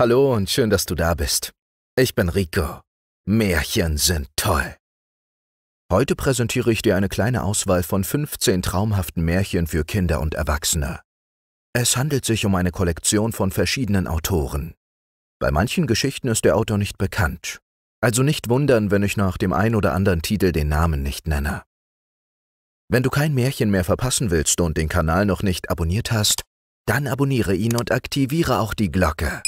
Hallo und schön, dass du da bist. Ich bin Rico. Märchen sind toll. Heute präsentiere ich dir eine kleine Auswahl von 15 traumhaften Märchen für Kinder und Erwachsene. Es handelt sich um eine Kollektion von verschiedenen Autoren. Bei manchen Geschichten ist der Autor nicht bekannt, also nicht wundern, wenn ich nach dem ein oder anderen Titel den Namen nicht nenne. Wenn du kein Märchen mehr verpassen willst und den Kanal noch nicht abonniert hast, dann abonniere ihn und aktiviere auch die Glocke.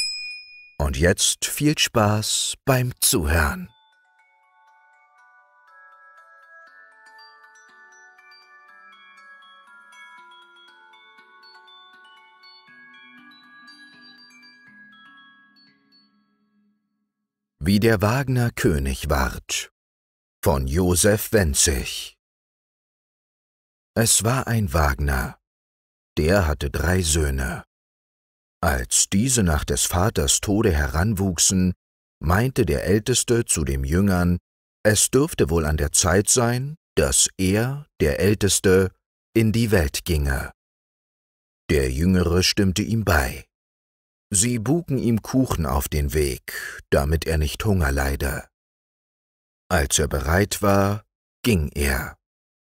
Und jetzt viel Spaß beim Zuhören. Wie der Wagner König ward von Josef Wenzig Es war ein Wagner, der hatte drei Söhne. Als diese nach des Vaters Tode heranwuchsen, meinte der Älteste zu dem Jüngern, es dürfte wohl an der Zeit sein, dass er, der Älteste, in die Welt ginge. Der Jüngere stimmte ihm bei. Sie buken ihm Kuchen auf den Weg, damit er nicht Hunger leide. Als er bereit war, ging er,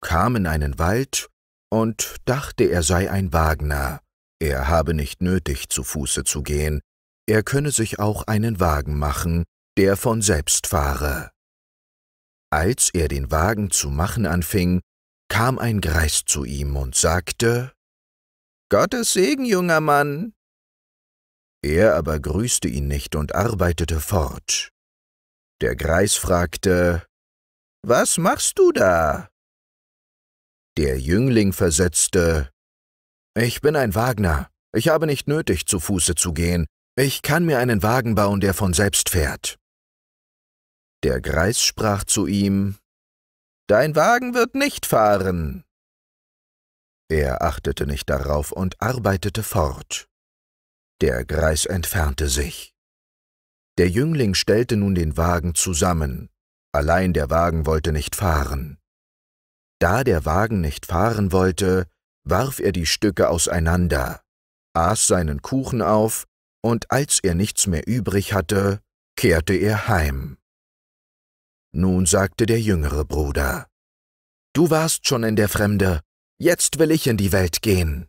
kam in einen Wald und dachte, er sei ein Wagner, er habe nicht nötig, zu Fuße zu gehen, er könne sich auch einen Wagen machen, der von selbst fahre. Als er den Wagen zu machen anfing, kam ein Greis zu ihm und sagte, Gottes Segen, junger Mann! Er aber grüßte ihn nicht und arbeitete fort. Der Greis fragte, Was machst du da? Der Jüngling versetzte, ich bin ein Wagner. Ich habe nicht nötig, zu Fuße zu gehen. Ich kann mir einen Wagen bauen, der von selbst fährt. Der Greis sprach zu ihm Dein Wagen wird nicht fahren. Er achtete nicht darauf und arbeitete fort. Der Greis entfernte sich. Der Jüngling stellte nun den Wagen zusammen, allein der Wagen wollte nicht fahren. Da der Wagen nicht fahren wollte, warf er die Stücke auseinander, aß seinen Kuchen auf, und als er nichts mehr übrig hatte, kehrte er heim. Nun sagte der jüngere Bruder, Du warst schon in der Fremde, jetzt will ich in die Welt gehen.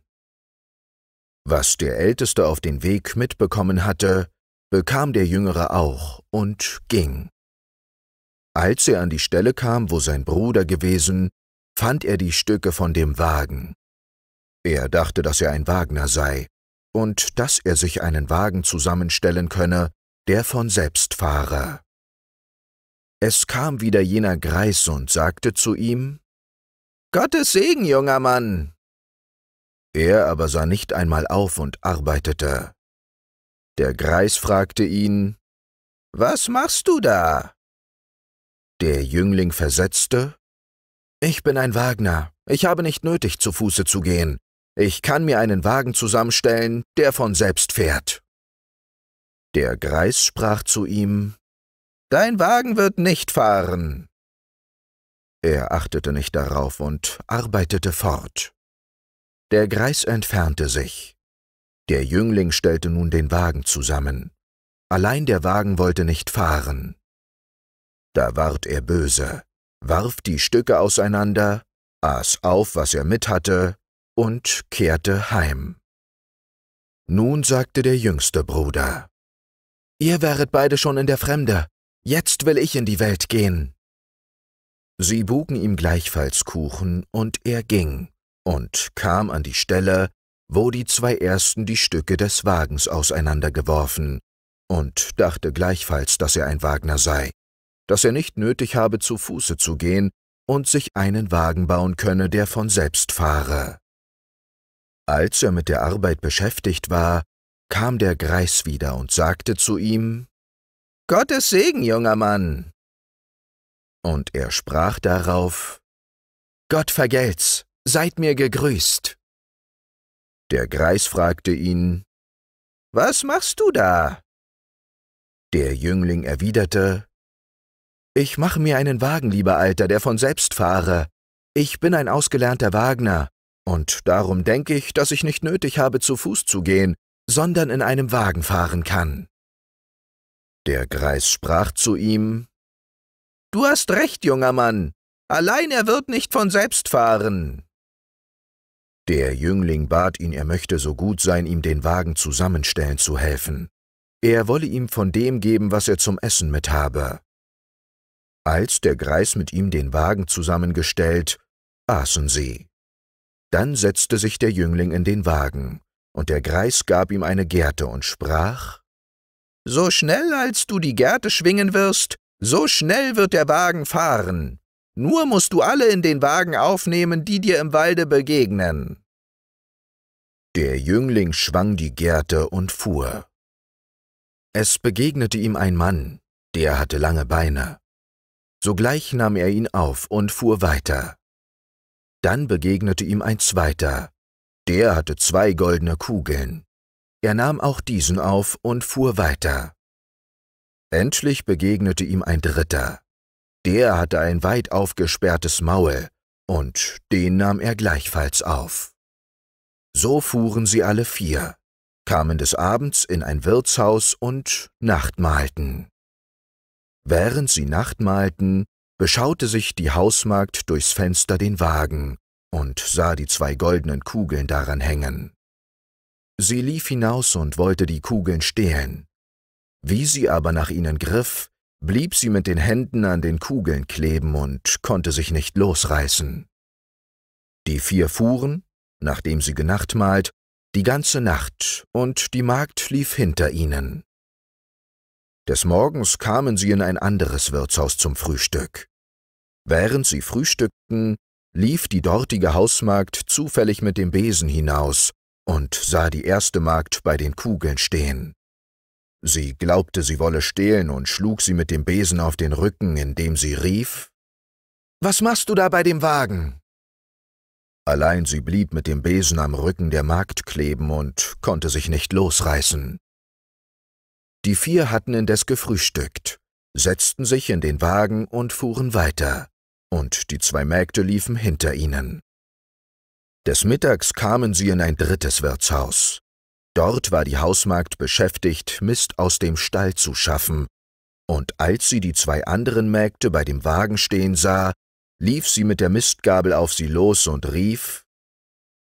Was der Älteste auf den Weg mitbekommen hatte, bekam der Jüngere auch und ging. Als er an die Stelle kam, wo sein Bruder gewesen, fand er die Stücke von dem Wagen er dachte, dass er ein Wagner sei und dass er sich einen Wagen zusammenstellen könne, der von selbst fahre. Es kam wieder jener Greis und sagte zu ihm, Gottes Segen, junger Mann! Er aber sah nicht einmal auf und arbeitete. Der Greis fragte ihn, Was machst du da? Der Jüngling versetzte, Ich bin ein Wagner, ich habe nicht nötig, zu Fuße zu gehen, ich kann mir einen Wagen zusammenstellen, der von selbst fährt. Der Greis sprach zu ihm, Dein Wagen wird nicht fahren. Er achtete nicht darauf und arbeitete fort. Der Greis entfernte sich. Der Jüngling stellte nun den Wagen zusammen. Allein der Wagen wollte nicht fahren. Da ward er böse, warf die Stücke auseinander, aß auf, was er mit hatte, und kehrte heim. Nun sagte der jüngste Bruder, Ihr wäret beide schon in der Fremde, jetzt will ich in die Welt gehen. Sie bugen ihm gleichfalls Kuchen, und er ging, und kam an die Stelle, wo die zwei ersten die Stücke des Wagens auseinandergeworfen, und dachte gleichfalls, dass er ein Wagner sei, dass er nicht nötig habe, zu Fuße zu gehen und sich einen Wagen bauen könne, der von selbst fahre. Als er mit der Arbeit beschäftigt war, kam der Greis wieder und sagte zu ihm, Gottes Segen, junger Mann! Und er sprach darauf, Gott vergelt's, seid mir gegrüßt! Der Greis fragte ihn, Was machst du da? Der Jüngling erwiderte, Ich mache mir einen Wagen, lieber Alter, der von selbst fahre. Ich bin ein ausgelernter Wagner und darum denke ich, dass ich nicht nötig habe, zu Fuß zu gehen, sondern in einem Wagen fahren kann. Der Greis sprach zu ihm Du hast recht, junger Mann, allein er wird nicht von selbst fahren. Der Jüngling bat ihn, er möchte so gut sein, ihm den Wagen zusammenstellen zu helfen. Er wolle ihm von dem geben, was er zum Essen mit habe. Als der Greis mit ihm den Wagen zusammengestellt, aßen sie. Dann setzte sich der Jüngling in den Wagen, und der Greis gab ihm eine Gerte und sprach, »So schnell, als du die Gerte schwingen wirst, so schnell wird der Wagen fahren. Nur musst du alle in den Wagen aufnehmen, die dir im Walde begegnen.« Der Jüngling schwang die Gerte und fuhr. Es begegnete ihm ein Mann, der hatte lange Beine. Sogleich nahm er ihn auf und fuhr weiter. Dann begegnete ihm ein zweiter. Der hatte zwei goldene Kugeln. Er nahm auch diesen auf und fuhr weiter. Endlich begegnete ihm ein dritter. Der hatte ein weit aufgesperrtes Maul, und den nahm er gleichfalls auf. So fuhren sie alle vier, kamen des Abends in ein Wirtshaus und nachtmahlten. Während sie nachtmahlten, beschaute sich die Hausmagd durchs Fenster den Wagen und sah die zwei goldenen Kugeln daran hängen. Sie lief hinaus und wollte die Kugeln stehlen. Wie sie aber nach ihnen griff, blieb sie mit den Händen an den Kugeln kleben und konnte sich nicht losreißen. Die vier fuhren, nachdem sie genachtmalt, die ganze Nacht, und die Magd lief hinter ihnen. Des Morgens kamen sie in ein anderes Wirtshaus zum Frühstück. Während sie frühstückten, lief die dortige Hausmagd zufällig mit dem Besen hinaus und sah die erste Magd bei den Kugeln stehen. Sie glaubte, sie wolle stehlen und schlug sie mit dem Besen auf den Rücken, indem sie rief Was machst du da bei dem Wagen? Allein sie blieb mit dem Besen am Rücken der Magd kleben und konnte sich nicht losreißen. Die vier hatten indes gefrühstückt, setzten sich in den Wagen und fuhren weiter, und die zwei Mägde liefen hinter ihnen. Des Mittags kamen sie in ein drittes Wirtshaus. Dort war die Hausmagd beschäftigt, Mist aus dem Stall zu schaffen, und als sie die zwei anderen Mägde bei dem Wagen stehen sah, lief sie mit der Mistgabel auf sie los und rief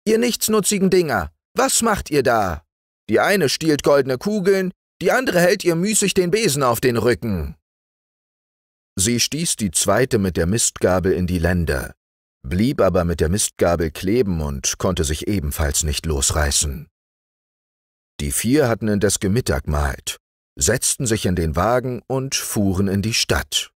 Ihr nichtsnutzigen Dinger, was macht ihr da? Die eine stiehlt goldene Kugeln, die andere hält ihr müßig den Besen auf den Rücken. Sie stieß die zweite mit der Mistgabel in die Länder, blieb aber mit der Mistgabel kleben und konnte sich ebenfalls nicht losreißen. Die vier hatten indes gemittagmalt, setzten sich in den Wagen und fuhren in die Stadt.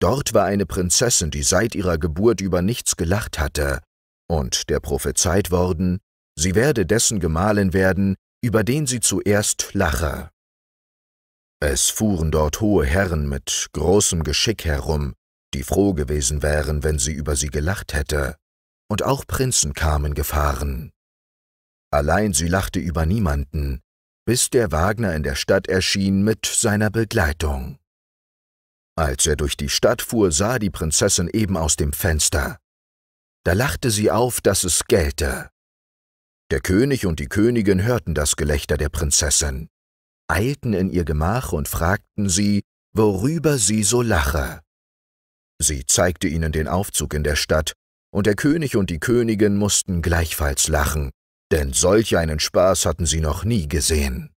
Dort war eine Prinzessin, die seit ihrer Geburt über nichts gelacht hatte, und der prophezeit worden, sie werde dessen Gemahlin werden, über den sie zuerst lache. Es fuhren dort hohe Herren mit großem Geschick herum, die froh gewesen wären, wenn sie über sie gelacht hätte, und auch Prinzen kamen gefahren. Allein sie lachte über niemanden, bis der Wagner in der Stadt erschien mit seiner Begleitung. Als er durch die Stadt fuhr, sah die Prinzessin eben aus dem Fenster. Da lachte sie auf, dass es gelte. Der König und die Königin hörten das Gelächter der Prinzessin, eilten in ihr Gemach und fragten sie, worüber sie so lache. Sie zeigte ihnen den Aufzug in der Stadt, und der König und die Königin mussten gleichfalls lachen, denn solch einen Spaß hatten sie noch nie gesehen.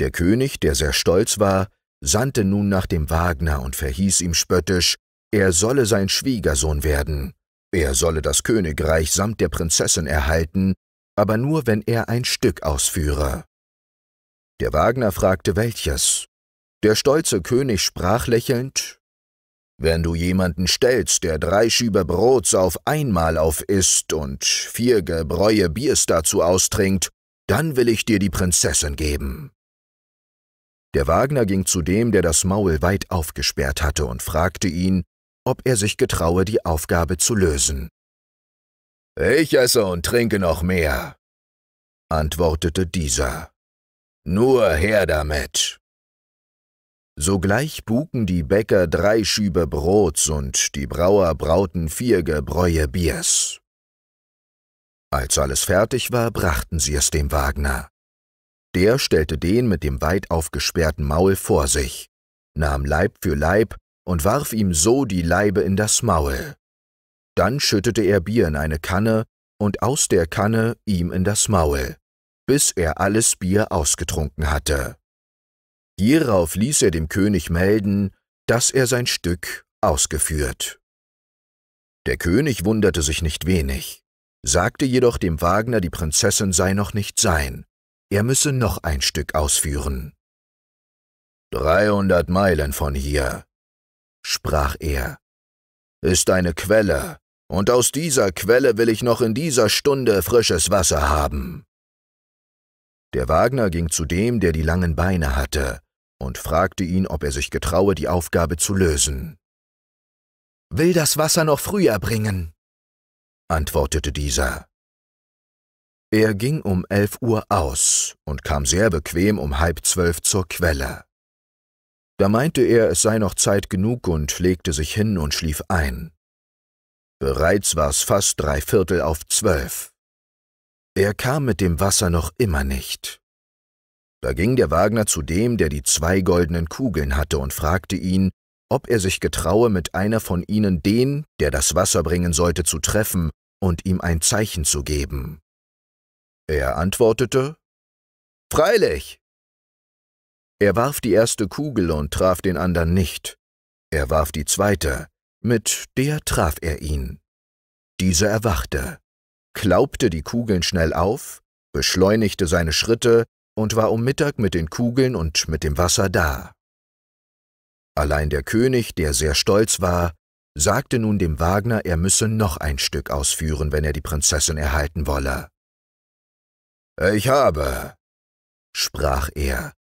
Der König, der sehr stolz war, sandte nun nach dem Wagner und verhieß ihm spöttisch, er solle sein Schwiegersohn werden, er solle das Königreich samt der Prinzessin erhalten, aber nur, wenn er ein Stück ausführe. Der Wagner fragte welches. Der stolze König sprach lächelnd, wenn du jemanden stellst, der drei Schübe Brots auf einmal aufisst und vier Gebräue Biers dazu austrinkt, dann will ich dir die Prinzessin geben. Der Wagner ging zu dem, der das Maul weit aufgesperrt hatte, und fragte ihn, ob er sich getraue, die Aufgabe zu lösen. Ich esse und trinke noch mehr, antwortete dieser. Nur her damit. Sogleich buken die Bäcker drei Schübe Brots und die Brauer brauten vier Gebräue Biers. Als alles fertig war, brachten sie es dem Wagner. Der stellte den mit dem weit aufgesperrten Maul vor sich, nahm Leib für Leib und warf ihm so die Leibe in das Maul. Dann schüttete er Bier in eine Kanne und aus der Kanne ihm in das Maul, bis er alles Bier ausgetrunken hatte. Hierauf ließ er dem König melden, dass er sein Stück ausgeführt. Der König wunderte sich nicht wenig, sagte jedoch dem Wagner, die Prinzessin sei noch nicht sein, er müsse noch ein Stück ausführen. Dreihundert Meilen von hier, sprach er, ist eine Quelle, und aus dieser Quelle will ich noch in dieser Stunde frisches Wasser haben. Der Wagner ging zu dem, der die langen Beine hatte, und fragte ihn, ob er sich getraue, die Aufgabe zu lösen. Will das Wasser noch früher bringen, antwortete dieser. Er ging um elf Uhr aus und kam sehr bequem um halb zwölf zur Quelle. Da meinte er, es sei noch Zeit genug und legte sich hin und schlief ein. Bereits war's fast drei Viertel auf zwölf. Er kam mit dem Wasser noch immer nicht. Da ging der Wagner zu dem, der die zwei goldenen Kugeln hatte, und fragte ihn, ob er sich getraue, mit einer von ihnen den, der das Wasser bringen sollte, zu treffen und ihm ein Zeichen zu geben. Er antwortete, Freilich, er warf die erste Kugel und traf den anderen nicht. Er warf die zweite, mit der traf er ihn. Dieser erwachte, klaubte die Kugeln schnell auf, beschleunigte seine Schritte und war um Mittag mit den Kugeln und mit dem Wasser da. Allein der König, der sehr stolz war, sagte nun dem Wagner, er müsse noch ein Stück ausführen, wenn er die Prinzessin erhalten wolle. Ich habe, sprach er,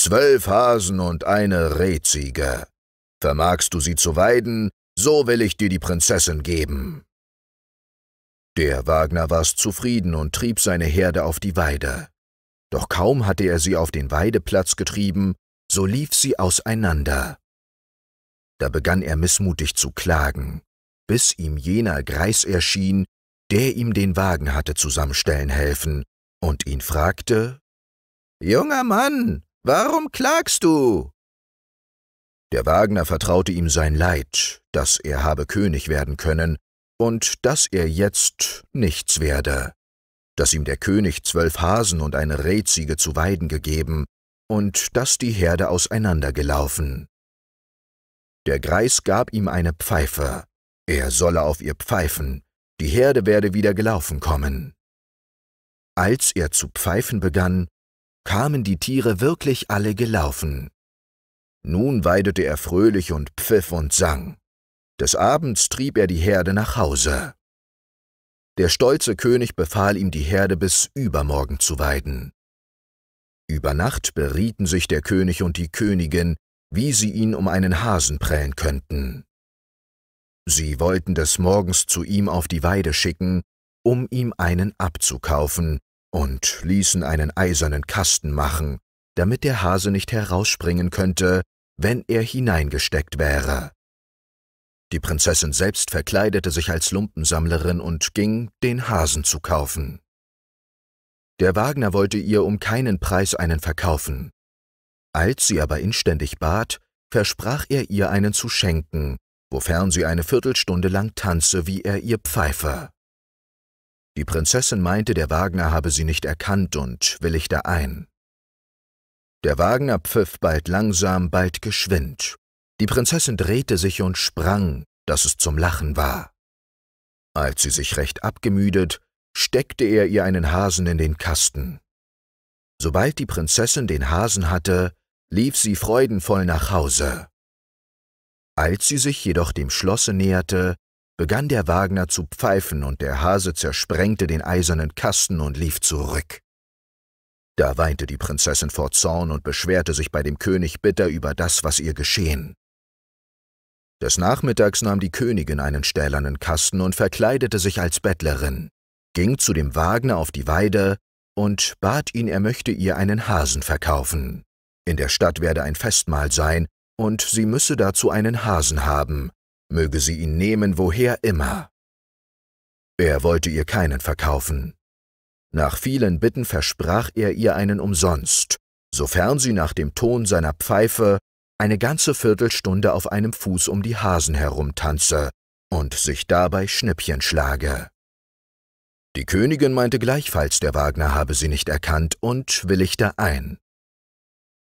zwölf Hasen und eine Rehziege. Vermagst du sie zu weiden, so will ich dir die Prinzessin geben.« Der Wagner war's zufrieden und trieb seine Herde auf die Weide. Doch kaum hatte er sie auf den Weideplatz getrieben, so lief sie auseinander. Da begann er mißmutig zu klagen, bis ihm jener Greis erschien, der ihm den Wagen hatte zusammenstellen helfen, und ihn fragte, Junger Mann, Warum klagst du? Der Wagner vertraute ihm sein Leid, dass er habe König werden können und dass er jetzt nichts werde, dass ihm der König zwölf Hasen und eine Rehziege zu weiden gegeben und dass die Herde auseinandergelaufen. Der Greis gab ihm eine Pfeife, er solle auf ihr pfeifen, die Herde werde wieder gelaufen kommen. Als er zu pfeifen begann, kamen die Tiere wirklich alle gelaufen. Nun weidete er fröhlich und pfiff und sang. Des Abends trieb er die Herde nach Hause. Der stolze König befahl ihm, die Herde bis übermorgen zu weiden. Über Nacht berieten sich der König und die Königin, wie sie ihn um einen Hasen prellen könnten. Sie wollten des Morgens zu ihm auf die Weide schicken, um ihm einen abzukaufen, und ließen einen eisernen Kasten machen, damit der Hase nicht herausspringen könnte, wenn er hineingesteckt wäre. Die Prinzessin selbst verkleidete sich als Lumpensammlerin und ging, den Hasen zu kaufen. Der Wagner wollte ihr um keinen Preis einen verkaufen. Als sie aber inständig bat, versprach er ihr einen zu schenken, wofern sie eine Viertelstunde lang tanze, wie er ihr pfeife. Die Prinzessin meinte, der Wagner habe sie nicht erkannt und willigte ein. Der Wagner pfiff bald langsam, bald geschwind. Die Prinzessin drehte sich und sprang, dass es zum Lachen war. Als sie sich recht abgemüdet, steckte er ihr einen Hasen in den Kasten. Sobald die Prinzessin den Hasen hatte, lief sie freudenvoll nach Hause. Als sie sich jedoch dem Schlosse näherte, begann der Wagner zu pfeifen und der Hase zersprengte den eisernen Kasten und lief zurück. Da weinte die Prinzessin vor Zorn und beschwerte sich bei dem König bitter über das, was ihr geschehen. Des Nachmittags nahm die Königin einen stählernen Kasten und verkleidete sich als Bettlerin, ging zu dem Wagner auf die Weide und bat ihn, er möchte ihr einen Hasen verkaufen. In der Stadt werde ein Festmahl sein, und sie müsse dazu einen Hasen haben, möge sie ihn nehmen, woher immer. Er wollte ihr keinen verkaufen. Nach vielen Bitten versprach er ihr einen umsonst, sofern sie nach dem Ton seiner Pfeife eine ganze Viertelstunde auf einem Fuß um die Hasen herumtanze und sich dabei Schnippchen schlage. Die Königin meinte gleichfalls, der Wagner habe sie nicht erkannt und willigte ein.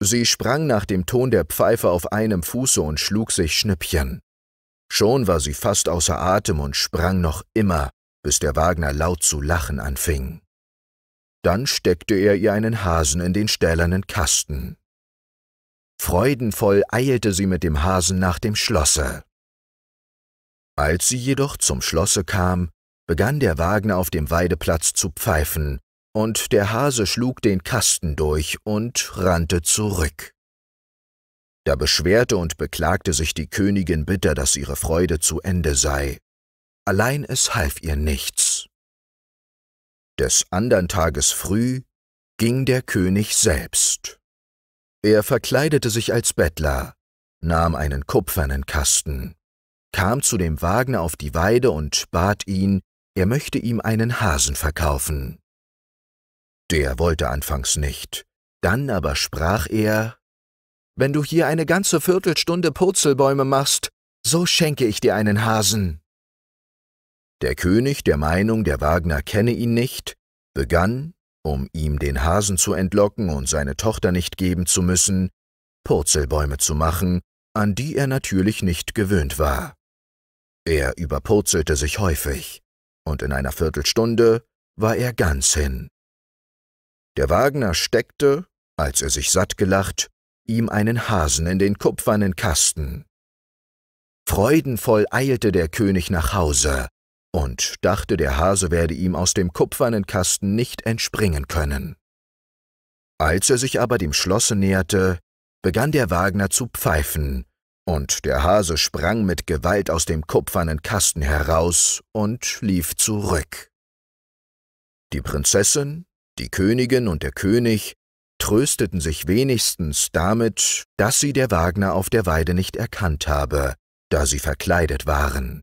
Sie sprang nach dem Ton der Pfeife auf einem Fuße und schlug sich Schnippchen. Schon war sie fast außer Atem und sprang noch immer, bis der Wagner laut zu lachen anfing. Dann steckte er ihr einen Hasen in den stählernen Kasten. Freudenvoll eilte sie mit dem Hasen nach dem Schlosse. Als sie jedoch zum Schlosse kam, begann der Wagner auf dem Weideplatz zu pfeifen, und der Hase schlug den Kasten durch und rannte zurück. Da beschwerte und beklagte sich die Königin bitter, dass ihre Freude zu Ende sei. Allein es half ihr nichts. Des andern Tages früh ging der König selbst. Er verkleidete sich als Bettler, nahm einen kupfernen Kasten, kam zu dem Wagner auf die Weide und bat ihn, er möchte ihm einen Hasen verkaufen. Der wollte anfangs nicht, dann aber sprach er wenn du hier eine ganze Viertelstunde Purzelbäume machst, so schenke ich dir einen Hasen. Der König, der Meinung, der Wagner kenne ihn nicht, begann, um ihm den Hasen zu entlocken und seine Tochter nicht geben zu müssen, Purzelbäume zu machen, an die er natürlich nicht gewöhnt war. Er überpurzelte sich häufig, und in einer Viertelstunde war er ganz hin. Der Wagner steckte, als er sich satt gelacht, ihm einen Hasen in den kupfernen Kasten. Freudenvoll eilte der König nach Hause und dachte, der Hase werde ihm aus dem kupfernen Kasten nicht entspringen können. Als er sich aber dem Schlosse näherte, begann der Wagner zu pfeifen, und der Hase sprang mit Gewalt aus dem kupfernen Kasten heraus und lief zurück. Die Prinzessin, die Königin und der König trösteten sich wenigstens damit, dass sie der Wagner auf der Weide nicht erkannt habe, da sie verkleidet waren.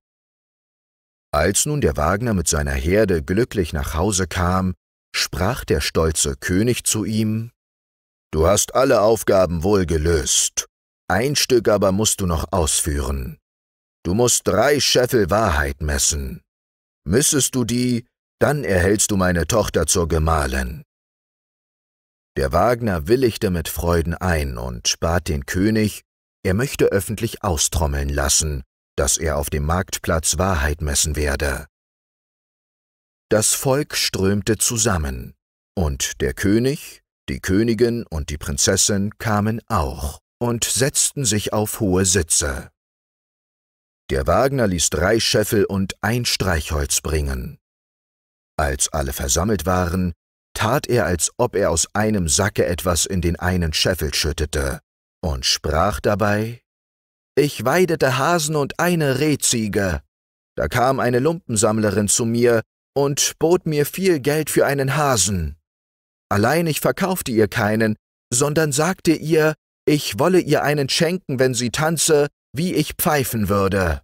Als nun der Wagner mit seiner Herde glücklich nach Hause kam, sprach der stolze König zu ihm Du hast alle Aufgaben wohl gelöst, ein Stück aber musst du noch ausführen. Du musst drei Scheffel Wahrheit messen. Missest du die, dann erhältst du meine Tochter zur Gemahlin. Der Wagner willigte mit Freuden ein und bat den König, er möchte öffentlich austrommeln lassen, dass er auf dem Marktplatz Wahrheit messen werde. Das Volk strömte zusammen, und der König, die Königin und die Prinzessin kamen auch und setzten sich auf hohe Sitze. Der Wagner ließ drei Scheffel und ein Streichholz bringen. Als alle versammelt waren, tat er, als ob er aus einem Sacke etwas in den einen Scheffel schüttete, und sprach dabei, Ich weidete Hasen und eine Rehziege. Da kam eine Lumpensammlerin zu mir und bot mir viel Geld für einen Hasen. Allein ich verkaufte ihr keinen, sondern sagte ihr, ich wolle ihr einen schenken, wenn sie tanze, wie ich pfeifen würde.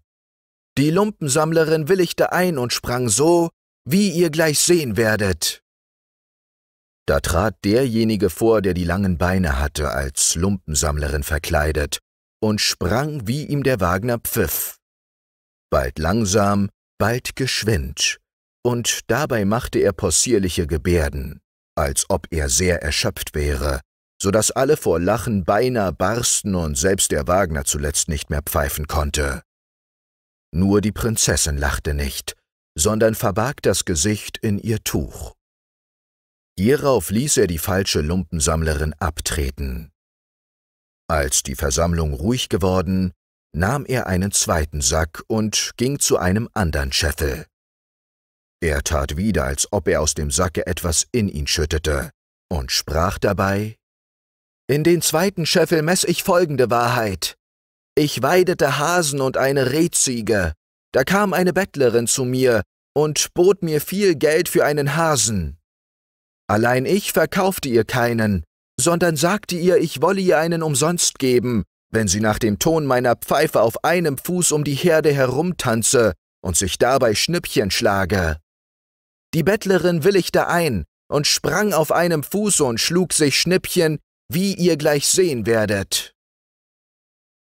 Die Lumpensammlerin willigte ein und sprang so, wie ihr gleich sehen werdet. Da trat derjenige vor, der die langen Beine hatte, als Lumpensammlerin verkleidet, und sprang, wie ihm der Wagner pfiff. Bald langsam, bald geschwind, und dabei machte er possierliche Gebärden, als ob er sehr erschöpft wäre, so daß alle vor Lachen beinahe barsten und selbst der Wagner zuletzt nicht mehr pfeifen konnte. Nur die Prinzessin lachte nicht, sondern verbarg das Gesicht in ihr Tuch. Hierauf ließ er die falsche Lumpensammlerin abtreten. Als die Versammlung ruhig geworden, nahm er einen zweiten Sack und ging zu einem anderen Scheffel. Er tat wieder, als ob er aus dem Sacke etwas in ihn schüttete, und sprach dabei In den zweiten Scheffel mess ich folgende Wahrheit. Ich weidete Hasen und eine Rehziege. Da kam eine Bettlerin zu mir und bot mir viel Geld für einen Hasen. Allein ich verkaufte ihr keinen, sondern sagte ihr, ich wolle ihr einen umsonst geben, wenn sie nach dem Ton meiner Pfeife auf einem Fuß um die Herde herumtanze und sich dabei Schnippchen schlage. Die Bettlerin willigte ein und sprang auf einem Fuß und schlug sich Schnippchen, wie ihr gleich sehen werdet.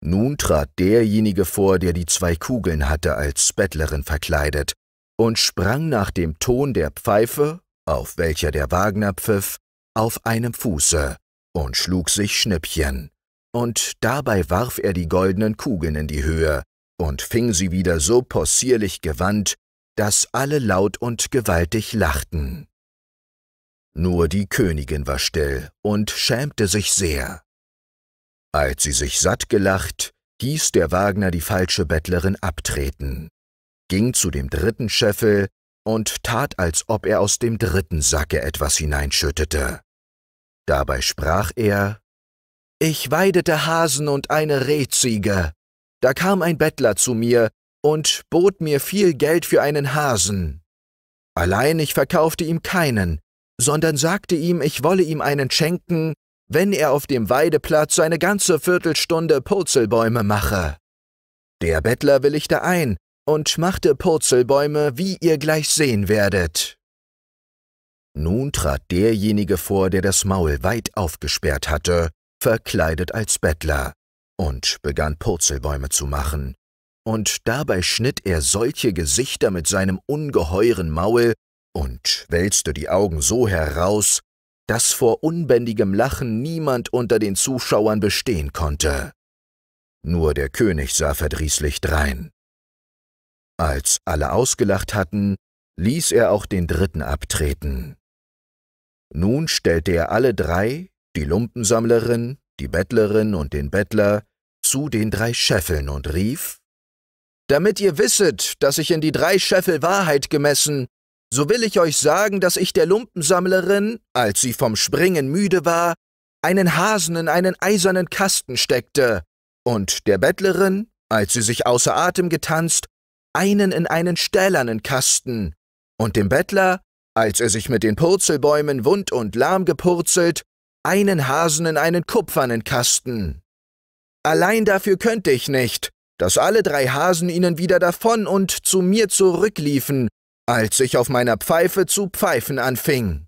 Nun trat derjenige vor, der die zwei Kugeln hatte, als Bettlerin verkleidet, und sprang nach dem Ton der Pfeife auf welcher der Wagner pfiff, auf einem Fuße und schlug sich Schnippchen. Und dabei warf er die goldenen Kugeln in die Höhe und fing sie wieder so possierlich gewandt, daß alle laut und gewaltig lachten. Nur die Königin war still und schämte sich sehr. Als sie sich satt gelacht, hieß der Wagner die falsche Bettlerin abtreten, ging zu dem dritten Scheffel, und tat, als ob er aus dem dritten Sacke etwas hineinschüttete. Dabei sprach er, Ich weidete Hasen und eine Rehziege. Da kam ein Bettler zu mir und bot mir viel Geld für einen Hasen. Allein ich verkaufte ihm keinen, sondern sagte ihm, ich wolle ihm einen schenken, wenn er auf dem Weideplatz eine ganze Viertelstunde Purzelbäume mache. Der Bettler willigte ein, und machte Purzelbäume, wie ihr gleich sehen werdet. Nun trat derjenige vor, der das Maul weit aufgesperrt hatte, verkleidet als Bettler, und begann Purzelbäume zu machen. Und dabei schnitt er solche Gesichter mit seinem ungeheuren Maul und wälzte die Augen so heraus, dass vor unbändigem Lachen niemand unter den Zuschauern bestehen konnte. Nur der König sah verdrießlich drein. Als alle ausgelacht hatten, ließ er auch den dritten abtreten. Nun stellte er alle drei, die Lumpensammlerin, die Bettlerin und den Bettler, zu den drei Scheffeln und rief Damit ihr wisset, dass ich in die drei Scheffel Wahrheit gemessen, so will ich euch sagen, dass ich der Lumpensammlerin, als sie vom Springen müde war, einen Hasen in einen eisernen Kasten steckte, und der Bettlerin, als sie sich außer Atem getanzt, einen in einen stählernen Kasten, und dem Bettler, als er sich mit den Purzelbäumen wund und lahm gepurzelt, einen Hasen in einen kupfernen Kasten. Allein dafür könnte ich nicht, dass alle drei Hasen ihnen wieder davon und zu mir zurückliefen, als ich auf meiner Pfeife zu pfeifen anfing.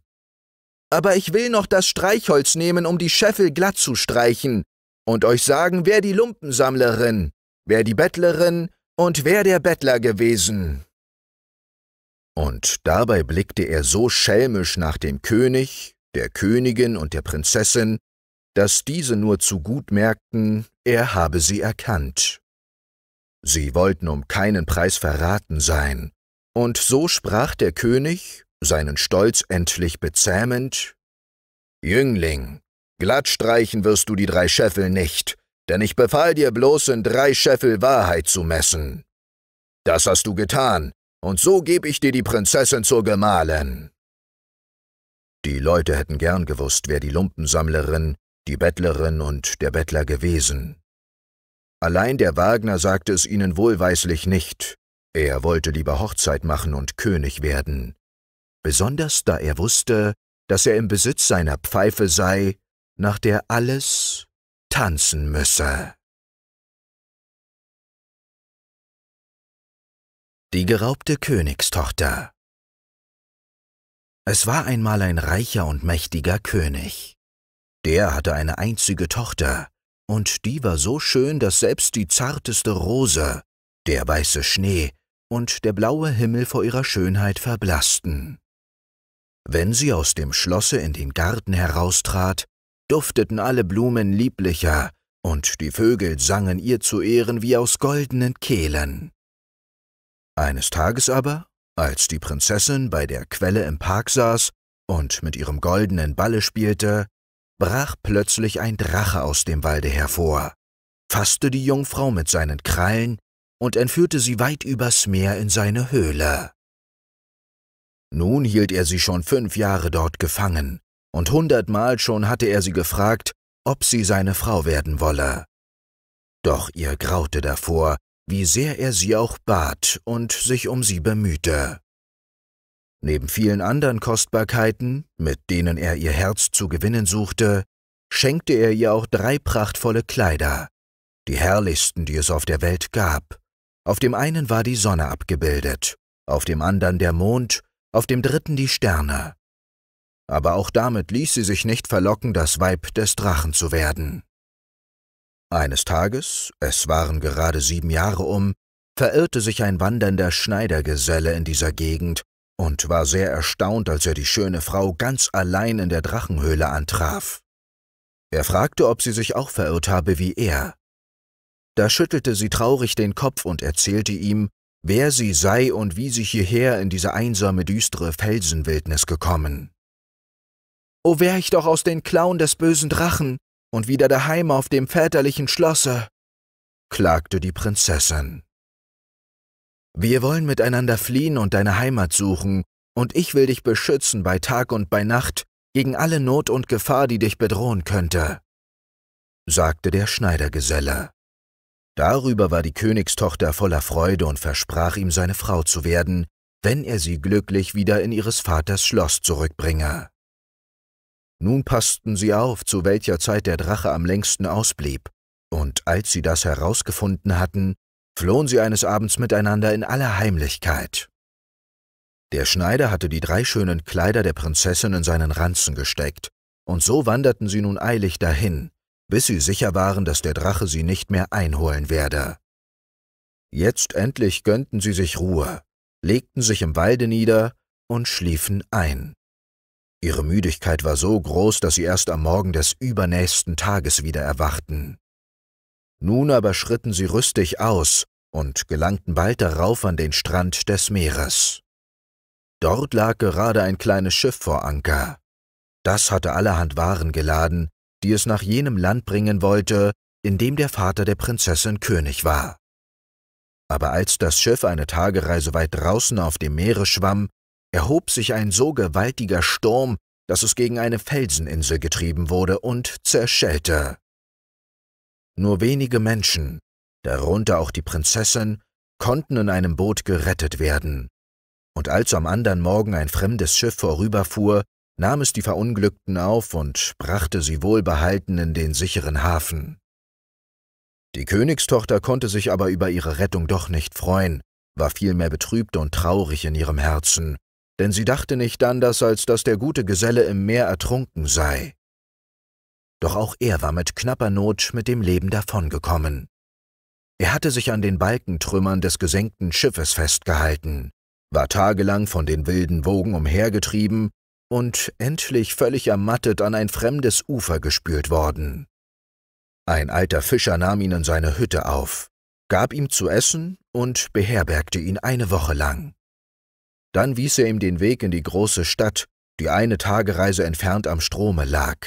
Aber ich will noch das Streichholz nehmen, um die Scheffel glatt zu streichen, und euch sagen, wer die Lumpensammlerin, wer die Bettlerin und wär der Bettler gewesen. Und dabei blickte er so schelmisch nach dem König, der Königin und der Prinzessin, dass diese nur zu gut merkten, er habe sie erkannt. Sie wollten um keinen Preis verraten sein, und so sprach der König, seinen Stolz endlich bezähmend, Jüngling, glattstreichen wirst du die drei Scheffel nicht, denn ich befahl dir bloß in drei Scheffel Wahrheit zu messen. Das hast du getan, und so gebe ich dir die Prinzessin zur Gemahlin. Die Leute hätten gern gewusst, wer die Lumpensammlerin, die Bettlerin und der Bettler gewesen. Allein der Wagner sagte es ihnen wohlweislich nicht, er wollte lieber Hochzeit machen und König werden, besonders da er wusste, dass er im Besitz seiner Pfeife sei, nach der alles, tanzen müsse. Die geraubte Königstochter Es war einmal ein reicher und mächtiger König. Der hatte eine einzige Tochter, und die war so schön, dass selbst die zarteste Rose, der weiße Schnee und der blaue Himmel vor ihrer Schönheit verblassten. Wenn sie aus dem Schlosse in den Garten heraustrat, dufteten alle Blumen lieblicher, und die Vögel sangen ihr zu Ehren wie aus goldenen Kehlen. Eines Tages aber, als die Prinzessin bei der Quelle im Park saß und mit ihrem goldenen Balle spielte, brach plötzlich ein Drache aus dem Walde hervor, fasste die Jungfrau mit seinen Krallen und entführte sie weit übers Meer in seine Höhle. Nun hielt er sie schon fünf Jahre dort gefangen, und hundertmal schon hatte er sie gefragt, ob sie seine Frau werden wolle. Doch ihr graute davor, wie sehr er sie auch bat und sich um sie bemühte. Neben vielen anderen Kostbarkeiten, mit denen er ihr Herz zu gewinnen suchte, schenkte er ihr auch drei prachtvolle Kleider, die herrlichsten, die es auf der Welt gab. Auf dem einen war die Sonne abgebildet, auf dem anderen der Mond, auf dem dritten die Sterne aber auch damit ließ sie sich nicht verlocken, das Weib des Drachen zu werden. Eines Tages, es waren gerade sieben Jahre um, verirrte sich ein wandernder Schneidergeselle in dieser Gegend und war sehr erstaunt, als er die schöne Frau ganz allein in der Drachenhöhle antraf. Er fragte, ob sie sich auch verirrt habe wie er. Da schüttelte sie traurig den Kopf und erzählte ihm, wer sie sei und wie sie hierher in diese einsame, düstere Felsenwildnis gekommen. O wär ich doch aus den Klauen des bösen Drachen und wieder daheim auf dem väterlichen Schlosse, klagte die Prinzessin. Wir wollen miteinander fliehen und deine Heimat suchen, und ich will dich beschützen bei Tag und bei Nacht gegen alle Not und Gefahr, die dich bedrohen könnte, sagte der Schneidergeselle. Darüber war die Königstochter voller Freude und versprach ihm, seine Frau zu werden, wenn er sie glücklich wieder in ihres Vaters Schloss zurückbringe. Nun passten sie auf, zu welcher Zeit der Drache am längsten ausblieb, und als sie das herausgefunden hatten, flohen sie eines Abends miteinander in aller Heimlichkeit. Der Schneider hatte die drei schönen Kleider der Prinzessin in seinen Ranzen gesteckt, und so wanderten sie nun eilig dahin, bis sie sicher waren, dass der Drache sie nicht mehr einholen werde. Jetzt endlich gönnten sie sich Ruhe, legten sich im Walde nieder und schliefen ein. Ihre Müdigkeit war so groß, dass sie erst am Morgen des übernächsten Tages wieder erwachten. Nun aber schritten sie rüstig aus und gelangten bald darauf an den Strand des Meeres. Dort lag gerade ein kleines Schiff vor Anker. Das hatte allerhand Waren geladen, die es nach jenem Land bringen wollte, in dem der Vater der Prinzessin König war. Aber als das Schiff eine Tagereise weit draußen auf dem Meere schwamm, erhob sich ein so gewaltiger Sturm, dass es gegen eine Felseninsel getrieben wurde und zerschellte. Nur wenige Menschen, darunter auch die Prinzessin, konnten in einem Boot gerettet werden. Und als am anderen Morgen ein fremdes Schiff vorüberfuhr, nahm es die Verunglückten auf und brachte sie wohlbehalten in den sicheren Hafen. Die Königstochter konnte sich aber über ihre Rettung doch nicht freuen, war vielmehr betrübt und traurig in ihrem Herzen denn sie dachte nicht anders, als dass der gute Geselle im Meer ertrunken sei. Doch auch er war mit knapper Not mit dem Leben davongekommen. Er hatte sich an den Balkentrümmern des gesenkten Schiffes festgehalten, war tagelang von den wilden Wogen umhergetrieben und endlich völlig ermattet an ein fremdes Ufer gespült worden. Ein alter Fischer nahm ihn in seine Hütte auf, gab ihm zu essen und beherbergte ihn eine Woche lang. Dann wies er ihm den Weg in die große Stadt, die eine Tagereise entfernt am Strome lag.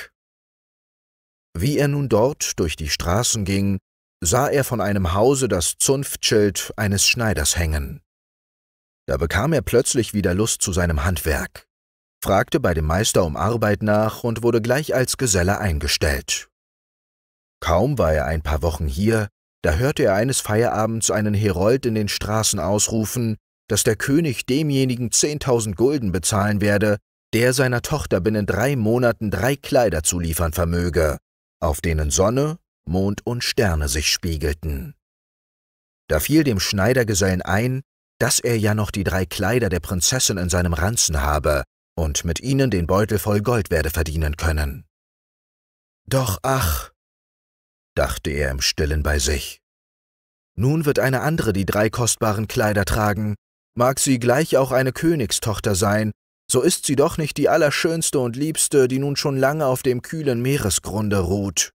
Wie er nun dort durch die Straßen ging, sah er von einem Hause das Zunftschild eines Schneiders hängen. Da bekam er plötzlich wieder Lust zu seinem Handwerk, fragte bei dem Meister um Arbeit nach und wurde gleich als Geselle eingestellt. Kaum war er ein paar Wochen hier, da hörte er eines Feierabends einen Herold in den Straßen ausrufen, dass der König demjenigen zehntausend Gulden bezahlen werde, der seiner Tochter binnen drei Monaten drei Kleider zu liefern vermöge, auf denen Sonne, Mond und Sterne sich spiegelten. Da fiel dem Schneidergesellen ein, dass er ja noch die drei Kleider der Prinzessin in seinem Ranzen habe und mit ihnen den Beutel voll Gold werde verdienen können. Doch ach, dachte er im stillen bei sich, nun wird eine andere die drei kostbaren Kleider tragen, Mag sie gleich auch eine Königstochter sein, so ist sie doch nicht die allerschönste und liebste, die nun schon lange auf dem kühlen Meeresgrunde ruht.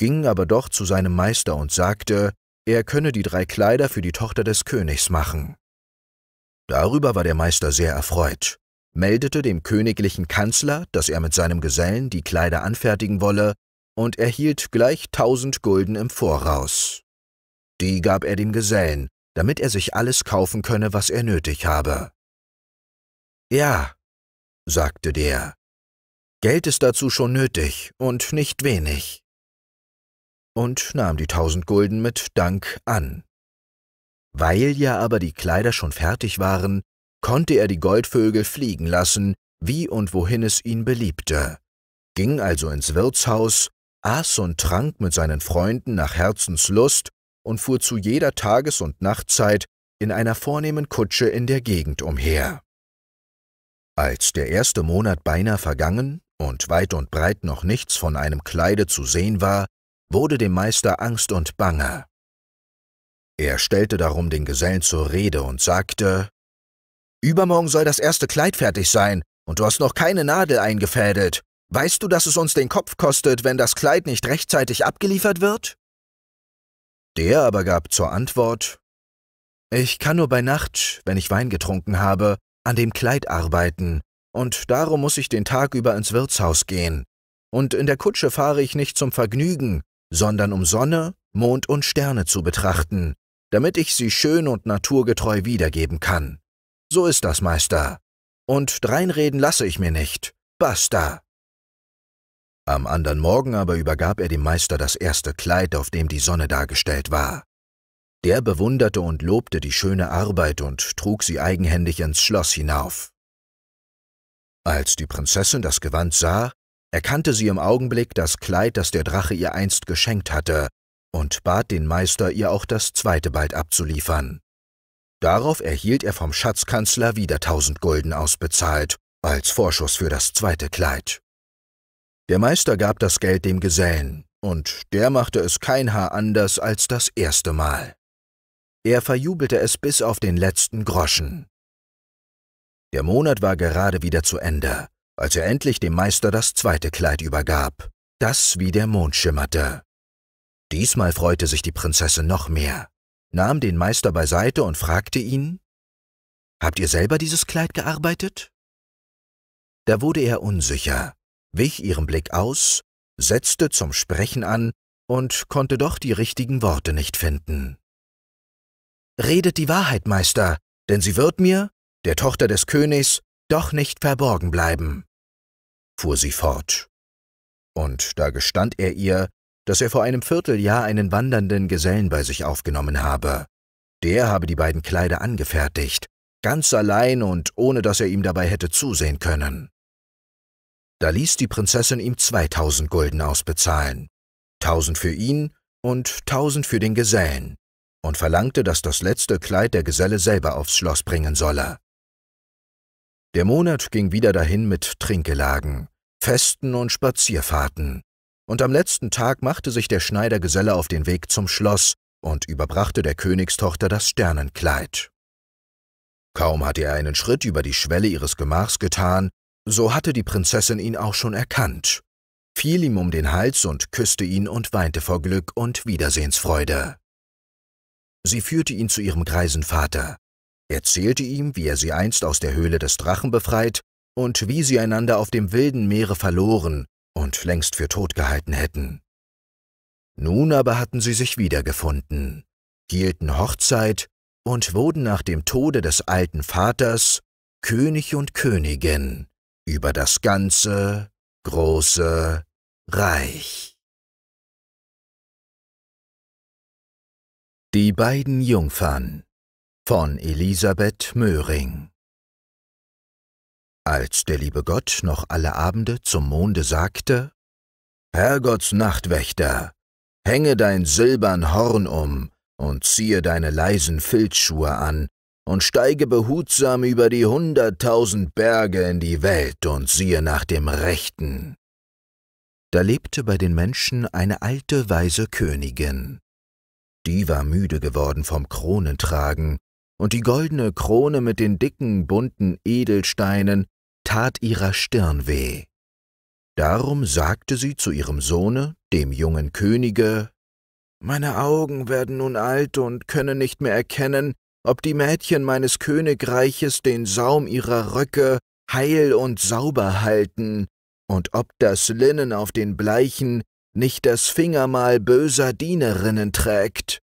Ging aber doch zu seinem Meister und sagte, er könne die drei Kleider für die Tochter des Königs machen. Darüber war der Meister sehr erfreut, meldete dem königlichen Kanzler, dass er mit seinem Gesellen die Kleider anfertigen wolle, und erhielt gleich tausend Gulden im Voraus. Die gab er dem Gesellen, damit er sich alles kaufen könne, was er nötig habe. Ja, sagte der, Geld ist dazu schon nötig und nicht wenig. Und nahm die tausend Gulden mit Dank an. Weil ja aber die Kleider schon fertig waren, konnte er die Goldvögel fliegen lassen, wie und wohin es ihn beliebte, ging also ins Wirtshaus, aß und trank mit seinen Freunden nach Herzenslust und fuhr zu jeder Tages- und Nachtzeit in einer vornehmen Kutsche in der Gegend umher. Als der erste Monat beinahe vergangen und weit und breit noch nichts von einem Kleide zu sehen war, wurde dem Meister Angst und Banger. Er stellte darum den Gesellen zur Rede und sagte, Übermorgen soll das erste Kleid fertig sein, und du hast noch keine Nadel eingefädelt. Weißt du, dass es uns den Kopf kostet, wenn das Kleid nicht rechtzeitig abgeliefert wird? Der aber gab zur Antwort, Ich kann nur bei Nacht, wenn ich Wein getrunken habe, an dem Kleid arbeiten, und darum muß ich den Tag über ins Wirtshaus gehen, und in der Kutsche fahre ich nicht zum Vergnügen, sondern um Sonne, Mond und Sterne zu betrachten, damit ich sie schön und naturgetreu wiedergeben kann. So ist das, Meister. Und dreinreden lasse ich mir nicht. Basta. Am anderen Morgen aber übergab er dem Meister das erste Kleid, auf dem die Sonne dargestellt war. Der bewunderte und lobte die schöne Arbeit und trug sie eigenhändig ins Schloss hinauf. Als die Prinzessin das Gewand sah, erkannte sie im Augenblick das Kleid, das der Drache ihr einst geschenkt hatte, und bat den Meister, ihr auch das zweite bald abzuliefern. Darauf erhielt er vom Schatzkanzler wieder tausend Gulden ausbezahlt, als Vorschuss für das zweite Kleid. Der Meister gab das Geld dem Gesellen, und der machte es kein Haar anders als das erste Mal. Er verjubelte es bis auf den letzten Groschen. Der Monat war gerade wieder zu Ende, als er endlich dem Meister das zweite Kleid übergab, das wie der Mond schimmerte. Diesmal freute sich die Prinzessin noch mehr, nahm den Meister beiseite und fragte ihn, Habt ihr selber dieses Kleid gearbeitet? Da wurde er unsicher, wich ihrem Blick aus, setzte zum Sprechen an und konnte doch die richtigen Worte nicht finden. Redet die Wahrheit, Meister, denn sie wird mir, der Tochter des Königs, doch nicht verborgen bleiben, fuhr sie fort. Und da gestand er ihr, dass er vor einem Vierteljahr einen wandernden Gesellen bei sich aufgenommen habe. Der habe die beiden Kleider angefertigt, ganz allein und ohne dass er ihm dabei hätte zusehen können. Da ließ die Prinzessin ihm 2000 Gulden ausbezahlen, 1000 für ihn und 1000 für den Gesellen, und verlangte, dass das letzte Kleid der Geselle selber aufs Schloss bringen solle. Der Monat ging wieder dahin mit Trinkgelagen, Festen und Spazierfahrten, und am letzten Tag machte sich der Schneidergeselle auf den Weg zum Schloss und überbrachte der Königstochter das Sternenkleid. Kaum hatte er einen Schritt über die Schwelle ihres Gemachs getan, so hatte die Prinzessin ihn auch schon erkannt, fiel ihm um den Hals und küsste ihn und weinte vor Glück und Wiedersehensfreude. Sie führte ihn zu ihrem greisen Vater, erzählte ihm, wie er sie einst aus der Höhle des Drachen befreit und wie sie einander auf dem wilden Meere verloren und längst für tot gehalten hätten. Nun aber hatten sie sich wiedergefunden, hielten Hochzeit und wurden nach dem Tode des alten Vaters König und Königin über das ganze große Reich. Die beiden Jungfern von Elisabeth Möhring Als der liebe Gott noch alle Abende zum Monde sagte, Herrgotts Nachtwächter, hänge dein silbern Horn um und ziehe deine leisen Filzschuhe an, und steige behutsam über die hunderttausend Berge in die Welt und siehe nach dem Rechten. Da lebte bei den Menschen eine alte weise Königin. Die war müde geworden vom Kronentragen, und die goldene Krone mit den dicken, bunten Edelsteinen tat ihrer Stirn weh. Darum sagte sie zu ihrem Sohne, dem jungen Könige, meine Augen werden nun alt und können nicht mehr erkennen, ob die Mädchen meines Königreiches den Saum ihrer Röcke heil und sauber halten, und ob das Linnen auf den Bleichen nicht das Fingermal böser Dienerinnen trägt.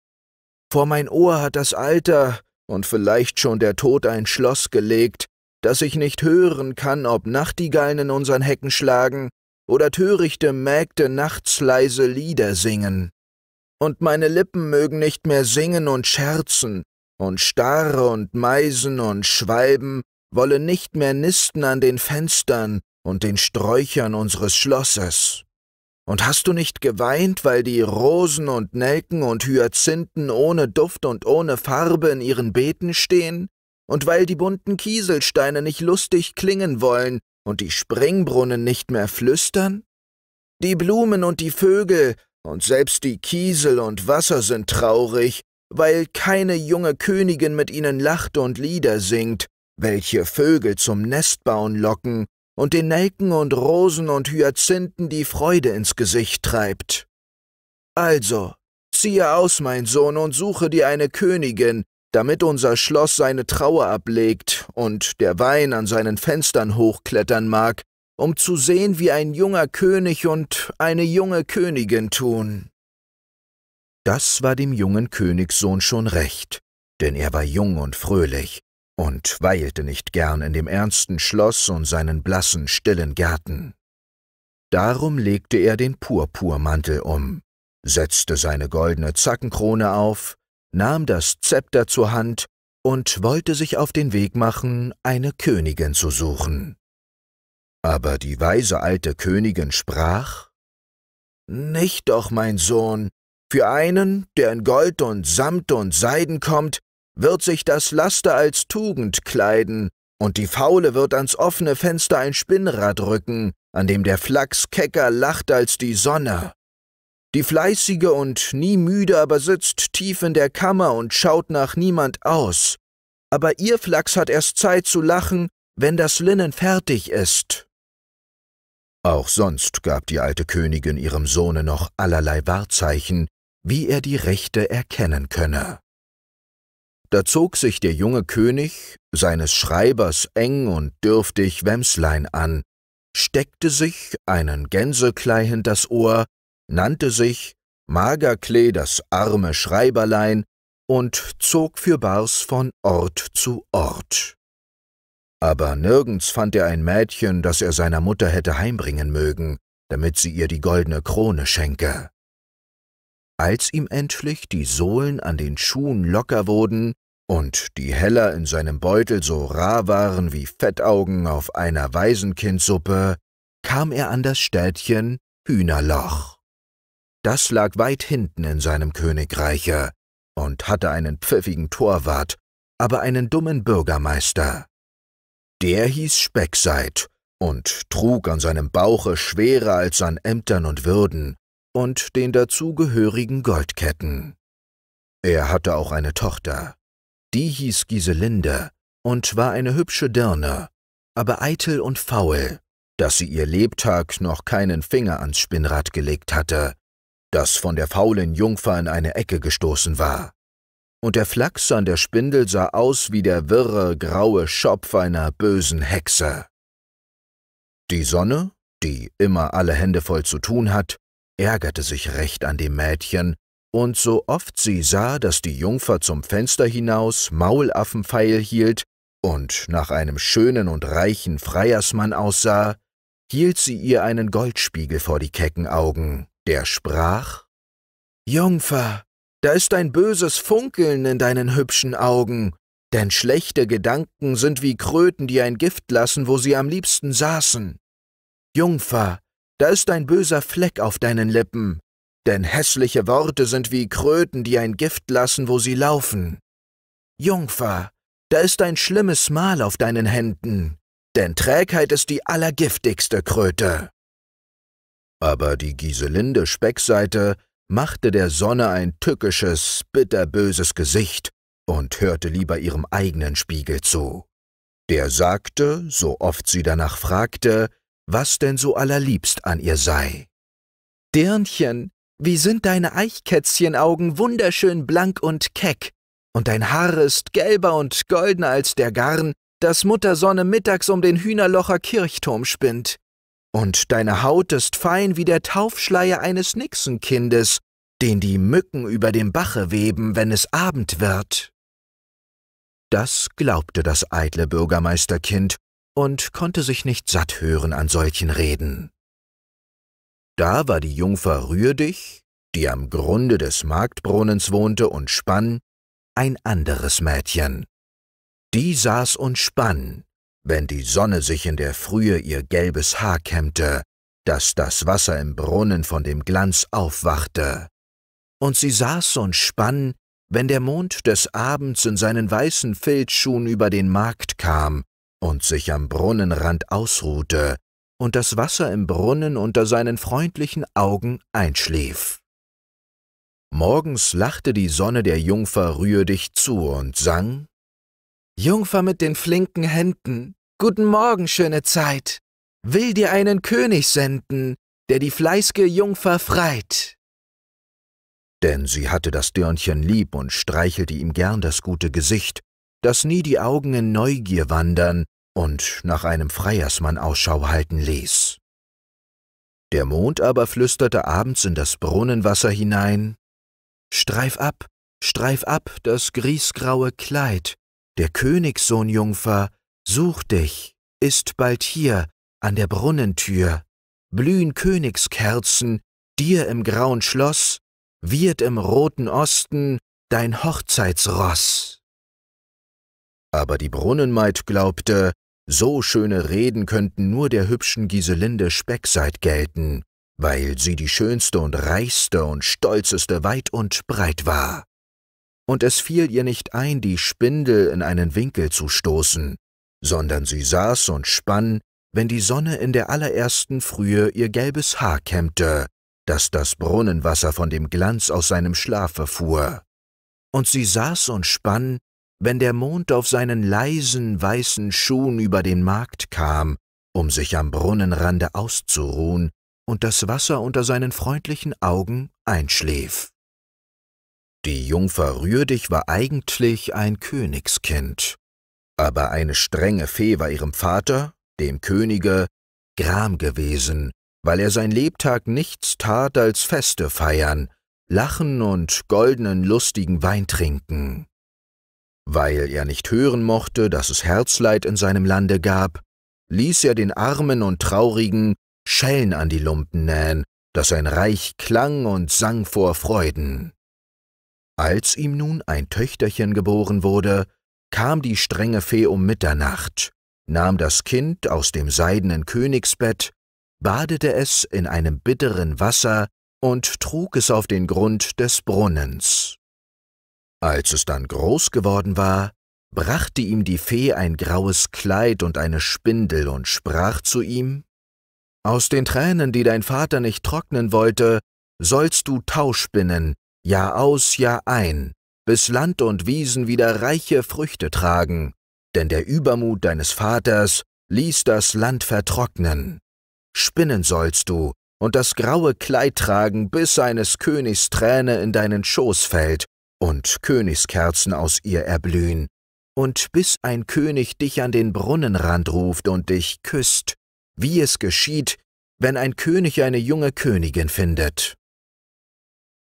Vor mein Ohr hat das Alter und vielleicht schon der Tod ein Schloss gelegt, dass ich nicht hören kann, ob Nachtigallen in unseren Hecken schlagen oder törichte Mägde nachts leise Lieder singen. Und meine Lippen mögen nicht mehr singen und scherzen, und Starre und Meisen und Schwalben wollen nicht mehr nisten an den Fenstern und den Sträuchern unseres Schlosses. Und hast du nicht geweint, weil die Rosen und Nelken und Hyazinthen ohne Duft und ohne Farbe in ihren Beeten stehen? Und weil die bunten Kieselsteine nicht lustig klingen wollen und die Springbrunnen nicht mehr flüstern? Die Blumen und die Vögel und selbst die Kiesel und Wasser sind traurig weil keine junge Königin mit ihnen lacht und Lieder singt, welche Vögel zum Nestbauen locken und den Nelken und Rosen und Hyazinthen die Freude ins Gesicht treibt. Also, ziehe aus, mein Sohn, und suche dir eine Königin, damit unser Schloss seine Trauer ablegt und der Wein an seinen Fenstern hochklettern mag, um zu sehen, wie ein junger König und eine junge Königin tun. Das war dem jungen Königssohn schon recht, denn er war jung und fröhlich und weilte nicht gern in dem ernsten Schloss und seinen blassen, stillen Gärten. Darum legte er den Purpurmantel um, setzte seine goldene Zackenkrone auf, nahm das Zepter zur Hand und wollte sich auf den Weg machen, eine Königin zu suchen. Aber die weise alte Königin sprach Nicht doch, mein Sohn, für einen, der in Gold und Samt und Seiden kommt, wird sich das Laster als Tugend kleiden, und die Faule wird ans offene Fenster ein Spinnrad rücken, an dem der Flachs kecker lacht als die Sonne. Die Fleißige und nie müde aber sitzt tief in der Kammer und schaut nach niemand aus, aber ihr Flachs hat erst Zeit zu lachen, wenn das Linnen fertig ist. Auch sonst gab die alte Königin ihrem Sohne noch allerlei Wahrzeichen, wie er die Rechte erkennen könne. Da zog sich der junge König, seines Schreibers eng und dürftig Wemslein an, steckte sich einen Gänseklei das Ohr, nannte sich Magerklee das arme Schreiberlein und zog für Bars von Ort zu Ort. Aber nirgends fand er ein Mädchen, das er seiner Mutter hätte heimbringen mögen, damit sie ihr die goldene Krone schenke. Als ihm endlich die Sohlen an den Schuhen locker wurden und die Heller in seinem Beutel so rar waren wie Fettaugen auf einer Waisenkindsuppe, kam er an das Städtchen Hühnerloch. Das lag weit hinten in seinem Königreiche und hatte einen pfiffigen Torwart, aber einen dummen Bürgermeister. Der hieß Speckseit und trug an seinem Bauche schwerer als an Ämtern und Würden und den dazugehörigen Goldketten. Er hatte auch eine Tochter. Die hieß Giselinde und war eine hübsche Dirne, aber eitel und faul, dass sie ihr Lebtag noch keinen Finger ans Spinnrad gelegt hatte, das von der faulen Jungfer in eine Ecke gestoßen war. Und der Flachs an der Spindel sah aus wie der wirre, graue Schopf einer bösen Hexe. Die Sonne, die immer alle Hände voll zu tun hat, ärgerte sich recht an dem Mädchen, und so oft sie sah, dass die Jungfer zum Fenster hinaus Maulaffenpfeil hielt und nach einem schönen und reichen Freiersmann aussah, hielt sie ihr einen Goldspiegel vor die kecken Augen, der sprach Jungfer, da ist ein böses Funkeln in deinen hübschen Augen, denn schlechte Gedanken sind wie Kröten, die ein Gift lassen, wo sie am liebsten saßen. Jungfer, da ist ein böser Fleck auf deinen Lippen, denn hässliche Worte sind wie Kröten, die ein Gift lassen, wo sie laufen. Jungfer, da ist ein schlimmes Mal auf deinen Händen, denn Trägheit ist die allergiftigste Kröte. Aber die Giselinde Speckseite machte der Sonne ein tückisches, bitterböses Gesicht und hörte lieber ihrem eigenen Spiegel zu. Der sagte, so oft sie danach fragte, was denn so allerliebst an ihr sei. Dirnchen, wie sind deine Eichkätzchenaugen wunderschön blank und keck, und dein Haar ist gelber und goldener als der Garn, das Muttersonne mittags um den Hühnerlocher Kirchturm spinnt. Und deine Haut ist fein wie der Taufschleier eines Nixenkindes, den die Mücken über dem Bache weben, wenn es Abend wird. Das glaubte das eitle Bürgermeisterkind und konnte sich nicht satt hören an solchen Reden. Da war die Jungfer Rührdich, die am Grunde des Marktbrunnens wohnte und spann, ein anderes Mädchen. Die saß und spann, wenn die Sonne sich in der Frühe ihr gelbes Haar kämmte, daß das Wasser im Brunnen von dem Glanz aufwachte. Und sie saß und spann, wenn der Mond des Abends in seinen weißen Filzschuhen über den Markt kam und sich am Brunnenrand ausruhte und das Wasser im Brunnen unter seinen freundlichen Augen einschlief. Morgens lachte die Sonne der Jungfer Rühe dich zu und sang Jungfer mit den flinken Händen, guten Morgen, schöne Zeit, will dir einen König senden, der die fleißge Jungfer freit. Denn sie hatte das Dörnchen lieb und streichelte ihm gern das gute Gesicht, dass nie die Augen in Neugier wandern, und nach einem Freiersmann Ausschau halten ließ. Der Mond aber flüsterte abends in das Brunnenwasser hinein, Streif ab, streif ab das griesgraue Kleid, der Königssohn Jungfer, such dich, ist bald hier, an der Brunnentür, blühen Königskerzen, dir im grauen Schloss, wird im roten Osten dein Hochzeitsross. Aber die Brunnenmaid glaubte, so schöne Reden könnten nur der hübschen Giselinde Speckseit gelten, weil sie die schönste und reichste und stolzeste weit und breit war. Und es fiel ihr nicht ein, die Spindel in einen Winkel zu stoßen, sondern sie saß und spann, wenn die Sonne in der allerersten Frühe ihr gelbes Haar kämmte, dass das Brunnenwasser von dem Glanz aus seinem Schlafe fuhr. Und sie saß und spann, wenn der Mond auf seinen leisen weißen Schuhen über den Markt kam, um sich am Brunnenrande auszuruhen und das Wasser unter seinen freundlichen Augen einschlief. Die Jungfer Rührdig war eigentlich ein Königskind, aber eine strenge Fee war ihrem Vater, dem Könige, gram gewesen, weil er sein Lebtag nichts tat als Feste feiern, lachen und goldenen lustigen Wein trinken. Weil er nicht hören mochte, dass es Herzleid in seinem Lande gab, ließ er den Armen und Traurigen Schellen an die Lumpen nähen, dass sein Reich klang und sang vor Freuden. Als ihm nun ein Töchterchen geboren wurde, kam die strenge Fee um Mitternacht, nahm das Kind aus dem seidenen Königsbett, badete es in einem bitteren Wasser und trug es auf den Grund des Brunnens. Als es dann groß geworden war, brachte ihm die Fee ein graues Kleid und eine Spindel und sprach zu ihm Aus den Tränen, die dein Vater nicht trocknen wollte, sollst du Tauspinnen, Jahr aus, Jahr ein, bis Land und Wiesen wieder reiche Früchte tragen, denn der Übermut deines Vaters ließ das Land vertrocknen. Spinnen sollst du und das graue Kleid tragen, bis eines Königs Träne in deinen Schoß fällt und Königskerzen aus ihr erblühen, und bis ein König dich an den Brunnenrand ruft und dich küsst, wie es geschieht, wenn ein König eine junge Königin findet.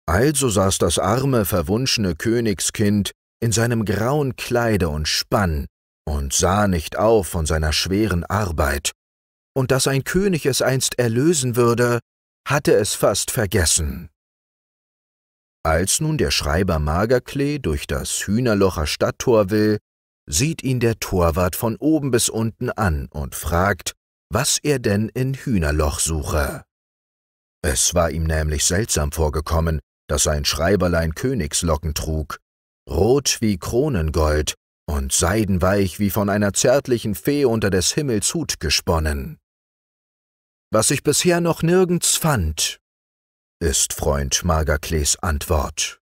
Also saß das arme, verwunschene Königskind in seinem grauen Kleide und spann und sah nicht auf von seiner schweren Arbeit, und dass ein König es einst erlösen würde, hatte es fast vergessen. Als nun der Schreiber Magerklee durch das Hühnerlocher Stadttor will, sieht ihn der Torwart von oben bis unten an und fragt, was er denn in Hühnerloch suche. Es war ihm nämlich seltsam vorgekommen, dass sein Schreiberlein Königslocken trug, rot wie Kronengold und seidenweich wie von einer zärtlichen Fee unter des Himmels Hut gesponnen. Was ich bisher noch nirgends fand, ist Freund Magerklees Antwort.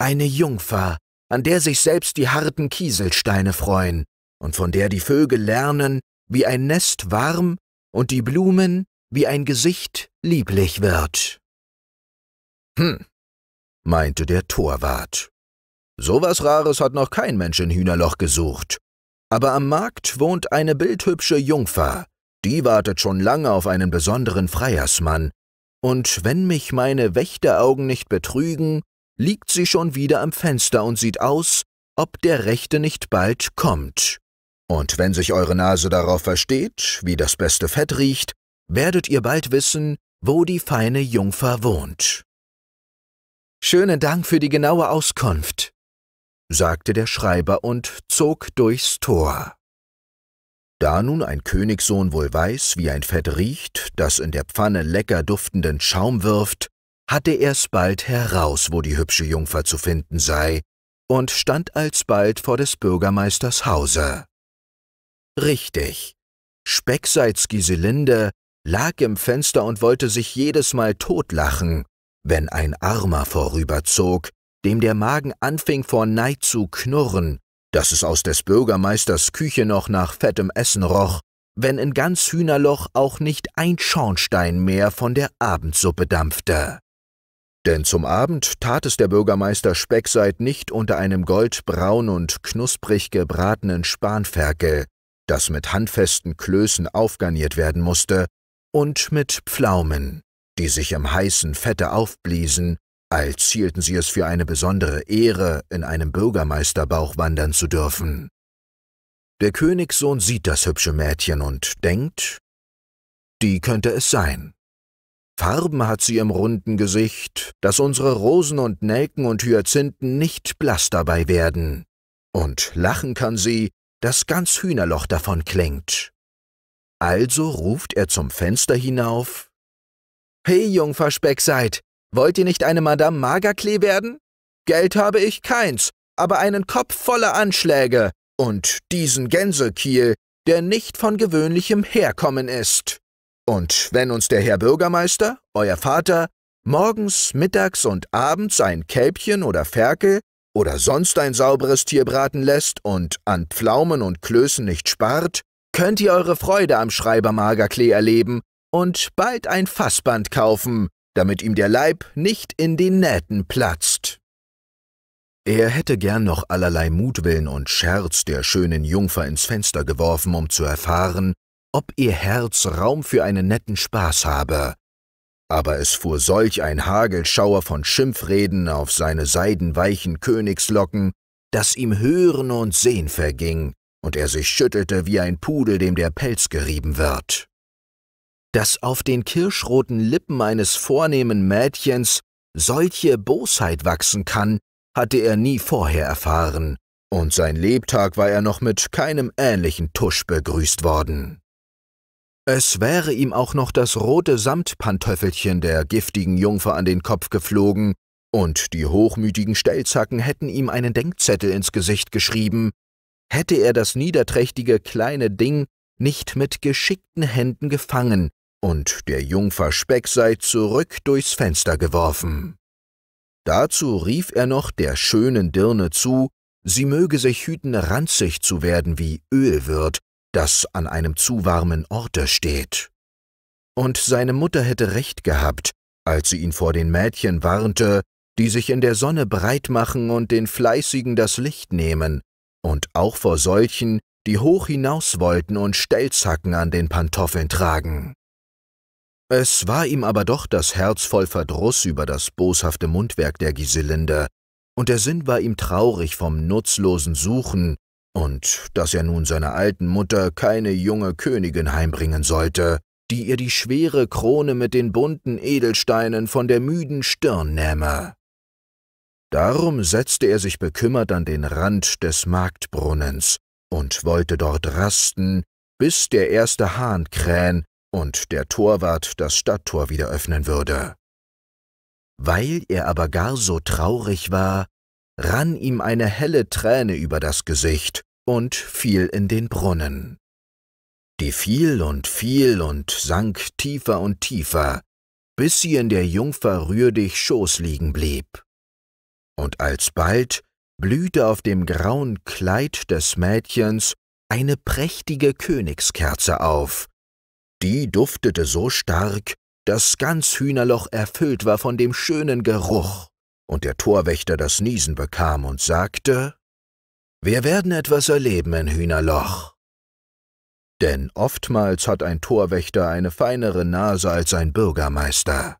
Eine Jungfer, an der sich selbst die harten Kieselsteine freuen und von der die Vögel lernen, wie ein Nest warm und die Blumen, wie ein Gesicht lieblich wird. Hm, meinte der Torwart. So was Rares hat noch kein Mensch in Hühnerloch gesucht. Aber am Markt wohnt eine bildhübsche Jungfer, die wartet schon lange auf einen besonderen Freiersmann, und wenn mich meine Wächteraugen nicht betrügen, liegt sie schon wieder am Fenster und sieht aus, ob der Rechte nicht bald kommt. Und wenn sich eure Nase darauf versteht, wie das beste Fett riecht, werdet ihr bald wissen, wo die feine Jungfer wohnt. Schönen Dank für die genaue Auskunft, sagte der Schreiber und zog durchs Tor. Da nun ein Königssohn wohl weiß, wie ein Fett riecht, das in der Pfanne lecker duftenden Schaum wirft, hatte er's bald heraus, wo die hübsche Jungfer zu finden sei, und stand alsbald vor des Bürgermeisters Hause. Richtig. Speckseits Giselinde lag im Fenster und wollte sich jedes Mal totlachen, wenn ein Armer vorüberzog, dem der Magen anfing vor Neid zu knurren dass es aus des Bürgermeisters Küche noch nach fettem Essen roch, wenn in ganz Hühnerloch auch nicht ein Schornstein mehr von der Abendsuppe dampfte. Denn zum Abend tat es der Bürgermeister Speckseit nicht unter einem goldbraun und knusprig gebratenen Spanferkel, das mit handfesten Klößen aufgarniert werden musste, und mit Pflaumen, die sich im heißen Fette aufbliesen als hielten sie es für eine besondere Ehre, in einem Bürgermeisterbauch wandern zu dürfen. Der Königssohn sieht das hübsche Mädchen und denkt, die könnte es sein. Farben hat sie im runden Gesicht, dass unsere Rosen und Nelken und Hyazinthen nicht blass dabei werden. Und lachen kann sie, dass ganz Hühnerloch davon klingt. Also ruft er zum Fenster hinauf, Hey, Jungfer Speckseid, Wollt ihr nicht eine Madame Magerklee werden? Geld habe ich keins, aber einen Kopf voller Anschläge und diesen Gänsekiel, der nicht von gewöhnlichem Herkommen ist. Und wenn uns der Herr Bürgermeister, euer Vater, morgens, mittags und abends ein Kälbchen oder Ferkel oder sonst ein sauberes Tier braten lässt und an Pflaumen und Klößen nicht spart, könnt ihr eure Freude am Schreiber Magerklee erleben und bald ein Fassband kaufen, damit ihm der Leib nicht in den Nähten platzt. Er hätte gern noch allerlei Mutwillen und Scherz der schönen Jungfer ins Fenster geworfen, um zu erfahren, ob ihr Herz Raum für einen netten Spaß habe. Aber es fuhr solch ein Hagelschauer von Schimpfreden auf seine seidenweichen Königslocken, daß ihm Hören und Sehen verging und er sich schüttelte wie ein Pudel, dem der Pelz gerieben wird dass auf den kirschroten Lippen eines vornehmen Mädchens solche Bosheit wachsen kann, hatte er nie vorher erfahren, und sein Lebtag war er noch mit keinem ähnlichen Tusch begrüßt worden. Es wäre ihm auch noch das rote Samtpantöffelchen der giftigen Jungfer an den Kopf geflogen, und die hochmütigen Stellzacken hätten ihm einen Denkzettel ins Gesicht geschrieben, hätte er das niederträchtige kleine Ding nicht mit geschickten Händen gefangen und der Jungfer Speck sei zurück durchs Fenster geworfen. Dazu rief er noch der schönen Dirne zu, sie möge sich hüten, ranzig zu werden wie Öl wird, das an einem zu warmen Orte steht. Und seine Mutter hätte recht gehabt, als sie ihn vor den Mädchen warnte, die sich in der Sonne breit machen und den Fleißigen das Licht nehmen, und auch vor solchen, die hoch hinaus wollten und Stelzhacken an den Pantoffeln tragen. Es war ihm aber doch das Herz voll Verdruss über das boshafte Mundwerk der Giselinde, und der Sinn war ihm traurig vom nutzlosen Suchen und dass er nun seiner alten Mutter keine junge Königin heimbringen sollte, die ihr die schwere Krone mit den bunten Edelsteinen von der müden Stirn nähme. Darum setzte er sich bekümmert an den Rand des Marktbrunnens und wollte dort rasten, bis der erste Hahn krähen und der Torwart das Stadttor wieder öffnen würde. Weil er aber gar so traurig war, rann ihm eine helle Träne über das Gesicht und fiel in den Brunnen. Die fiel und fiel und sank tiefer und tiefer, bis sie in der Jungfer Rührdich Schoß liegen blieb. Und alsbald blühte auf dem grauen Kleid des Mädchens eine prächtige Königskerze auf, die duftete so stark, dass ganz Hühnerloch erfüllt war von dem schönen Geruch, und der Torwächter das Niesen bekam und sagte, Wir werden etwas erleben in Hühnerloch. Denn oftmals hat ein Torwächter eine feinere Nase als ein Bürgermeister.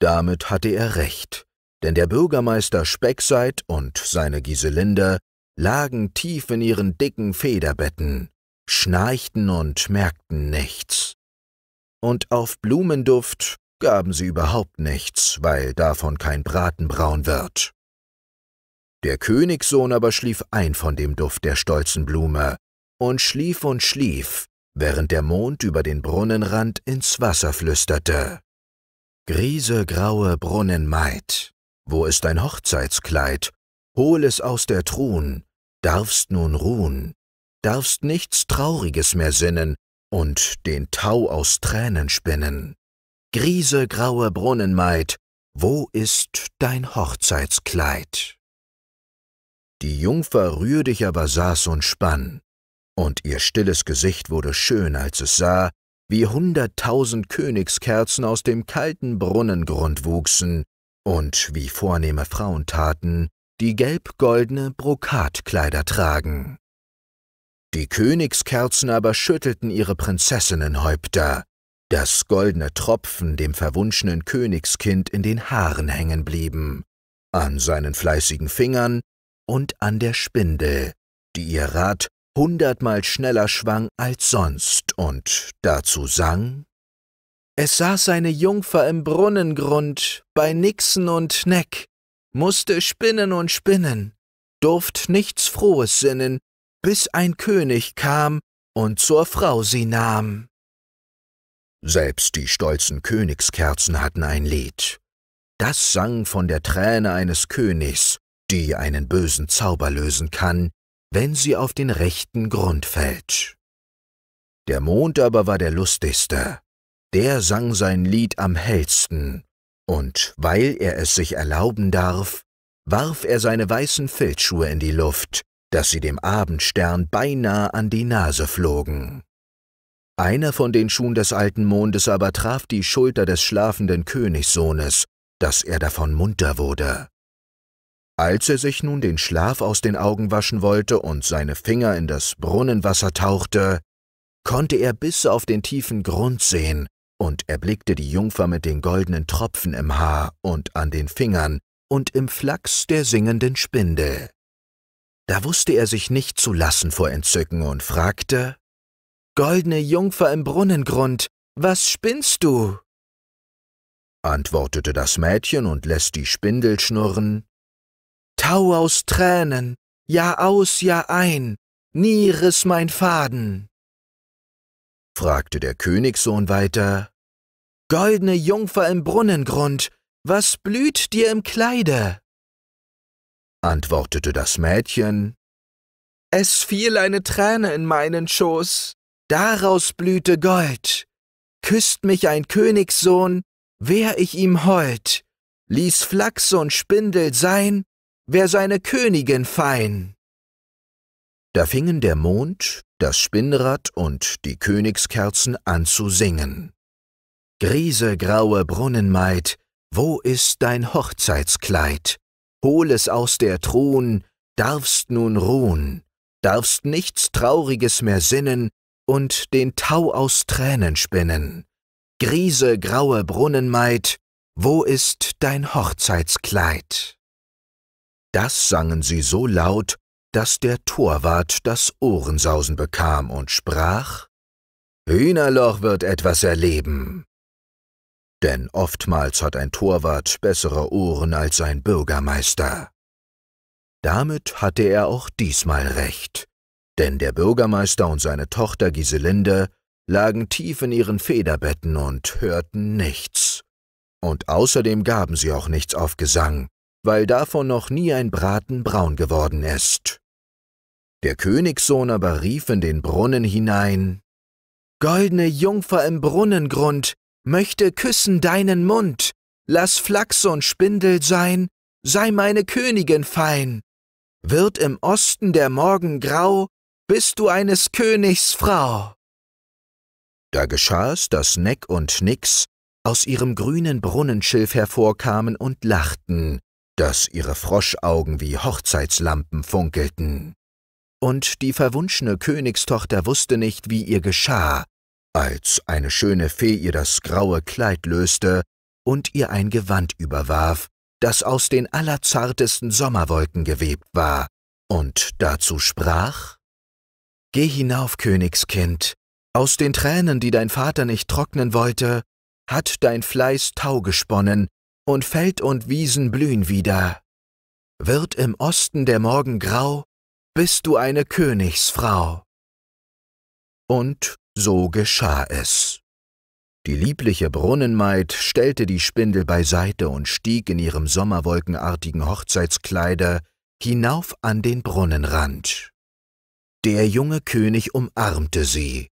Damit hatte er recht, denn der Bürgermeister Speckseid und seine Giselinde lagen tief in ihren dicken Federbetten, schnarchten und merkten nichts. Und auf Blumenduft gaben sie überhaupt nichts, weil davon kein Braten braun wird. Der Königssohn aber schlief ein von dem Duft der stolzen Blume und schlief und schlief, während der Mond über den Brunnenrand ins Wasser flüsterte. Griese graue Brunnenmaid, wo ist dein Hochzeitskleid? Hol es aus der Truhen, darfst nun ruhen darfst nichts Trauriges mehr sinnen und den Tau aus Tränen spinnen. Grise graue Brunnenmaid, wo ist dein Hochzeitskleid? Die Jungfer rühr dich aber saß und spann, und ihr stilles Gesicht wurde schön, als es sah, wie hunderttausend Königskerzen aus dem kalten Brunnengrund wuchsen, und wie vornehme Frauen taten, die gelb-goldene Brokatkleider tragen. Die Königskerzen aber schüttelten ihre Prinzessinnenhäupter, dass goldene Tropfen dem verwunschenen Königskind in den Haaren hängen blieben, an seinen fleißigen Fingern und an der Spindel, die ihr Rad hundertmal schneller schwang als sonst und dazu sang Es saß eine Jungfer im Brunnengrund bei Nixen und Neck, mußte spinnen und spinnen, durft nichts Frohes sinnen, bis ein König kam und zur Frau sie nahm. Selbst die stolzen Königskerzen hatten ein Lied. Das sang von der Träne eines Königs, die einen bösen Zauber lösen kann, wenn sie auf den rechten Grund fällt. Der Mond aber war der lustigste. Der sang sein Lied am hellsten, und weil er es sich erlauben darf, warf er seine weißen Filzschuhe in die Luft, dass sie dem Abendstern beinahe an die Nase flogen. Einer von den Schuhen des alten Mondes aber traf die Schulter des schlafenden Königssohnes, dass er davon munter wurde. Als er sich nun den Schlaf aus den Augen waschen wollte und seine Finger in das Brunnenwasser tauchte, konnte er bis auf den tiefen Grund sehen und erblickte die Jungfer mit den goldenen Tropfen im Haar und an den Fingern und im Flachs der singenden Spindel. Da wusste er sich nicht zu lassen vor Entzücken und fragte Goldene Jungfer im Brunnengrund, was spinnst du? antwortete das Mädchen und lässt die Spindel schnurren. Tau aus Tränen, Jahr aus, Jahr ein, nie riss mein Faden. fragte der Königssohn weiter. Goldene Jungfer im Brunnengrund, was blüht dir im Kleide? antwortete das Mädchen. Es fiel eine Träne in meinen Schoß, daraus blühte Gold. Küsst mich ein Königssohn, wär ich ihm hold, ließ Flachs und Spindel sein, wär seine Königin fein. Da fingen der Mond, das Spinnrad und die Königskerzen an zu singen. Griese graue Brunnenmaid, wo ist dein Hochzeitskleid? hol es aus der Truhen, darfst nun ruhen, darfst nichts Trauriges mehr sinnen und den Tau aus Tränen spinnen. Griese graue Brunnenmaid, wo ist dein Hochzeitskleid? Das sangen sie so laut, dass der Torwart das Ohrensausen bekam und sprach Hühnerloch wird etwas erleben, denn oftmals hat ein Torwart bessere Ohren als ein Bürgermeister. Damit hatte er auch diesmal recht, denn der Bürgermeister und seine Tochter Giselinde lagen tief in ihren Federbetten und hörten nichts. Und außerdem gaben sie auch nichts auf Gesang, weil davon noch nie ein Braten braun geworden ist. Der Königssohn aber rief in den Brunnen hinein Goldene Jungfer im Brunnengrund, möchte küssen deinen Mund, lass Flachs und Spindel sein, sei meine Königin fein. Wird im Osten der Morgen grau, bist du eines Königs Frau. Da geschah es, dass Neck und Nix aus ihrem grünen Brunnenschilf hervorkamen und lachten, dass ihre Froschaugen wie Hochzeitslampen funkelten. Und die verwunschene Königstochter wusste nicht, wie ihr geschah, als eine schöne Fee ihr das graue Kleid löste und ihr ein Gewand überwarf, das aus den allerzartesten Sommerwolken gewebt war, und dazu sprach Geh hinauf, Königskind, aus den Tränen, die dein Vater nicht trocknen wollte, hat dein Fleiß Tau gesponnen, und Feld und Wiesen blühen wieder. Wird im Osten der Morgen grau, bist du eine Königsfrau. Und so geschah es. Die liebliche Brunnenmaid stellte die Spindel beiseite und stieg in ihrem sommerwolkenartigen Hochzeitskleider hinauf an den Brunnenrand. Der junge König umarmte sie,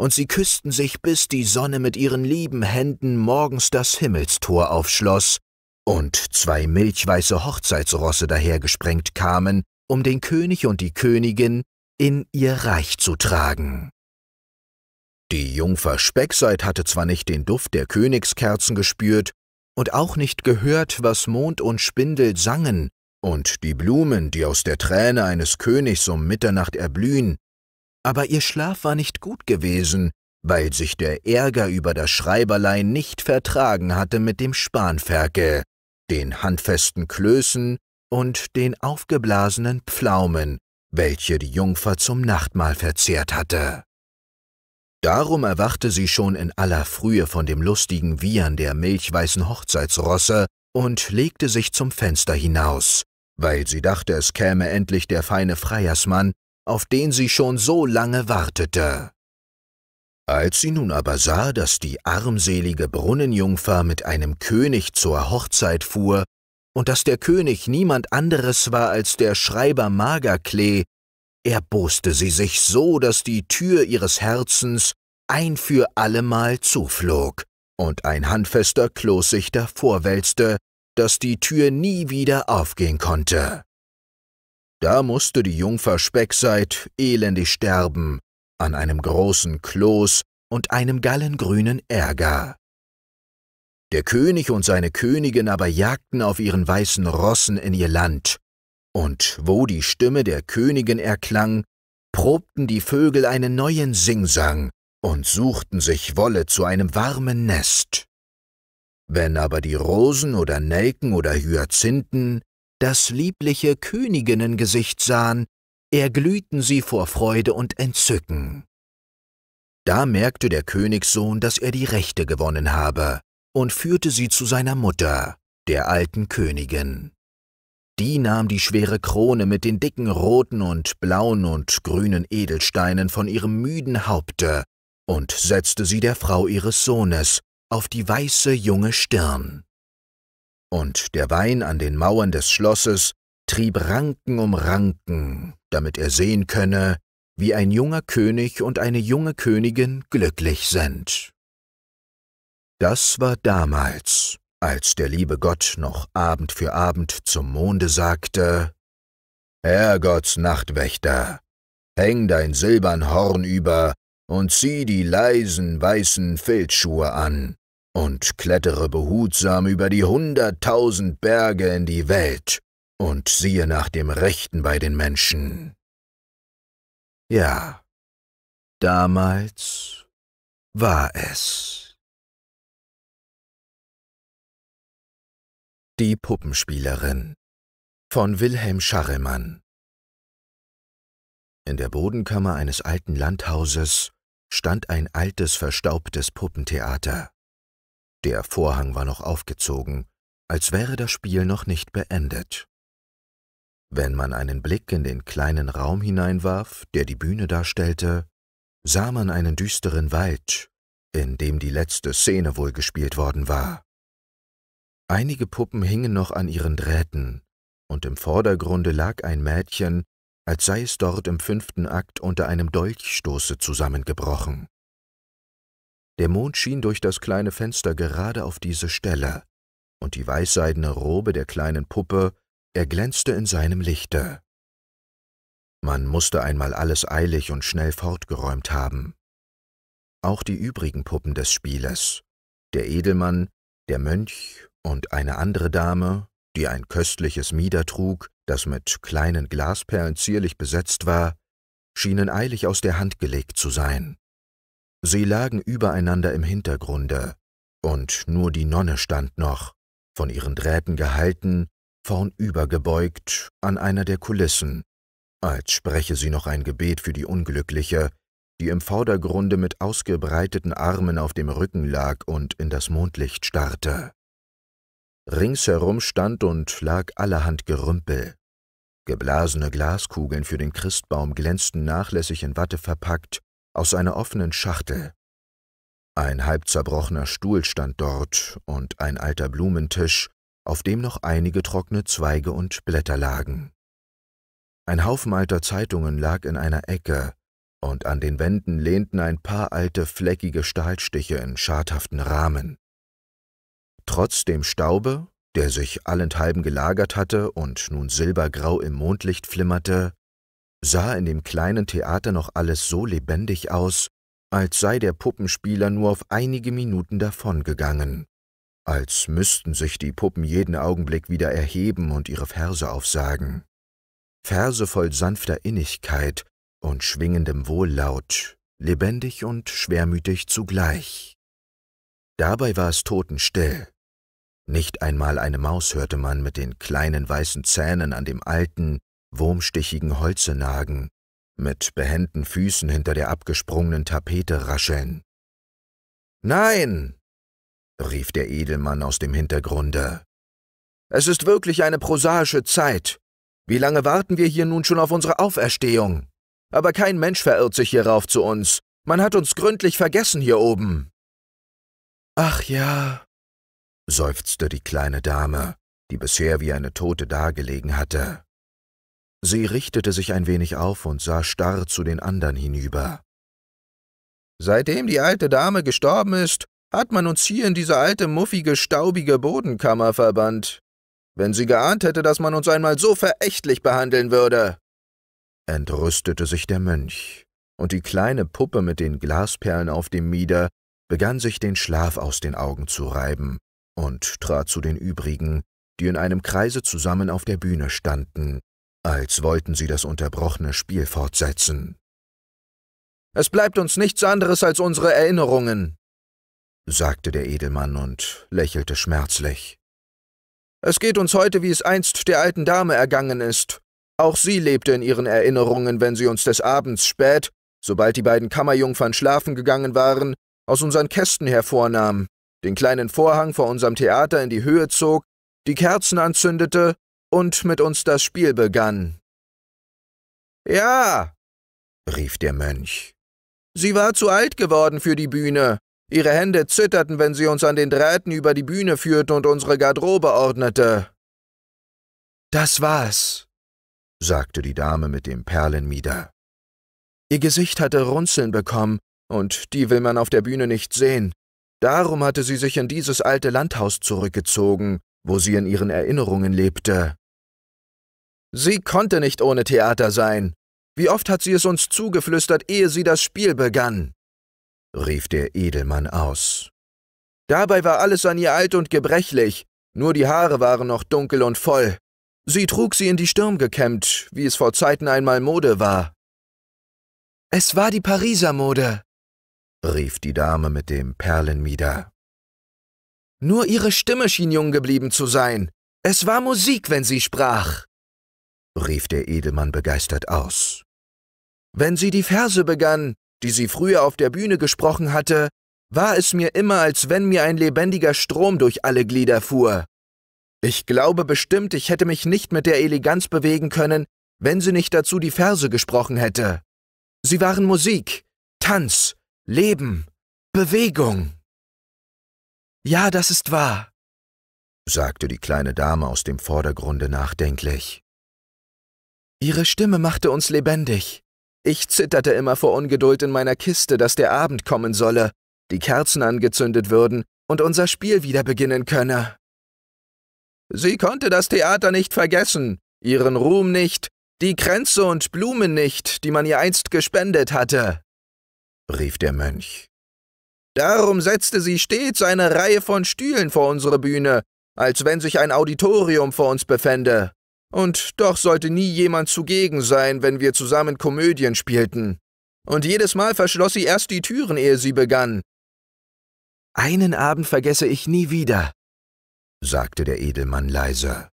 und sie küssten sich, bis die Sonne mit ihren lieben Händen morgens das Himmelstor aufschloss und zwei milchweiße Hochzeitsrosse dahergesprengt kamen, um den König und die Königin in ihr Reich zu tragen. Die Jungfer Speckseid hatte zwar nicht den Duft der Königskerzen gespürt und auch nicht gehört, was Mond und Spindel sangen und die Blumen, die aus der Träne eines Königs um Mitternacht erblühen, aber ihr Schlaf war nicht gut gewesen, weil sich der Ärger über das Schreiberlein nicht vertragen hatte mit dem Spanferkel, den handfesten Klößen und den aufgeblasenen Pflaumen, welche die Jungfer zum Nachtmahl verzehrt hatte. Darum erwachte sie schon in aller Frühe von dem lustigen Wiehern der milchweißen Hochzeitsrosse und legte sich zum Fenster hinaus, weil sie dachte, es käme endlich der feine Freiersmann, auf den sie schon so lange wartete. Als sie nun aber sah, dass die armselige Brunnenjungfer mit einem König zur Hochzeit fuhr und dass der König niemand anderes war als der Schreiber Magerklee, erboste sie sich so, dass die Tür ihres Herzens ein für allemal zuflog und ein handfester Kloß sich davorwälzte, dass die Tür nie wieder aufgehen konnte. Da musste die Jungfer Speckseit elendig sterben, an einem großen Kloß und einem gallengrünen Ärger. Der König und seine Königin aber jagten auf ihren weißen Rossen in ihr Land, und wo die Stimme der Königin erklang, probten die Vögel einen neuen Singsang und suchten sich Wolle zu einem warmen Nest. Wenn aber die Rosen oder Nelken oder Hyazinthen das liebliche Königinnengesicht sahen, erglühten sie vor Freude und Entzücken. Da merkte der Königssohn, dass er die Rechte gewonnen habe, und führte sie zu seiner Mutter, der alten Königin. Die nahm die schwere Krone mit den dicken roten und blauen und grünen Edelsteinen von ihrem müden Haupte und setzte sie der Frau ihres Sohnes auf die weiße junge Stirn. Und der Wein an den Mauern des Schlosses trieb Ranken um Ranken, damit er sehen könne, wie ein junger König und eine junge Königin glücklich sind. Das war damals, als der liebe Gott noch Abend für Abend zum Monde sagte, Herrgotts Nachtwächter, häng dein silbern Horn über und zieh die leisen weißen Filzschuhe an und klettere behutsam über die hunderttausend Berge in die Welt und siehe nach dem Rechten bei den Menschen. Ja, damals war es. Die Puppenspielerin von Wilhelm Scharremann In der Bodenkammer eines alten Landhauses stand ein altes, verstaubtes Puppentheater. Der Vorhang war noch aufgezogen, als wäre das Spiel noch nicht beendet. Wenn man einen Blick in den kleinen Raum hineinwarf, der die Bühne darstellte, sah man einen düsteren Wald, in dem die letzte Szene wohl gespielt worden war. Einige Puppen hingen noch an ihren Drähten, und im Vordergrunde lag ein Mädchen, als sei es dort im fünften Akt unter einem Dolchstoße zusammengebrochen. Der Mond schien durch das kleine Fenster gerade auf diese Stelle, und die weißseidene Robe der kleinen Puppe erglänzte in seinem Lichte. Man musste einmal alles eilig und schnell fortgeräumt haben. Auch die übrigen Puppen des Spieles, der Edelmann, der Mönch und eine andere Dame, die ein köstliches Mieder trug, das mit kleinen Glasperlen zierlich besetzt war, schienen eilig aus der Hand gelegt zu sein. Sie lagen übereinander im Hintergrunde, und nur die Nonne stand noch, von ihren Drähten gehalten, vornübergebeugt an einer der Kulissen, als spreche sie noch ein Gebet für die Unglückliche, die im Vordergrunde mit ausgebreiteten Armen auf dem Rücken lag und in das Mondlicht starrte. Ringsherum stand und lag allerhand Gerümpel. Geblasene Glaskugeln für den Christbaum glänzten nachlässig in Watte verpackt aus einer offenen Schachtel. Ein halb zerbrochener Stuhl stand dort und ein alter Blumentisch, auf dem noch einige trockene Zweige und Blätter lagen. Ein Haufen alter Zeitungen lag in einer Ecke, und an den Wänden lehnten ein paar alte fleckige Stahlstiche in schadhaften Rahmen. Trotz dem Staube, der sich allenthalben gelagert hatte und nun silbergrau im Mondlicht flimmerte, sah in dem kleinen Theater noch alles so lebendig aus, als sei der Puppenspieler nur auf einige Minuten davongegangen, als müssten sich die Puppen jeden Augenblick wieder erheben und ihre Verse aufsagen. Verse voll sanfter Innigkeit und schwingendem Wohllaut, lebendig und schwermütig zugleich. Dabei war es totenstill, nicht einmal eine Maus hörte man mit den kleinen weißen Zähnen an dem alten, wurmstichigen Holze nagen, mit behenden Füßen hinter der abgesprungenen Tapete rascheln. Nein, rief der Edelmann aus dem Hintergrunde. Es ist wirklich eine prosaische Zeit. Wie lange warten wir hier nun schon auf unsere Auferstehung? Aber kein Mensch verirrt sich hierauf zu uns. Man hat uns gründlich vergessen hier oben. Ach ja, seufzte die kleine Dame, die bisher wie eine Tote dagelegen hatte. Sie richtete sich ein wenig auf und sah starr zu den anderen hinüber. Seitdem die alte Dame gestorben ist, hat man uns hier in diese alte, muffige, staubige Bodenkammer verbannt. Wenn sie geahnt hätte, dass man uns einmal so verächtlich behandeln würde. Entrüstete sich der Mönch, und die kleine Puppe mit den Glasperlen auf dem Mieder begann sich den Schlaf aus den Augen zu reiben, und trat zu den übrigen, die in einem Kreise zusammen auf der Bühne standen, als wollten sie das unterbrochene Spiel fortsetzen. Es bleibt uns nichts anderes als unsere Erinnerungen, sagte der Edelmann und lächelte schmerzlich. Es geht uns heute, wie es einst der alten Dame ergangen ist. Auch sie lebte in ihren Erinnerungen, wenn sie uns des Abends spät, sobald die beiden Kammerjungfern schlafen gegangen waren, aus unseren Kästen hervornahm den kleinen Vorhang vor unserem Theater in die Höhe zog, die Kerzen anzündete und mit uns das Spiel begann. Ja, rief der Mönch. Sie war zu alt geworden für die Bühne. Ihre Hände zitterten, wenn sie uns an den Drähten über die Bühne führte und unsere Garderobe ordnete. Das war's, sagte die Dame mit dem Perlenmieder. Ihr Gesicht hatte Runzeln bekommen, und die will man auf der Bühne nicht sehen. Darum hatte sie sich in dieses alte Landhaus zurückgezogen, wo sie in ihren Erinnerungen lebte. Sie konnte nicht ohne Theater sein. Wie oft hat sie es uns zugeflüstert, ehe sie das Spiel begann? rief der Edelmann aus. Dabei war alles an ihr alt und gebrechlich, nur die Haare waren noch dunkel und voll. Sie trug sie in die Stirn gekämmt, wie es vor Zeiten einmal Mode war. Es war die Pariser Mode, rief die Dame mit dem Perlenmieder. Nur ihre Stimme schien jung geblieben zu sein. Es war Musik, wenn sie sprach, rief der Edelmann begeistert aus. Wenn sie die Verse begann, die sie früher auf der Bühne gesprochen hatte, war es mir immer, als wenn mir ein lebendiger Strom durch alle Glieder fuhr. Ich glaube bestimmt, ich hätte mich nicht mit der Eleganz bewegen können, wenn sie nicht dazu die Verse gesprochen hätte. Sie waren Musik, Tanz, Leben, Bewegung. Ja, das ist wahr, sagte die kleine Dame aus dem Vordergrunde nachdenklich. Ihre Stimme machte uns lebendig. Ich zitterte immer vor Ungeduld in meiner Kiste, dass der Abend kommen solle, die Kerzen angezündet würden und unser Spiel wieder beginnen könne. Sie konnte das Theater nicht vergessen, ihren Ruhm nicht, die Kränze und Blumen nicht, die man ihr einst gespendet hatte, rief der Mönch. Darum setzte sie stets eine Reihe von Stühlen vor unsere Bühne, als wenn sich ein Auditorium vor uns befände. Und doch sollte nie jemand zugegen sein, wenn wir zusammen Komödien spielten. Und jedes Mal verschloss sie erst die Türen, ehe sie begann. Einen Abend vergesse ich nie wieder, sagte der Edelmann leise.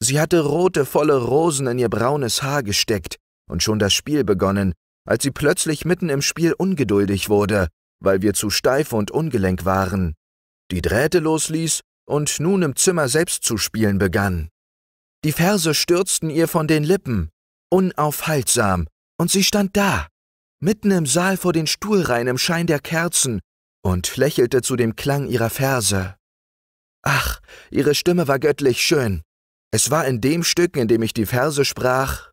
Sie hatte rote, volle Rosen in ihr braunes Haar gesteckt und schon das Spiel begonnen, als sie plötzlich mitten im Spiel ungeduldig wurde, weil wir zu steif und ungelenk waren, die Drähte losließ und nun im Zimmer selbst zu spielen begann. Die Verse stürzten ihr von den Lippen, unaufhaltsam, und sie stand da, mitten im Saal vor den Stuhlreihen im Schein der Kerzen und lächelte zu dem Klang ihrer Verse. Ach, ihre Stimme war göttlich schön. Es war in dem Stück, in dem ich die Verse sprach.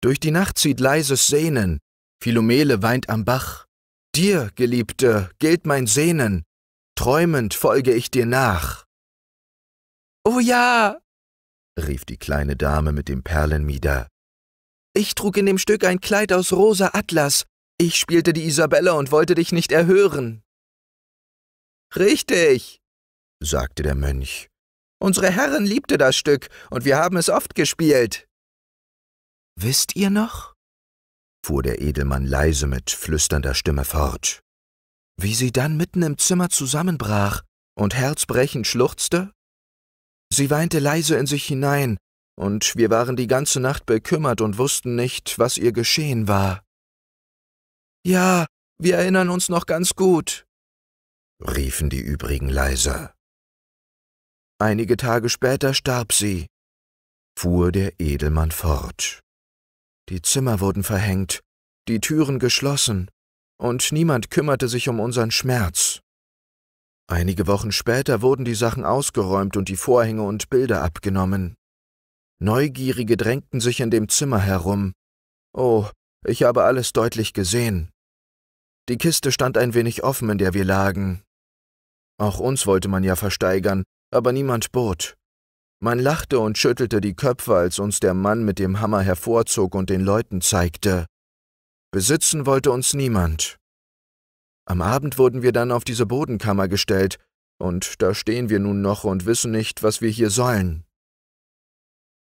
Durch die Nacht zieht leises Sehnen, Philomele weint am Bach. Dir, Geliebte, gilt mein Sehnen. Träumend folge ich dir nach. Oh ja, rief die kleine Dame mit dem Perlenmieder. Ich trug in dem Stück ein Kleid aus rosa Atlas. Ich spielte die Isabella und wollte dich nicht erhören. Richtig, sagte der Mönch. Unsere Herren liebte das Stück, und wir haben es oft gespielt. Wisst ihr noch? fuhr der Edelmann leise mit flüsternder Stimme fort. Wie sie dann mitten im Zimmer zusammenbrach und herzbrechend schluchzte? Sie weinte leise in sich hinein, und wir waren die ganze Nacht bekümmert und wussten nicht, was ihr geschehen war. Ja, wir erinnern uns noch ganz gut, riefen die übrigen leise. Einige Tage später starb sie, fuhr der Edelmann fort. Die Zimmer wurden verhängt, die Türen geschlossen, und niemand kümmerte sich um unseren Schmerz. Einige Wochen später wurden die Sachen ausgeräumt und die Vorhänge und Bilder abgenommen. Neugierige drängten sich in dem Zimmer herum. Oh, ich habe alles deutlich gesehen. Die Kiste stand ein wenig offen, in der wir lagen. Auch uns wollte man ja versteigern, aber niemand bot. Man lachte und schüttelte die Köpfe, als uns der Mann mit dem Hammer hervorzog und den Leuten zeigte. Besitzen wollte uns niemand. Am Abend wurden wir dann auf diese Bodenkammer gestellt, und da stehen wir nun noch und wissen nicht, was wir hier sollen.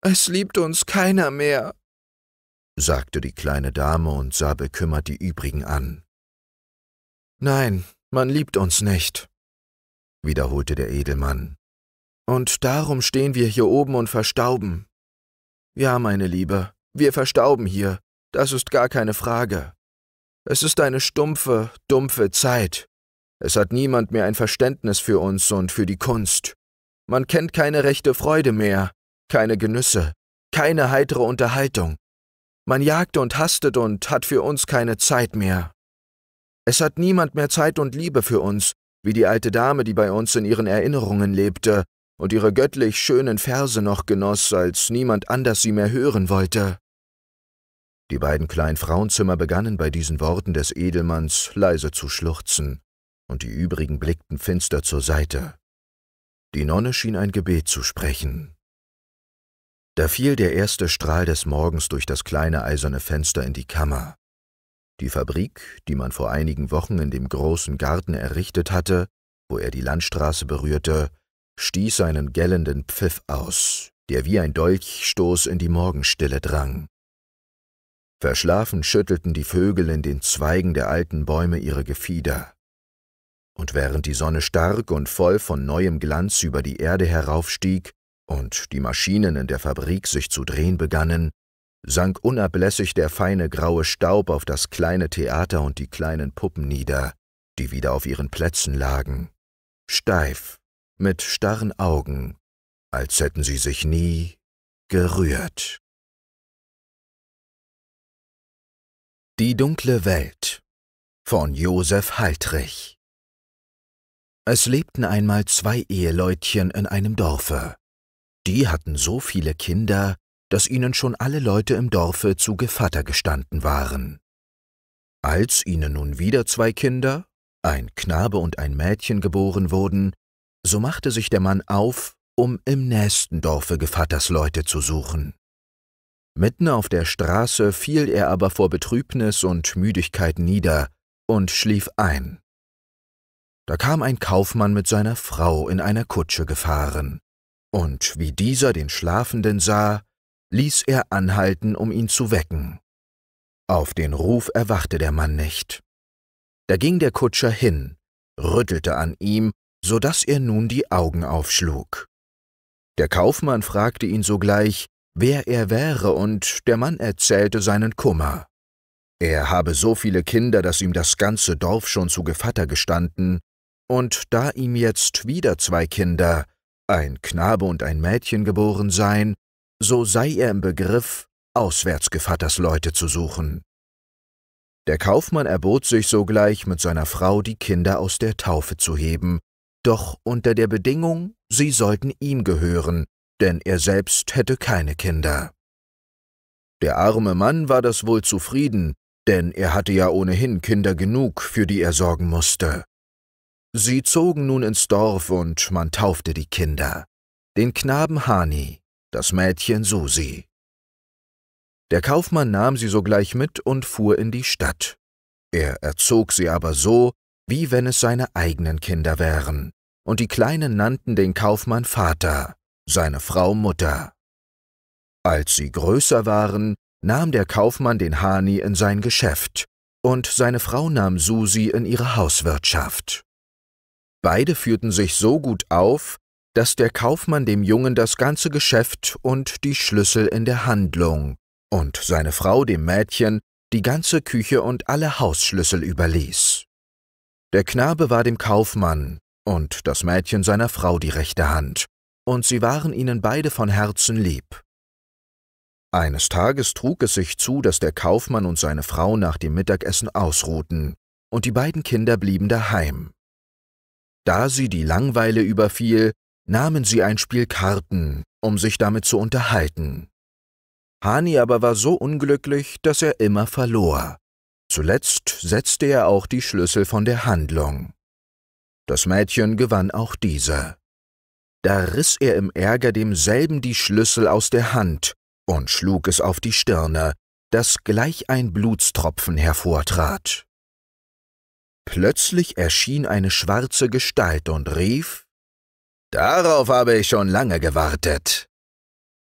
Es liebt uns keiner mehr, sagte die kleine Dame und sah bekümmert die übrigen an. Nein, man liebt uns nicht, wiederholte der Edelmann. Und darum stehen wir hier oben und verstauben. Ja, meine Liebe, wir verstauben hier, das ist gar keine Frage. Es ist eine stumpfe, dumpfe Zeit. Es hat niemand mehr ein Verständnis für uns und für die Kunst. Man kennt keine rechte Freude mehr, keine Genüsse, keine heitere Unterhaltung. Man jagt und hastet und hat für uns keine Zeit mehr. Es hat niemand mehr Zeit und Liebe für uns, wie die alte Dame, die bei uns in ihren Erinnerungen lebte, und ihre göttlich schönen Verse noch genoss, als niemand anders sie mehr hören wollte. Die beiden kleinen Frauenzimmer begannen bei diesen Worten des Edelmanns leise zu schluchzen, und die übrigen blickten finster zur Seite. Die Nonne schien ein Gebet zu sprechen. Da fiel der erste Strahl des Morgens durch das kleine eiserne Fenster in die Kammer. Die Fabrik, die man vor einigen Wochen in dem großen Garten errichtet hatte, wo er die Landstraße berührte, stieß einen gellenden Pfiff aus, der wie ein Dolchstoß in die Morgenstille drang. Verschlafen schüttelten die Vögel in den Zweigen der alten Bäume ihre Gefieder. Und während die Sonne stark und voll von neuem Glanz über die Erde heraufstieg und die Maschinen in der Fabrik sich zu drehen begannen, sank unablässig der feine graue Staub auf das kleine Theater und die kleinen Puppen nieder, die wieder auf ihren Plätzen lagen, steif mit starren Augen, als hätten sie sich nie gerührt. Die dunkle Welt von Josef Haltrich Es lebten einmal zwei Eheleutchen in einem Dorfe. Die hatten so viele Kinder, dass ihnen schon alle Leute im Dorfe zu Gevatter gestanden waren. Als ihnen nun wieder zwei Kinder, ein Knabe und ein Mädchen geboren wurden, so machte sich der Mann auf, um im nächsten Dorfe Gevattersleute zu suchen. Mitten auf der Straße fiel er aber vor Betrübnis und Müdigkeit nieder und schlief ein. Da kam ein Kaufmann mit seiner Frau in einer Kutsche gefahren, und wie dieser den Schlafenden sah, ließ er anhalten, um ihn zu wecken. Auf den Ruf erwachte der Mann nicht. Da ging der Kutscher hin, rüttelte an ihm so daß er nun die Augen aufschlug. Der Kaufmann fragte ihn sogleich, wer er wäre, und der Mann erzählte seinen Kummer. Er habe so viele Kinder, dass ihm das ganze Dorf schon zu Gevatter gestanden, und da ihm jetzt wieder zwei Kinder, ein Knabe und ein Mädchen geboren seien, so sei er im Begriff, auswärts Gevatters Leute zu suchen. Der Kaufmann erbot sich sogleich, mit seiner Frau die Kinder aus der Taufe zu heben doch unter der Bedingung, sie sollten ihm gehören, denn er selbst hätte keine Kinder. Der arme Mann war das wohl zufrieden, denn er hatte ja ohnehin Kinder genug, für die er sorgen musste. Sie zogen nun ins Dorf und man taufte die Kinder. Den Knaben Hani, das Mädchen Susi. Der Kaufmann nahm sie sogleich mit und fuhr in die Stadt. Er erzog sie aber so, wie wenn es seine eigenen Kinder wären, und die Kleinen nannten den Kaufmann Vater, seine Frau Mutter. Als sie größer waren, nahm der Kaufmann den Hani in sein Geschäft, und seine Frau nahm Susi in ihre Hauswirtschaft. Beide führten sich so gut auf, dass der Kaufmann dem Jungen das ganze Geschäft und die Schlüssel in der Handlung und seine Frau dem Mädchen die ganze Küche und alle Hausschlüssel überließ. Der Knabe war dem Kaufmann und das Mädchen seiner Frau die rechte Hand, und sie waren ihnen beide von Herzen lieb. Eines Tages trug es sich zu, dass der Kaufmann und seine Frau nach dem Mittagessen ausruhten, und die beiden Kinder blieben daheim. Da sie die Langweile überfiel, nahmen sie ein Spiel Karten, um sich damit zu unterhalten. Hani aber war so unglücklich, dass er immer verlor. Zuletzt setzte er auch die Schlüssel von der Handlung. Das Mädchen gewann auch diese. Da riss er im Ärger demselben die Schlüssel aus der Hand und schlug es auf die Stirne, dass gleich ein Blutstropfen hervortrat. Plötzlich erschien eine schwarze Gestalt und rief Darauf habe ich schon lange gewartet.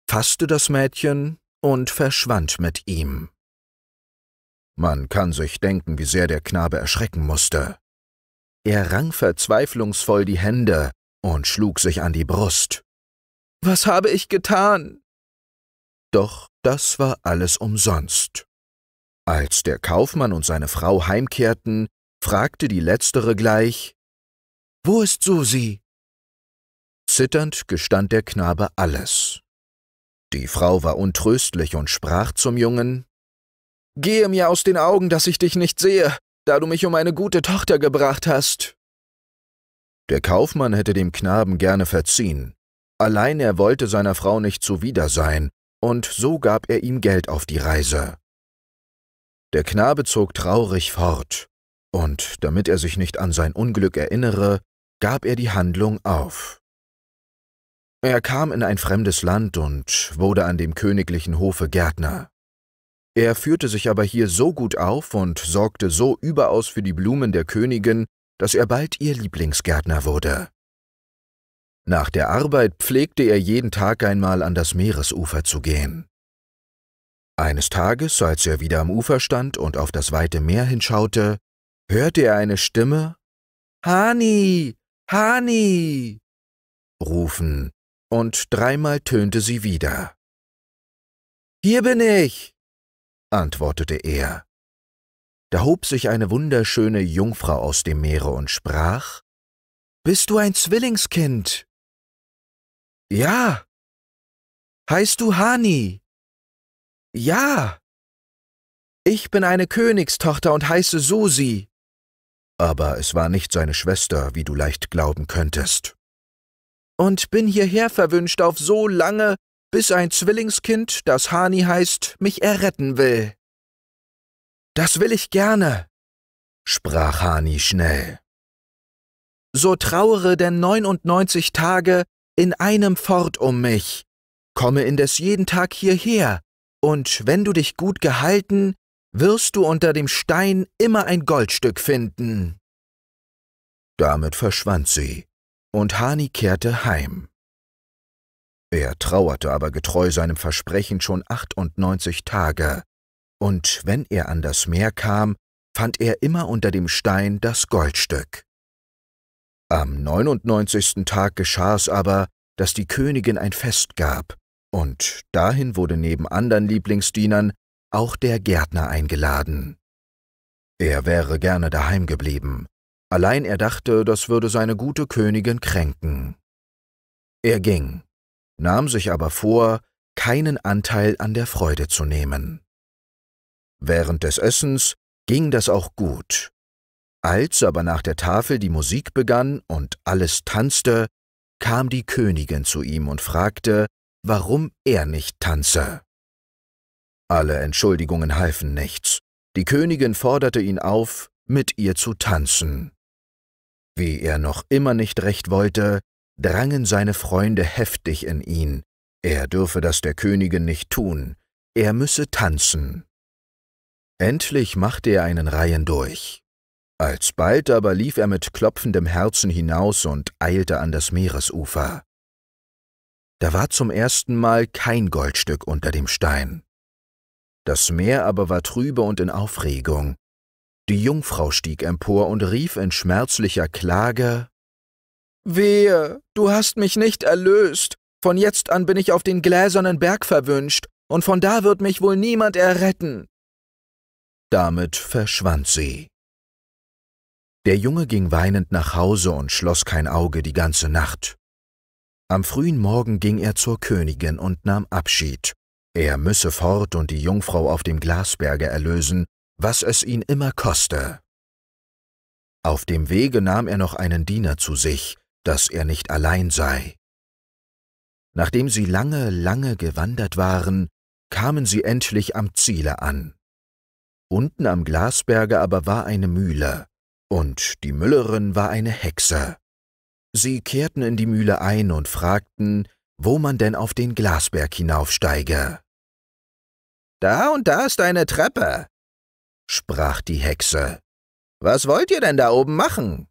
fasste das Mädchen und verschwand mit ihm. Man kann sich denken, wie sehr der Knabe erschrecken musste. Er rang verzweiflungsvoll die Hände und schlug sich an die Brust. Was habe ich getan? Doch das war alles umsonst. Als der Kaufmann und seine Frau heimkehrten, fragte die letztere gleich Wo ist Susi? Zitternd gestand der Knabe alles. Die Frau war untröstlich und sprach zum Jungen Gehe mir aus den Augen, dass ich dich nicht sehe, da du mich um eine gute Tochter gebracht hast. Der Kaufmann hätte dem Knaben gerne verziehen, allein er wollte seiner Frau nicht zuwider sein, und so gab er ihm Geld auf die Reise. Der Knabe zog traurig fort, und damit er sich nicht an sein Unglück erinnere, gab er die Handlung auf. Er kam in ein fremdes Land und wurde an dem königlichen Hofe Gärtner. Er führte sich aber hier so gut auf und sorgte so überaus für die Blumen der Königin, dass er bald ihr Lieblingsgärtner wurde. Nach der Arbeit pflegte er jeden Tag einmal an das Meeresufer zu gehen. Eines Tages, als er wieder am Ufer stand und auf das weite Meer hinschaute, hörte er eine Stimme Hani, Hani rufen, und dreimal tönte sie wieder. Hier bin ich, antwortete er. Da hob sich eine wunderschöne Jungfrau aus dem Meere und sprach, Bist du ein Zwillingskind? Ja. Heißt du Hani? Ja. Ich bin eine Königstochter und heiße Susi. Aber es war nicht seine Schwester, wie du leicht glauben könntest. Und bin hierher verwünscht auf so lange, bis ein Zwillingskind, das Hani heißt, mich erretten will. Das will ich gerne, sprach Hani schnell. So trauere denn 99 Tage in einem fort um mich, komme indes jeden Tag hierher, und wenn du dich gut gehalten, wirst du unter dem Stein immer ein Goldstück finden. Damit verschwand sie, und Hani kehrte heim. Er trauerte aber getreu seinem Versprechen schon 98 Tage, und wenn er an das Meer kam, fand er immer unter dem Stein das Goldstück. Am 99. Tag geschah es aber, dass die Königin ein Fest gab, und dahin wurde neben anderen Lieblingsdienern auch der Gärtner eingeladen. Er wäre gerne daheim geblieben, allein er dachte, das würde seine gute Königin kränken. Er ging, nahm sich aber vor, keinen Anteil an der Freude zu nehmen. Während des Essens ging das auch gut. Als aber nach der Tafel die Musik begann und alles tanzte, kam die Königin zu ihm und fragte, warum er nicht tanze. Alle Entschuldigungen halfen nichts. Die Königin forderte ihn auf, mit ihr zu tanzen. Wie er noch immer nicht recht wollte, drangen seine Freunde heftig in ihn, er dürfe das der Königin nicht tun, er müsse tanzen. Endlich machte er einen Reihen durch. Alsbald aber lief er mit klopfendem Herzen hinaus und eilte an das Meeresufer. Da war zum ersten Mal kein Goldstück unter dem Stein. Das Meer aber war trübe und in Aufregung. Die Jungfrau stieg empor und rief in schmerzlicher Klage Wehe, du hast mich nicht erlöst. Von jetzt an bin ich auf den gläsernen Berg verwünscht, und von da wird mich wohl niemand erretten. Damit verschwand sie. Der Junge ging weinend nach Hause und schloss kein Auge die ganze Nacht. Am frühen Morgen ging er zur Königin und nahm Abschied. Er müsse fort und die Jungfrau auf dem Glasberge erlösen, was es ihn immer koste. Auf dem Wege nahm er noch einen Diener zu sich, dass er nicht allein sei. Nachdem sie lange, lange gewandert waren, kamen sie endlich am Ziele an. Unten am Glasberge aber war eine Mühle, und die Müllerin war eine Hexe. Sie kehrten in die Mühle ein und fragten, wo man denn auf den Glasberg hinaufsteige. Da und da ist eine Treppe, sprach die Hexe. Was wollt ihr denn da oben machen?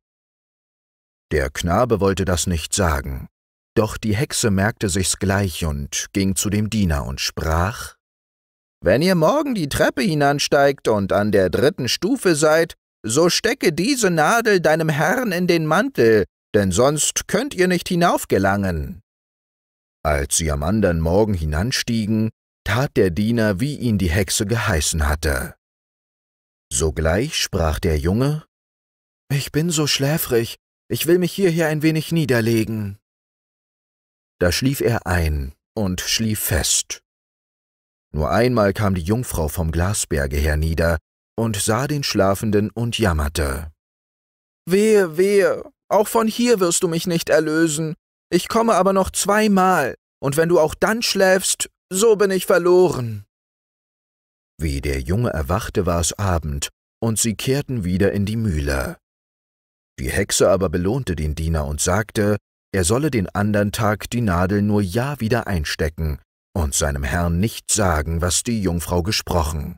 Der Knabe wollte das nicht sagen, doch die Hexe merkte sich's gleich und ging zu dem Diener und sprach Wenn ihr morgen die Treppe hinansteigt und an der dritten Stufe seid, so stecke diese Nadel deinem Herrn in den Mantel, denn sonst könnt ihr nicht hinaufgelangen. Als sie am andern Morgen hinanstiegen, tat der Diener, wie ihn die Hexe geheißen hatte. Sogleich sprach der Junge Ich bin so schläfrig, ich will mich hierher ein wenig niederlegen. Da schlief er ein und schlief fest. Nur einmal kam die Jungfrau vom Glasberge hernieder und sah den Schlafenden und jammerte. Wehe, wehe, auch von hier wirst du mich nicht erlösen. Ich komme aber noch zweimal, und wenn du auch dann schläfst, so bin ich verloren. Wie der Junge erwachte, war es Abend, und sie kehrten wieder in die Mühle. Die Hexe aber belohnte den Diener und sagte, er solle den andern Tag die Nadel nur ja wieder einstecken und seinem Herrn nicht sagen, was die Jungfrau gesprochen.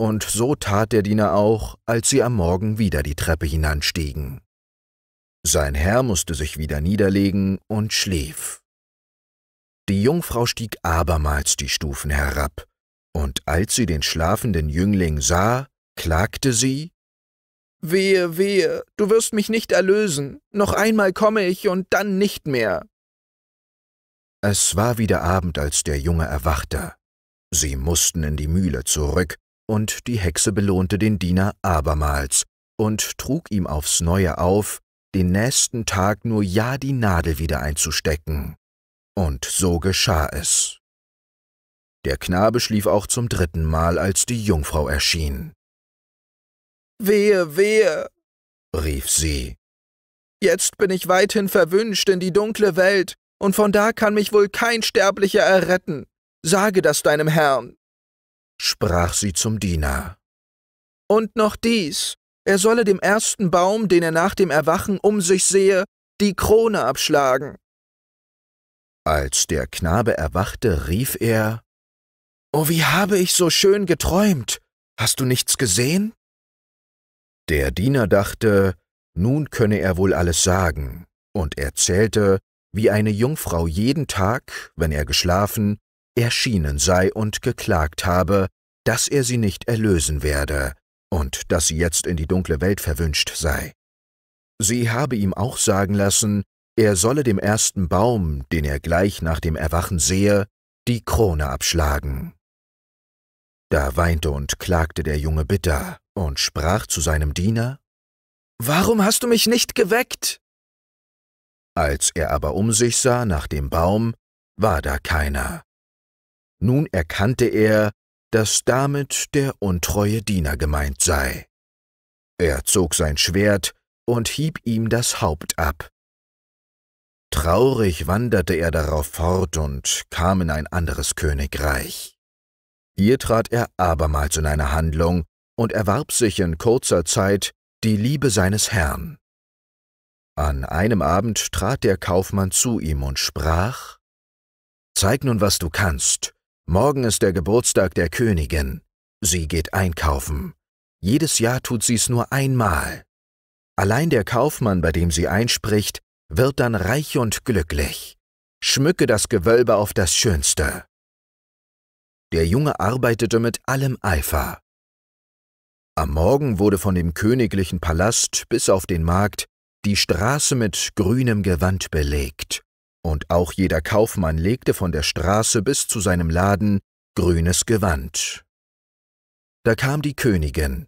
Und so tat der Diener auch, als sie am Morgen wieder die Treppe hinanstiegen. Sein Herr musste sich wieder niederlegen und schlief. Die Jungfrau stieg abermals die Stufen herab, und als sie den schlafenden Jüngling sah, klagte sie, Wehe, wehe, du wirst mich nicht erlösen, noch einmal komme ich und dann nicht mehr. Es war wieder Abend, als der Junge erwachte. Sie mussten in die Mühle zurück, und die Hexe belohnte den Diener abermals und trug ihm aufs neue auf, den nächsten Tag nur ja die Nadel wieder einzustecken. Und so geschah es. Der Knabe schlief auch zum dritten Mal, als die Jungfrau erschien. Wehe, wehe, rief sie. Jetzt bin ich weithin verwünscht in die dunkle Welt, und von da kann mich wohl kein Sterblicher erretten. Sage das deinem Herrn, sprach sie zum Diener. Und noch dies, er solle dem ersten Baum, den er nach dem Erwachen um sich sehe, die Krone abschlagen. Als der Knabe erwachte, rief er, Oh, wie habe ich so schön geträumt! Hast du nichts gesehen? Der Diener dachte, nun könne er wohl alles sagen, und erzählte, wie eine Jungfrau jeden Tag, wenn er geschlafen, erschienen sei und geklagt habe, dass er sie nicht erlösen werde und dass sie jetzt in die dunkle Welt verwünscht sei. Sie habe ihm auch sagen lassen, er solle dem ersten Baum, den er gleich nach dem Erwachen sehe, die Krone abschlagen. Da weinte und klagte der Junge bitter, und sprach zu seinem Diener, Warum hast du mich nicht geweckt? Als er aber um sich sah nach dem Baum, war da keiner. Nun erkannte er, dass damit der untreue Diener gemeint sei. Er zog sein Schwert und hieb ihm das Haupt ab. Traurig wanderte er darauf fort und kam in ein anderes Königreich. Hier trat er abermals in eine Handlung, und erwarb sich in kurzer Zeit die Liebe seines Herrn. An einem Abend trat der Kaufmann zu ihm und sprach Zeig nun, was du kannst. Morgen ist der Geburtstag der Königin. Sie geht einkaufen. Jedes Jahr tut sie's nur einmal. Allein der Kaufmann, bei dem sie einspricht, wird dann reich und glücklich. Schmücke das Gewölbe auf das Schönste. Der Junge arbeitete mit allem Eifer. Am Morgen wurde von dem königlichen Palast bis auf den Markt die Straße mit grünem Gewand belegt, und auch jeder Kaufmann legte von der Straße bis zu seinem Laden grünes Gewand. Da kam die Königin,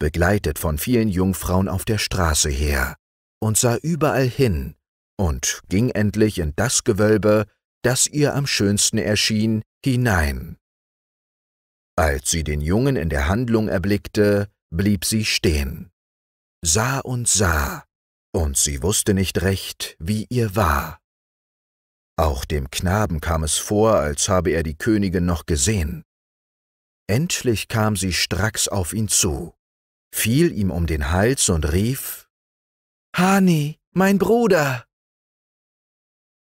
begleitet von vielen Jungfrauen auf der Straße her, und sah überall hin und ging endlich in das Gewölbe, das ihr am schönsten erschien, hinein. Als sie den Jungen in der Handlung erblickte, blieb sie stehen, sah und sah, und sie wusste nicht recht, wie ihr war. Auch dem Knaben kam es vor, als habe er die Königin noch gesehen. Endlich kam sie stracks auf ihn zu, fiel ihm um den Hals und rief Hani, mein Bruder.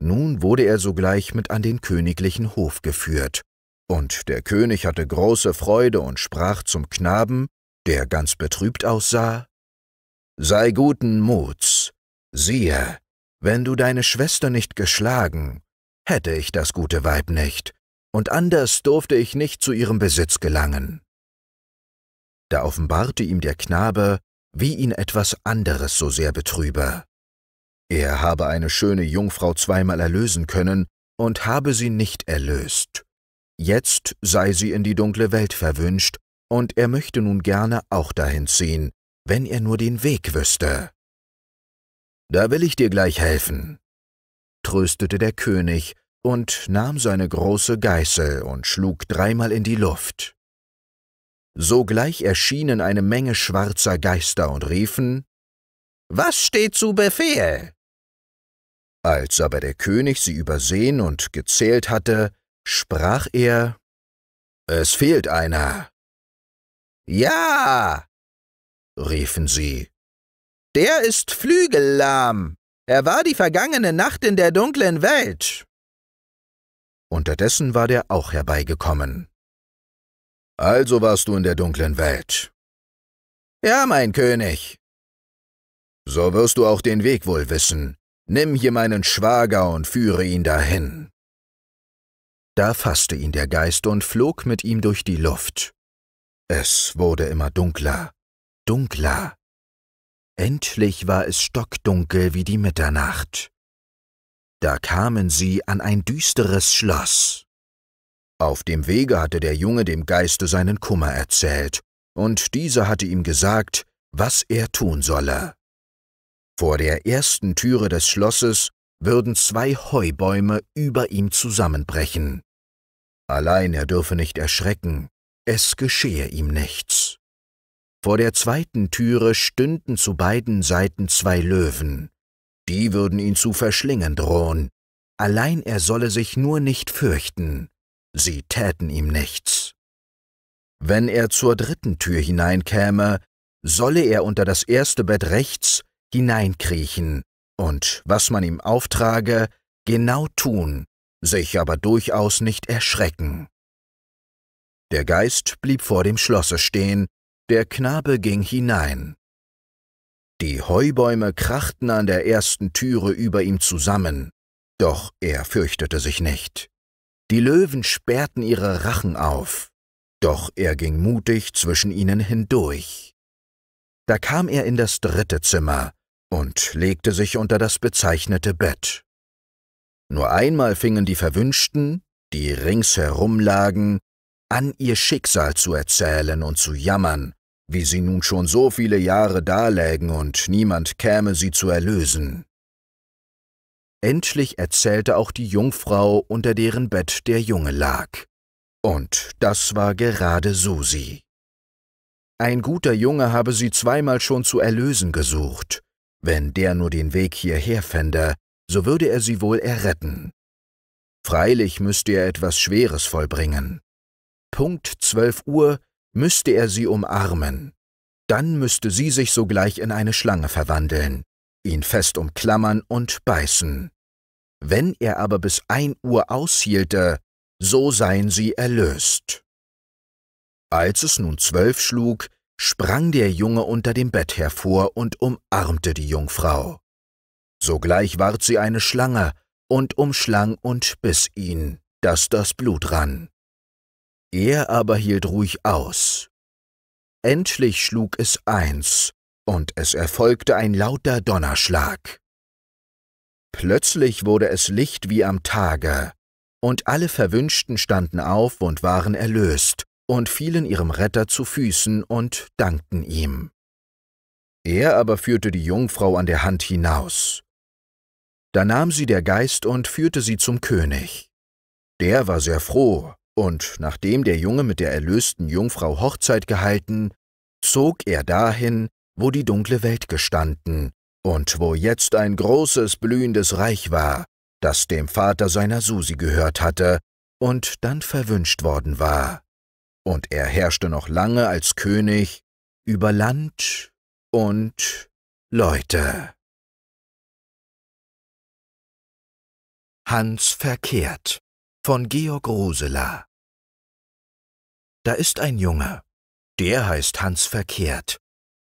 Nun wurde er sogleich mit an den königlichen Hof geführt, und der König hatte große Freude und sprach zum Knaben der ganz betrübt aussah, Sei guten Muts, siehe, wenn du deine Schwester nicht geschlagen, hätte ich das gute Weib nicht, und anders durfte ich nicht zu ihrem Besitz gelangen. Da offenbarte ihm der Knabe, wie ihn etwas anderes so sehr betrübe. Er habe eine schöne Jungfrau zweimal erlösen können und habe sie nicht erlöst. Jetzt sei sie in die dunkle Welt verwünscht und er möchte nun gerne auch dahin ziehen, wenn er nur den Weg wüsste. Da will ich dir gleich helfen, tröstete der König und nahm seine große Geißel und schlug dreimal in die Luft. Sogleich erschienen eine Menge schwarzer Geister und riefen Was steht zu Befehl? Als aber der König sie übersehen und gezählt hatte, sprach er Es fehlt einer. Ja, riefen sie. Der ist flügellahm. Er war die vergangene Nacht in der dunklen Welt. Unterdessen war der auch herbeigekommen. Also warst du in der dunklen Welt. Ja, mein König. So wirst du auch den Weg wohl wissen. Nimm hier meinen Schwager und führe ihn dahin. Da fasste ihn der Geist und flog mit ihm durch die Luft. Es wurde immer dunkler, dunkler. Endlich war es stockdunkel wie die Mitternacht. Da kamen sie an ein düsteres Schloss. Auf dem Wege hatte der Junge dem Geiste seinen Kummer erzählt, und dieser hatte ihm gesagt, was er tun solle. Vor der ersten Türe des Schlosses würden zwei Heubäume über ihm zusammenbrechen. Allein er dürfe nicht erschrecken, es geschehe ihm nichts. Vor der zweiten Türe stünden zu beiden Seiten zwei Löwen, die würden ihn zu verschlingen drohen, allein er solle sich nur nicht fürchten, sie täten ihm nichts. Wenn er zur dritten Tür hineinkäme, solle er unter das erste Bett rechts hineinkriechen und, was man ihm auftrage, genau tun, sich aber durchaus nicht erschrecken. Der Geist blieb vor dem Schlosse stehen, der Knabe ging hinein. Die Heubäume krachten an der ersten Türe über ihm zusammen, doch er fürchtete sich nicht. Die Löwen sperrten ihre Rachen auf, doch er ging mutig zwischen ihnen hindurch. Da kam er in das dritte Zimmer und legte sich unter das bezeichnete Bett. Nur einmal fingen die Verwünschten, die ringsherum lagen, an ihr Schicksal zu erzählen und zu jammern, wie sie nun schon so viele Jahre dalägen und niemand käme sie zu erlösen. Endlich erzählte auch die Jungfrau, unter deren Bett der Junge lag. Und das war gerade Susi. Ein guter Junge habe sie zweimal schon zu erlösen gesucht. Wenn der nur den Weg hierher fände, so würde er sie wohl erretten. Freilich müsste er etwas Schweres vollbringen. Punkt zwölf Uhr müsste er sie umarmen. Dann müsste sie sich sogleich in eine Schlange verwandeln, ihn fest umklammern und beißen. Wenn er aber bis ein Uhr aushielte, so seien sie erlöst. Als es nun zwölf schlug, sprang der Junge unter dem Bett hervor und umarmte die Jungfrau. Sogleich ward sie eine Schlange und umschlang und biss ihn, daß das Blut rann. Er aber hielt ruhig aus. Endlich schlug es eins, und es erfolgte ein lauter Donnerschlag. Plötzlich wurde es Licht wie am Tage, und alle Verwünschten standen auf und waren erlöst, und fielen ihrem Retter zu Füßen und dankten ihm. Er aber führte die Jungfrau an der Hand hinaus. Da nahm sie der Geist und führte sie zum König. Der war sehr froh und nachdem der Junge mit der erlösten Jungfrau Hochzeit gehalten, zog er dahin, wo die dunkle Welt gestanden und wo jetzt ein großes blühendes Reich war, das dem Vater seiner Susi gehört hatte und dann verwünscht worden war. Und er herrschte noch lange als König über Land und Leute. Hans verkehrt von Georg Rosela Da ist ein Junge, der heißt Hans Verkehrt,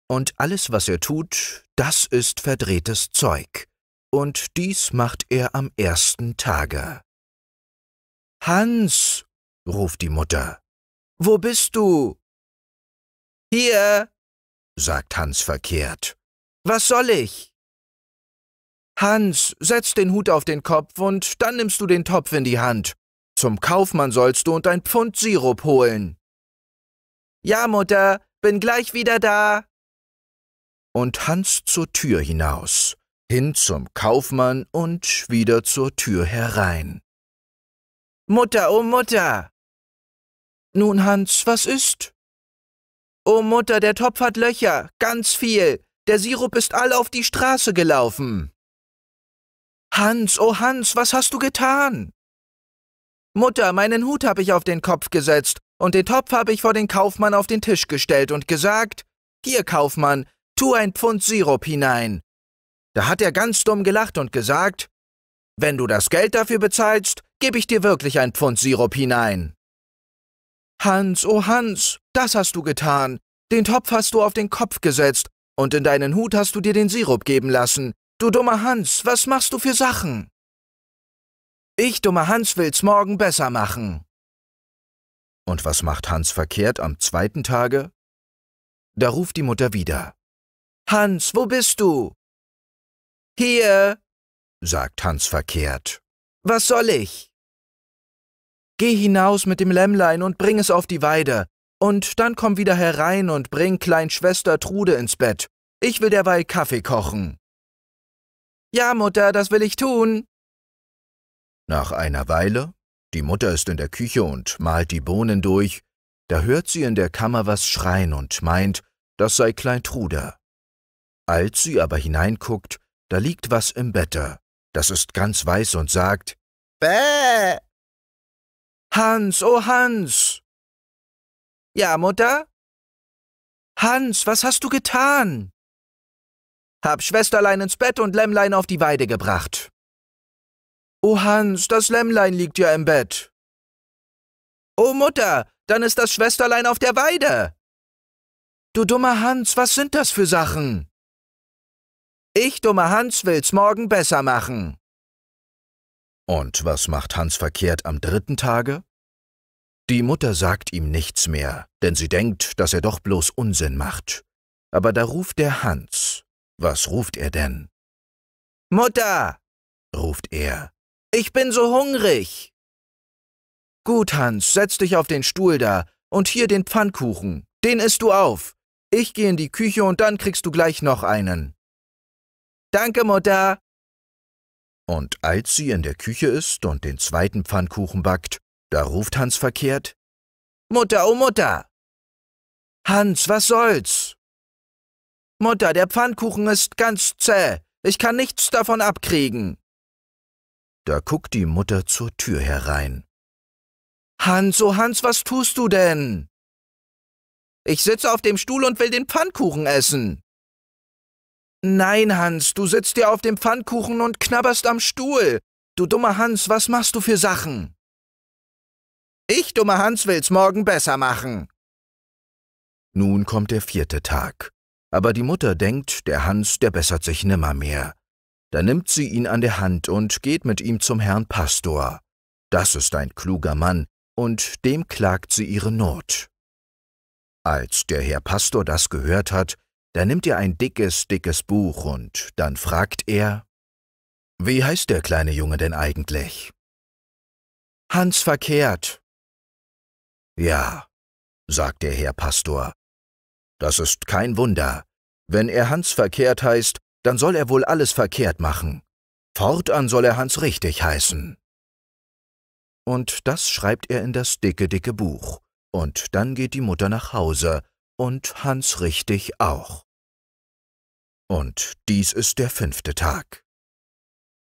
und alles, was er tut, das ist verdrehtes Zeug, und dies macht er am ersten Tage. Hans, ruft die Mutter, wo bist du? Hier, sagt Hans verkehrt. Was soll ich? Hans, setz den Hut auf den Kopf und dann nimmst du den Topf in die Hand. Zum Kaufmann sollst du und ein Pfund Sirup holen. Ja, Mutter, bin gleich wieder da. Und Hans zur Tür hinaus, hin zum Kaufmann und wieder zur Tür herein. Mutter, oh Mutter! Nun, Hans, was ist? Oh Mutter, der Topf hat Löcher, ganz viel. Der Sirup ist all auf die Straße gelaufen. Hans, oh Hans, was hast du getan? Mutter, meinen Hut habe ich auf den Kopf gesetzt und den Topf habe ich vor den Kaufmann auf den Tisch gestellt und gesagt, hier Kaufmann, tu ein Pfund Sirup hinein. Da hat er ganz dumm gelacht und gesagt, wenn du das Geld dafür bezahlst, gebe ich dir wirklich ein Pfund Sirup hinein. Hans, oh Hans, das hast du getan. Den Topf hast du auf den Kopf gesetzt und in deinen Hut hast du dir den Sirup geben lassen. Du dummer Hans, was machst du für Sachen? Ich, dummer Hans, will's morgen besser machen. Und was macht Hans verkehrt am zweiten Tage? Da ruft die Mutter wieder. Hans, wo bist du? Hier, sagt Hans verkehrt. Was soll ich? Geh hinaus mit dem Lämmlein und bring es auf die Weide, und dann komm wieder herein und bring Kleinschwester Trude ins Bett. Ich will derweil Kaffee kochen. Ja, Mutter, das will ich tun, nach einer Weile, die Mutter ist in der Küche und malt die Bohnen durch, da hört sie in der Kammer was schreien und meint, das sei Kleintruder. Als sie aber hineinguckt, da liegt was im Bette, das ist ganz weiß und sagt, Bäh! Hans, oh Hans! Ja, Mutter? Hans, was hast du getan? Hab Schwesterlein ins Bett und Lämmlein auf die Weide gebracht. Oh Hans, das Lämmlein liegt ja im Bett. Oh Mutter, dann ist das Schwesterlein auf der Weide. Du dummer Hans, was sind das für Sachen? Ich, dummer Hans, will's morgen besser machen. Und was macht Hans verkehrt am dritten Tage? Die Mutter sagt ihm nichts mehr, denn sie denkt, dass er doch bloß Unsinn macht. Aber da ruft der Hans. Was ruft er denn? Mutter! ruft er. Ich bin so hungrig. Gut, Hans, setz dich auf den Stuhl da und hier den Pfannkuchen. Den isst du auf. Ich gehe in die Küche und dann kriegst du gleich noch einen. Danke, Mutter. Und als sie in der Küche ist und den zweiten Pfannkuchen backt, da ruft Hans verkehrt. Mutter, oh Mutter! Hans, was soll's? Mutter, der Pfannkuchen ist ganz zäh. Ich kann nichts davon abkriegen. Da guckt die Mutter zur Tür herein. Hans, oh Hans, was tust du denn? Ich sitze auf dem Stuhl und will den Pfannkuchen essen. Nein, Hans, du sitzt dir auf dem Pfannkuchen und knabberst am Stuhl. Du dummer Hans, was machst du für Sachen? Ich, dummer Hans, will's morgen besser machen. Nun kommt der vierte Tag. Aber die Mutter denkt, der Hans, der bessert sich nimmermehr. Da nimmt sie ihn an der Hand und geht mit ihm zum Herrn Pastor. Das ist ein kluger Mann, und dem klagt sie ihre Not. Als der Herr Pastor das gehört hat, da nimmt er ein dickes, dickes Buch und dann fragt er, Wie heißt der kleine Junge denn eigentlich? Hans verkehrt. Ja, sagt der Herr Pastor, das ist kein Wunder. Wenn er Hans verkehrt heißt, dann soll er wohl alles verkehrt machen. Fortan soll er Hans richtig heißen. Und das schreibt er in das dicke, dicke Buch. Und dann geht die Mutter nach Hause und Hans richtig auch. Und dies ist der fünfte Tag.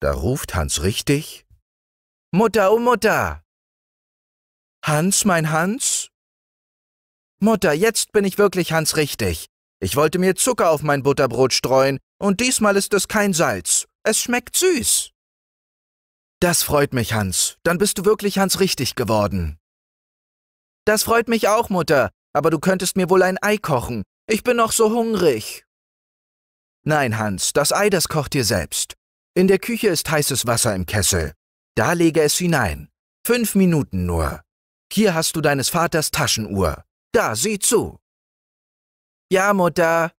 Da ruft Hans richtig Mutter, oh Mutter. Hans, mein Hans? Mutter, jetzt bin ich wirklich Hans richtig. Ich wollte mir Zucker auf mein Butterbrot streuen, und diesmal ist es kein Salz. Es schmeckt süß. Das freut mich, Hans. Dann bist du wirklich Hans richtig geworden. Das freut mich auch, Mutter, aber du könntest mir wohl ein Ei kochen. Ich bin noch so hungrig. Nein, Hans, das Ei, das kocht dir selbst. In der Küche ist heißes Wasser im Kessel. Da lege es hinein. Fünf Minuten nur. Hier hast du deines Vaters Taschenuhr. Da, sieh zu. Ja, Mutter.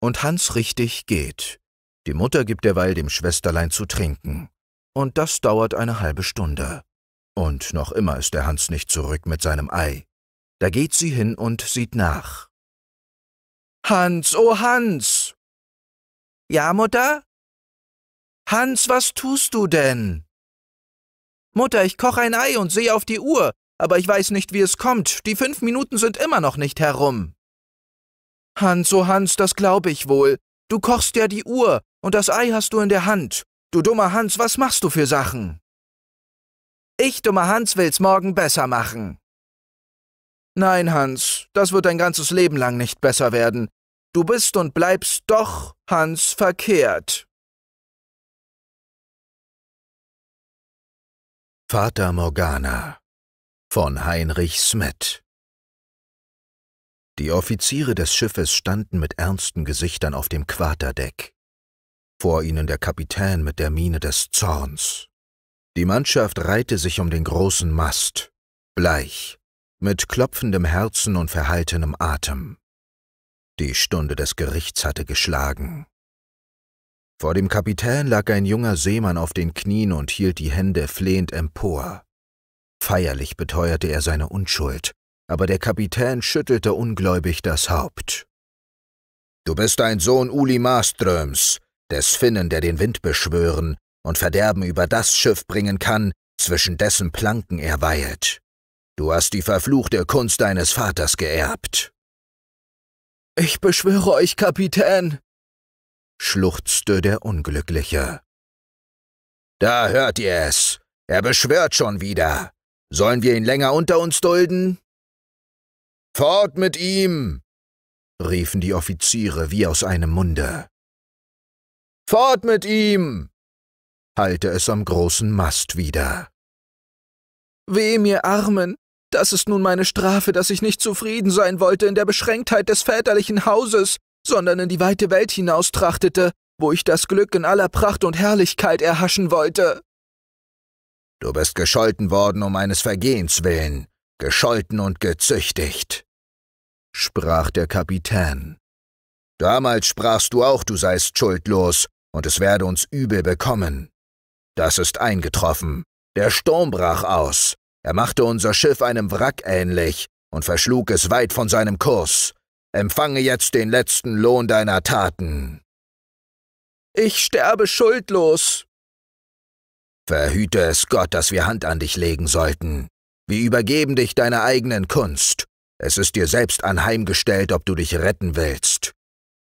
Und Hans richtig geht. Die Mutter gibt derweil dem Schwesterlein zu trinken. Und das dauert eine halbe Stunde. Und noch immer ist der Hans nicht zurück mit seinem Ei. Da geht sie hin und sieht nach. Hans, oh Hans! Ja, Mutter? Hans, was tust du denn? Mutter, ich koche ein Ei und sehe auf die Uhr, aber ich weiß nicht, wie es kommt. Die fünf Minuten sind immer noch nicht herum. Hans, oh Hans, das glaube ich wohl. Du kochst ja die Uhr und das Ei hast du in der Hand. Du dummer Hans, was machst du für Sachen? Ich, dummer Hans, will's morgen besser machen. Nein, Hans, das wird dein ganzes Leben lang nicht besser werden. Du bist und bleibst doch, Hans, verkehrt. Vater Morgana von Heinrich Smet die Offiziere des Schiffes standen mit ernsten Gesichtern auf dem Quaterdeck. Vor ihnen der Kapitän mit der Miene des Zorns. Die Mannschaft reihte sich um den großen Mast, bleich, mit klopfendem Herzen und verhaltenem Atem. Die Stunde des Gerichts hatte geschlagen. Vor dem Kapitän lag ein junger Seemann auf den Knien und hielt die Hände flehend empor. Feierlich beteuerte er seine Unschuld aber der Kapitän schüttelte ungläubig das Haupt. Du bist ein Sohn Uli Marströms, des Finnen, der den Wind beschwören und Verderben über das Schiff bringen kann, zwischen dessen Planken er weilt. Du hast die verfluchte Kunst deines Vaters geerbt. Ich beschwöre euch, Kapitän, schluchzte der Unglückliche. Da hört ihr es. Er beschwört schon wieder. Sollen wir ihn länger unter uns dulden? Fort mit ihm! riefen die Offiziere wie aus einem Munde. Fort mit ihm! hallte es am großen Mast wieder. Weh mir Armen, das ist nun meine Strafe, dass ich nicht zufrieden sein wollte in der Beschränktheit des väterlichen Hauses, sondern in die weite Welt hinaustrachtete, wo ich das Glück in aller Pracht und Herrlichkeit erhaschen wollte. Du bist gescholten worden um eines Vergehens willen, gescholten und gezüchtigt sprach der Kapitän. Damals sprachst du auch, du seist schuldlos, und es werde uns übel bekommen. Das ist eingetroffen. Der Sturm brach aus. Er machte unser Schiff einem Wrack ähnlich und verschlug es weit von seinem Kurs. Empfange jetzt den letzten Lohn deiner Taten. Ich sterbe schuldlos. Verhüte es Gott, dass wir Hand an dich legen sollten. Wir übergeben dich deiner eigenen Kunst. Es ist dir selbst anheimgestellt, ob du dich retten willst.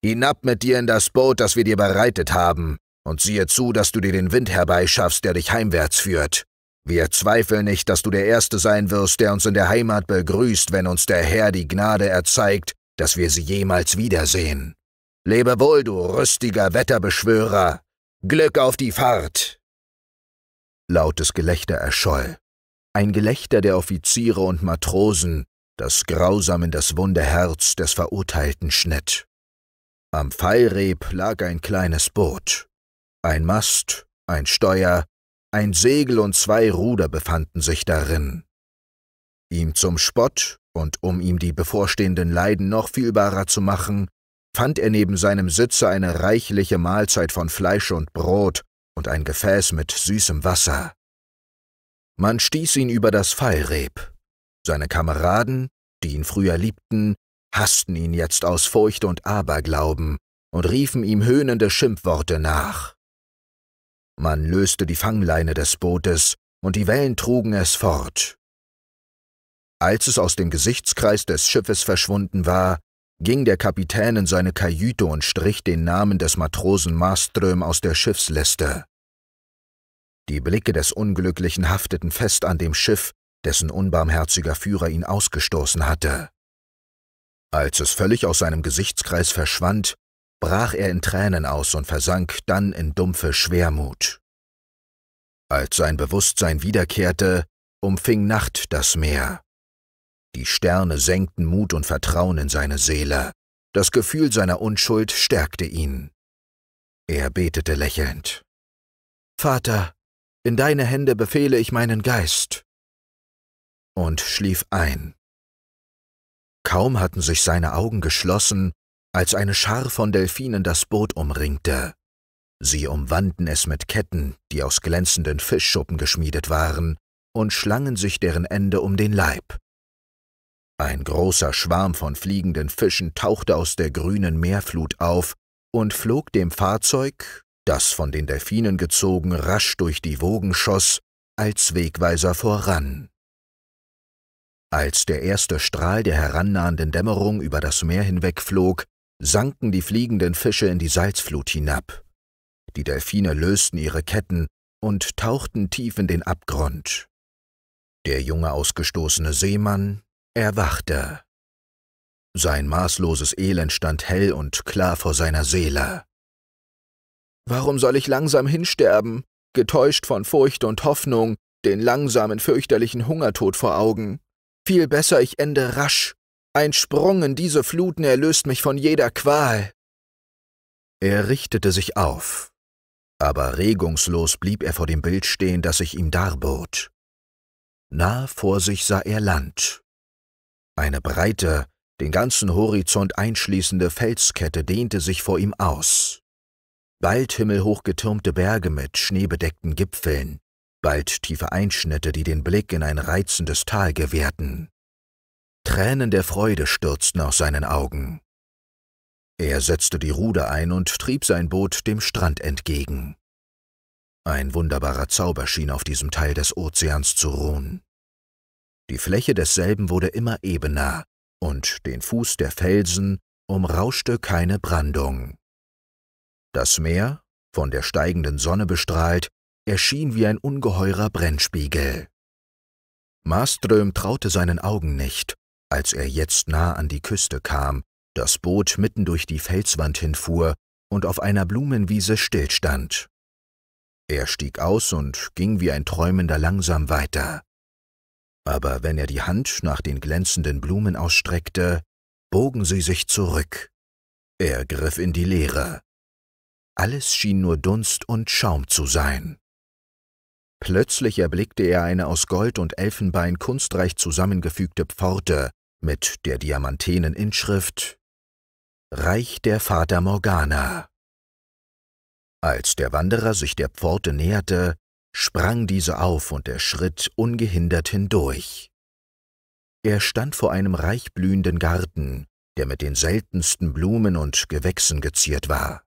Hinab mit dir in das Boot, das wir dir bereitet haben, und siehe zu, dass du dir den Wind herbeischaffst, der dich heimwärts führt. Wir zweifeln nicht, dass du der Erste sein wirst, der uns in der Heimat begrüßt, wenn uns der Herr die Gnade erzeigt, dass wir sie jemals wiedersehen. Lebe wohl, du rüstiger Wetterbeschwörer! Glück auf die Fahrt! Lautes Gelächter erscholl. Ein Gelächter der Offiziere und Matrosen, das grausam in das wunde Herz des Verurteilten schnitt. Am Pfeilreb lag ein kleines Boot. Ein Mast, ein Steuer, ein Segel und zwei Ruder befanden sich darin. Ihm zum Spott und um ihm die bevorstehenden Leiden noch fühlbarer zu machen, fand er neben seinem Sitze eine reichliche Mahlzeit von Fleisch und Brot und ein Gefäß mit süßem Wasser. Man stieß ihn über das Pfeilreb, seine Kameraden, die ihn früher liebten, hassten ihn jetzt aus Furcht und Aberglauben und riefen ihm höhnende Schimpfworte nach. Man löste die Fangleine des Bootes, und die Wellen trugen es fort. Als es aus dem Gesichtskreis des Schiffes verschwunden war, ging der Kapitän in seine Kajüte und strich den Namen des Matrosen Marström aus der Schiffsliste. Die Blicke des Unglücklichen hafteten fest an dem Schiff dessen unbarmherziger Führer ihn ausgestoßen hatte. Als es völlig aus seinem Gesichtskreis verschwand, brach er in Tränen aus und versank dann in dumpfe Schwermut. Als sein Bewusstsein wiederkehrte, umfing Nacht das Meer. Die Sterne senkten Mut und Vertrauen in seine Seele. Das Gefühl seiner Unschuld stärkte ihn. Er betete lächelnd. Vater, in deine Hände befehle ich meinen Geist und schlief ein. Kaum hatten sich seine Augen geschlossen, als eine Schar von Delfinen das Boot umringte. Sie umwanden es mit Ketten, die aus glänzenden Fischschuppen geschmiedet waren, und schlangen sich deren Ende um den Leib. Ein großer Schwarm von fliegenden Fischen tauchte aus der grünen Meerflut auf und flog dem Fahrzeug, das von den Delfinen gezogen rasch durch die Wogen schoss, als Wegweiser voran. Als der erste Strahl der herannahenden Dämmerung über das Meer hinwegflog, sanken die fliegenden Fische in die Salzflut hinab. Die Delfine lösten ihre Ketten und tauchten tief in den Abgrund. Der junge ausgestoßene Seemann erwachte. Sein maßloses Elend stand hell und klar vor seiner Seele. Warum soll ich langsam hinsterben, getäuscht von Furcht und Hoffnung, den langsamen, fürchterlichen Hungertod vor Augen? Viel besser, ich ende rasch. Ein Sprung in diese Fluten erlöst mich von jeder Qual. Er richtete sich auf, aber regungslos blieb er vor dem Bild stehen, das sich ihm darbot. Nah vor sich sah er Land. Eine breite, den ganzen Horizont einschließende Felskette dehnte sich vor ihm aus. Bald himmelhoch getürmte Berge mit schneebedeckten Gipfeln, bald tiefe Einschnitte, die den Blick in ein reizendes Tal gewährten. Tränen der Freude stürzten aus seinen Augen. Er setzte die Ruder ein und trieb sein Boot dem Strand entgegen. Ein wunderbarer Zauber schien auf diesem Teil des Ozeans zu ruhen. Die Fläche desselben wurde immer ebener, und den Fuß der Felsen umrauschte keine Brandung. Das Meer, von der steigenden Sonne bestrahlt, erschien wie ein ungeheurer Brennspiegel. Marström traute seinen Augen nicht, als er jetzt nah an die Küste kam, das Boot mitten durch die Felswand hinfuhr und auf einer Blumenwiese stillstand. Er stieg aus und ging wie ein Träumender langsam weiter. Aber wenn er die Hand nach den glänzenden Blumen ausstreckte, bogen sie sich zurück. Er griff in die Leere. Alles schien nur Dunst und Schaum zu sein. Plötzlich erblickte er eine aus Gold und Elfenbein kunstreich zusammengefügte Pforte mit der diamantenen Inschrift Reich der Vater Morgana. Als der Wanderer sich der Pforte näherte, sprang diese auf und er schritt ungehindert hindurch. Er stand vor einem reich blühenden Garten, der mit den seltensten Blumen und Gewächsen geziert war.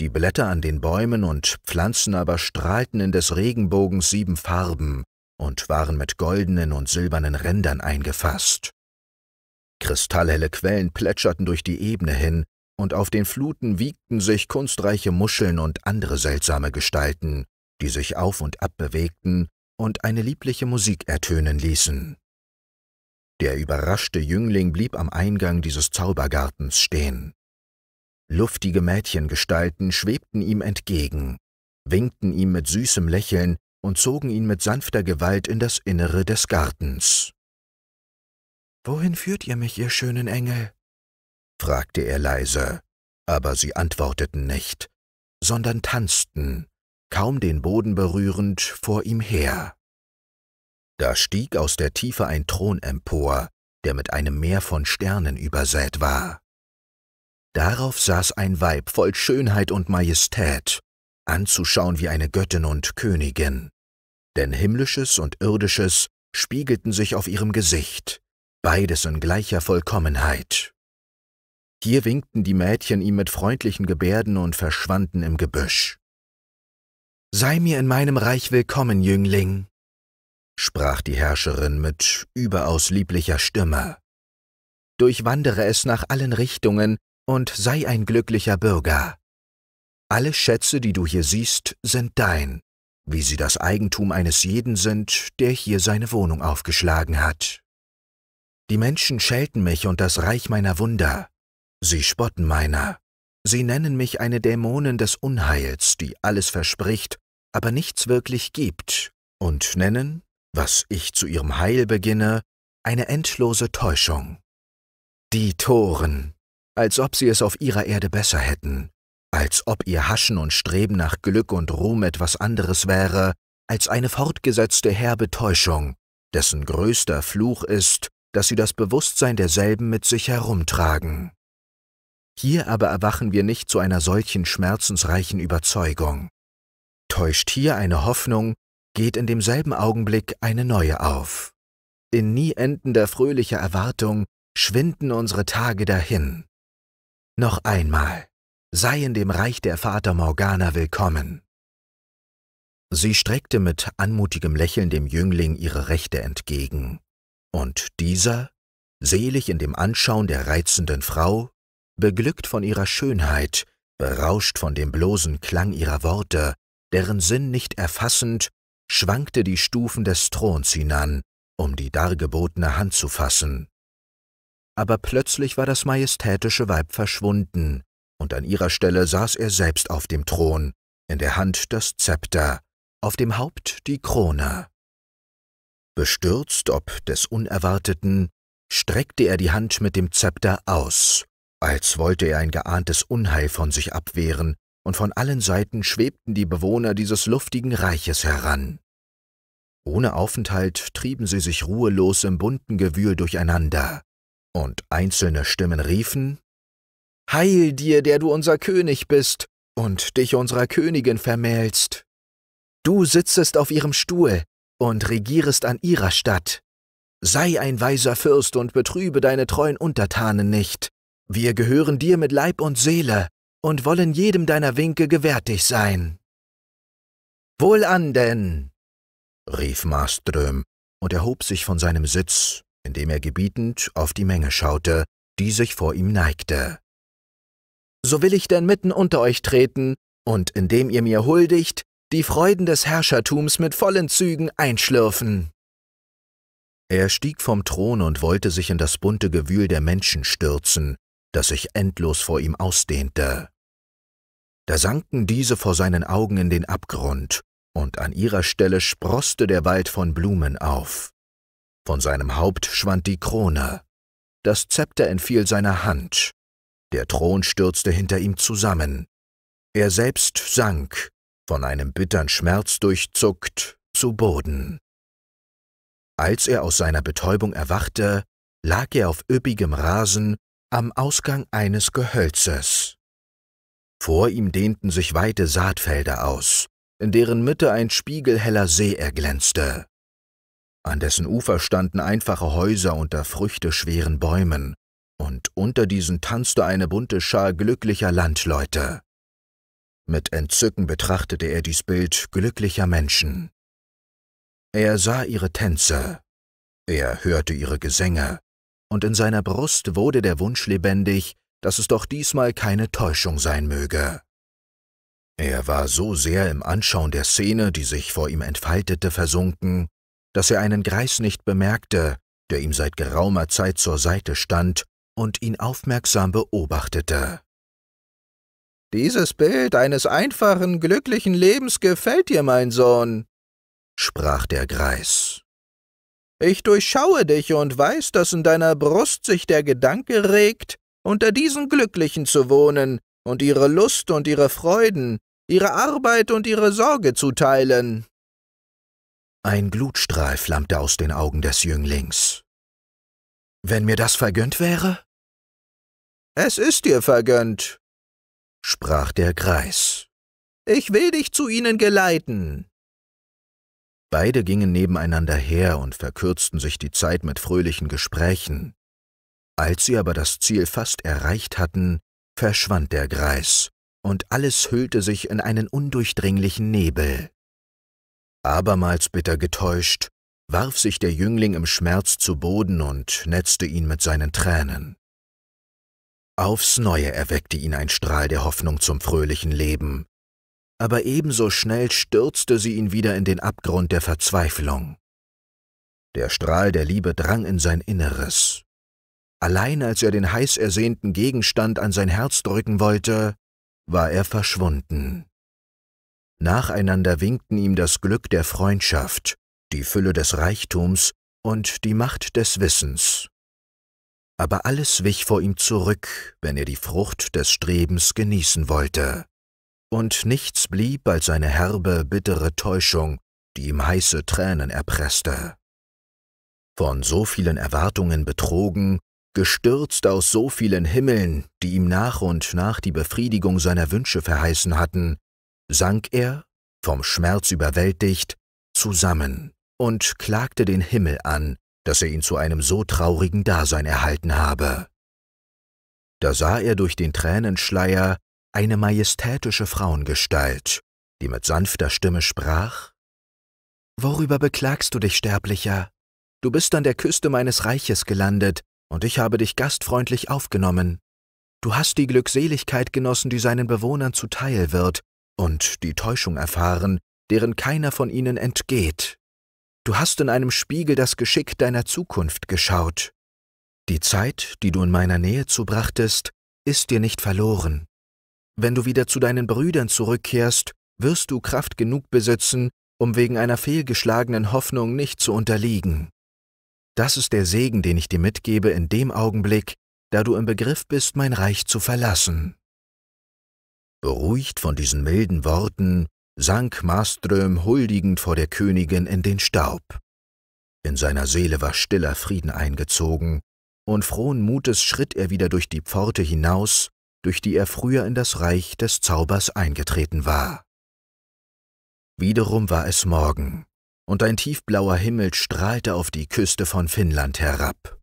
Die Blätter an den Bäumen und Pflanzen aber strahlten in des Regenbogens sieben Farben und waren mit goldenen und silbernen Rändern eingefasst. Kristallhelle Quellen plätscherten durch die Ebene hin, und auf den Fluten wiegten sich kunstreiche Muscheln und andere seltsame Gestalten, die sich auf und ab bewegten und eine liebliche Musik ertönen ließen. Der überraschte Jüngling blieb am Eingang dieses Zaubergartens stehen. Luftige Mädchengestalten schwebten ihm entgegen, winkten ihm mit süßem Lächeln und zogen ihn mit sanfter Gewalt in das Innere des Gartens. Wohin führt ihr mich, ihr schönen Engel? fragte er leise, aber sie antworteten nicht, sondern tanzten, kaum den Boden berührend, vor ihm her. Da stieg aus der Tiefe ein Thron empor, der mit einem Meer von Sternen übersät war. Darauf saß ein Weib voll Schönheit und Majestät, anzuschauen wie eine Göttin und Königin. Denn himmlisches und irdisches spiegelten sich auf ihrem Gesicht, beides in gleicher Vollkommenheit. Hier winkten die Mädchen ihm mit freundlichen Gebärden und verschwanden im Gebüsch. Sei mir in meinem Reich willkommen, Jüngling, sprach die Herrscherin mit überaus lieblicher Stimme. Durchwandere es nach allen Richtungen, und sei ein glücklicher Bürger. Alle Schätze, die du hier siehst, sind dein, wie sie das Eigentum eines jeden sind, der hier seine Wohnung aufgeschlagen hat. Die Menschen schelten mich und das Reich meiner Wunder. Sie spotten meiner. Sie nennen mich eine Dämonin des Unheils, die alles verspricht, aber nichts wirklich gibt, und nennen, was ich zu ihrem Heil beginne, eine endlose Täuschung. Die Toren als ob sie es auf ihrer Erde besser hätten, als ob ihr Haschen und Streben nach Glück und Ruhm etwas anderes wäre als eine fortgesetzte herbe Täuschung, dessen größter Fluch ist, dass sie das Bewusstsein derselben mit sich herumtragen. Hier aber erwachen wir nicht zu einer solchen schmerzensreichen Überzeugung. Täuscht hier eine Hoffnung, geht in demselben Augenblick eine neue auf. In nie endender fröhlicher Erwartung schwinden unsere Tage dahin. Noch einmal, sei in dem Reich der Vater Morgana willkommen. Sie streckte mit anmutigem Lächeln dem Jüngling ihre Rechte entgegen, und dieser, selig in dem Anschauen der reizenden Frau, beglückt von ihrer Schönheit, berauscht von dem bloßen Klang ihrer Worte, deren Sinn nicht erfassend, schwankte die Stufen des Throns hinan, um die dargebotene Hand zu fassen, aber plötzlich war das majestätische Weib verschwunden, und an ihrer Stelle saß er selbst auf dem Thron, in der Hand das Zepter, auf dem Haupt die Krone. Bestürzt ob des Unerwarteten, streckte er die Hand mit dem Zepter aus, als wollte er ein geahntes Unheil von sich abwehren, und von allen Seiten schwebten die Bewohner dieses luftigen Reiches heran. Ohne Aufenthalt trieben sie sich ruhelos im bunten Gewühl durcheinander und einzelne Stimmen riefen Heil dir, der du unser König bist und dich unserer Königin vermählst. Du sitzest auf ihrem Stuhl und regierest an ihrer Stadt. Sei ein weiser Fürst und betrübe deine treuen Untertanen nicht. Wir gehören dir mit Leib und Seele und wollen jedem deiner Winke gewärtig sein. Wohlan denn! rief Marström und erhob sich von seinem Sitz indem er gebietend auf die Menge schaute, die sich vor ihm neigte. So will ich denn mitten unter euch treten und indem ihr mir huldigt, die Freuden des Herrschertums mit vollen Zügen einschlürfen. Er stieg vom Thron und wollte sich in das bunte Gewühl der Menschen stürzen, das sich endlos vor ihm ausdehnte. Da sanken diese vor seinen Augen in den Abgrund, und an ihrer Stelle sproste der Wald von Blumen auf. Von seinem Haupt schwand die Krone. Das Zepter entfiel seiner Hand. Der Thron stürzte hinter ihm zusammen. Er selbst sank, von einem bittern Schmerz durchzuckt, zu Boden. Als er aus seiner Betäubung erwachte, lag er auf üppigem Rasen am Ausgang eines Gehölzes. Vor ihm dehnten sich weite Saatfelder aus, in deren Mitte ein spiegelheller See erglänzte. An dessen Ufer standen einfache Häuser unter früchteschweren Bäumen, und unter diesen tanzte eine bunte Schar glücklicher Landleute. Mit Entzücken betrachtete er dies Bild glücklicher Menschen. Er sah ihre Tänze, er hörte ihre Gesänge, und in seiner Brust wurde der Wunsch lebendig, dass es doch diesmal keine Täuschung sein möge. Er war so sehr im Anschauen der Szene, die sich vor ihm entfaltete, versunken, dass er einen Greis nicht bemerkte, der ihm seit geraumer Zeit zur Seite stand und ihn aufmerksam beobachtete. Dieses Bild eines einfachen, glücklichen Lebens gefällt dir, mein Sohn, sprach der Greis. Ich durchschaue dich und weiß, dass in deiner Brust sich der Gedanke regt, unter diesen Glücklichen zu wohnen und ihre Lust und ihre Freuden, ihre Arbeit und ihre Sorge zu teilen. Ein Glutstrahl flammte aus den Augen des Jünglings. Wenn mir das vergönnt wäre? Es ist dir vergönnt, sprach der Greis. Ich will dich zu ihnen geleiten. Beide gingen nebeneinander her und verkürzten sich die Zeit mit fröhlichen Gesprächen. Als sie aber das Ziel fast erreicht hatten, verschwand der Greis, und alles hüllte sich in einen undurchdringlichen Nebel. Abermals bitter getäuscht, warf sich der Jüngling im Schmerz zu Boden und netzte ihn mit seinen Tränen. Aufs neue erweckte ihn ein Strahl der Hoffnung zum fröhlichen Leben, aber ebenso schnell stürzte sie ihn wieder in den Abgrund der Verzweiflung. Der Strahl der Liebe drang in sein Inneres. Allein als er den heiß ersehnten Gegenstand an sein Herz drücken wollte, war er verschwunden. Nacheinander winkten ihm das Glück der Freundschaft, die Fülle des Reichtums und die Macht des Wissens. Aber alles wich vor ihm zurück, wenn er die Frucht des Strebens genießen wollte. Und nichts blieb als eine herbe, bittere Täuschung, die ihm heiße Tränen erpresste. Von so vielen Erwartungen betrogen, gestürzt aus so vielen Himmeln, die ihm nach und nach die Befriedigung seiner Wünsche verheißen hatten, sank er, vom Schmerz überwältigt, zusammen und klagte den Himmel an, dass er ihn zu einem so traurigen Dasein erhalten habe. Da sah er durch den Tränenschleier eine majestätische Frauengestalt, die mit sanfter Stimme sprach Worüber beklagst du dich, Sterblicher? Du bist an der Küste meines Reiches gelandet, und ich habe dich gastfreundlich aufgenommen. Du hast die Glückseligkeit genossen, die seinen Bewohnern zuteil wird, und die Täuschung erfahren, deren keiner von ihnen entgeht. Du hast in einem Spiegel das Geschick deiner Zukunft geschaut. Die Zeit, die du in meiner Nähe zubrachtest, ist dir nicht verloren. Wenn du wieder zu deinen Brüdern zurückkehrst, wirst du Kraft genug besitzen, um wegen einer fehlgeschlagenen Hoffnung nicht zu unterliegen. Das ist der Segen, den ich dir mitgebe in dem Augenblick, da du im Begriff bist, mein Reich zu verlassen. Beruhigt von diesen milden Worten, sank Marström huldigend vor der Königin in den Staub. In seiner Seele war stiller Frieden eingezogen, und frohen Mutes schritt er wieder durch die Pforte hinaus, durch die er früher in das Reich des Zaubers eingetreten war. Wiederum war es Morgen, und ein tiefblauer Himmel strahlte auf die Küste von Finnland herab.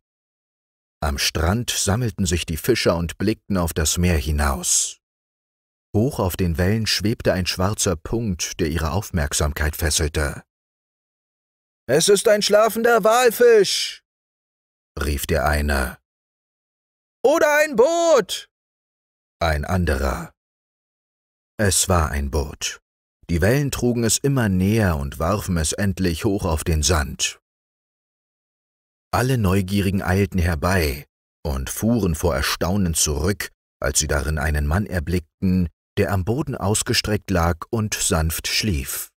Am Strand sammelten sich die Fischer und blickten auf das Meer hinaus. Hoch auf den Wellen schwebte ein schwarzer Punkt, der ihre Aufmerksamkeit fesselte. Es ist ein schlafender Walfisch, rief der eine. Oder ein Boot, ein anderer. Es war ein Boot. Die Wellen trugen es immer näher und warfen es endlich hoch auf den Sand. Alle Neugierigen eilten herbei und fuhren vor Erstaunen zurück, als sie darin einen Mann erblickten, der am Boden ausgestreckt lag und sanft schlief.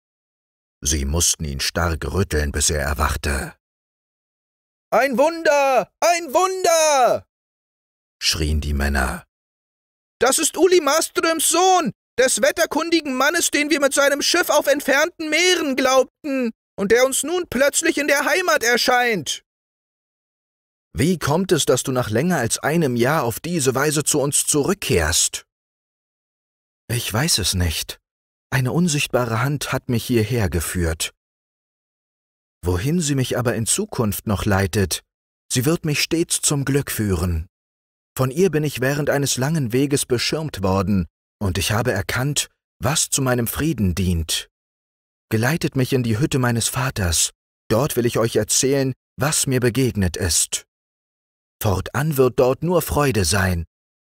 Sie mussten ihn stark rütteln, bis er erwachte. Ein Wunder! Ein Wunder! schrien die Männer. Das ist Uli Maströms Sohn, des wetterkundigen Mannes, den wir mit seinem Schiff auf entfernten Meeren glaubten und der uns nun plötzlich in der Heimat erscheint. Wie kommt es, dass du nach länger als einem Jahr auf diese Weise zu uns zurückkehrst? Ich weiß es nicht. Eine unsichtbare Hand hat mich hierher geführt. Wohin sie mich aber in Zukunft noch leitet, sie wird mich stets zum Glück führen. Von ihr bin ich während eines langen Weges beschirmt worden, und ich habe erkannt, was zu meinem Frieden dient. Geleitet mich in die Hütte meines Vaters, dort will ich euch erzählen, was mir begegnet ist. Fortan wird dort nur Freude sein,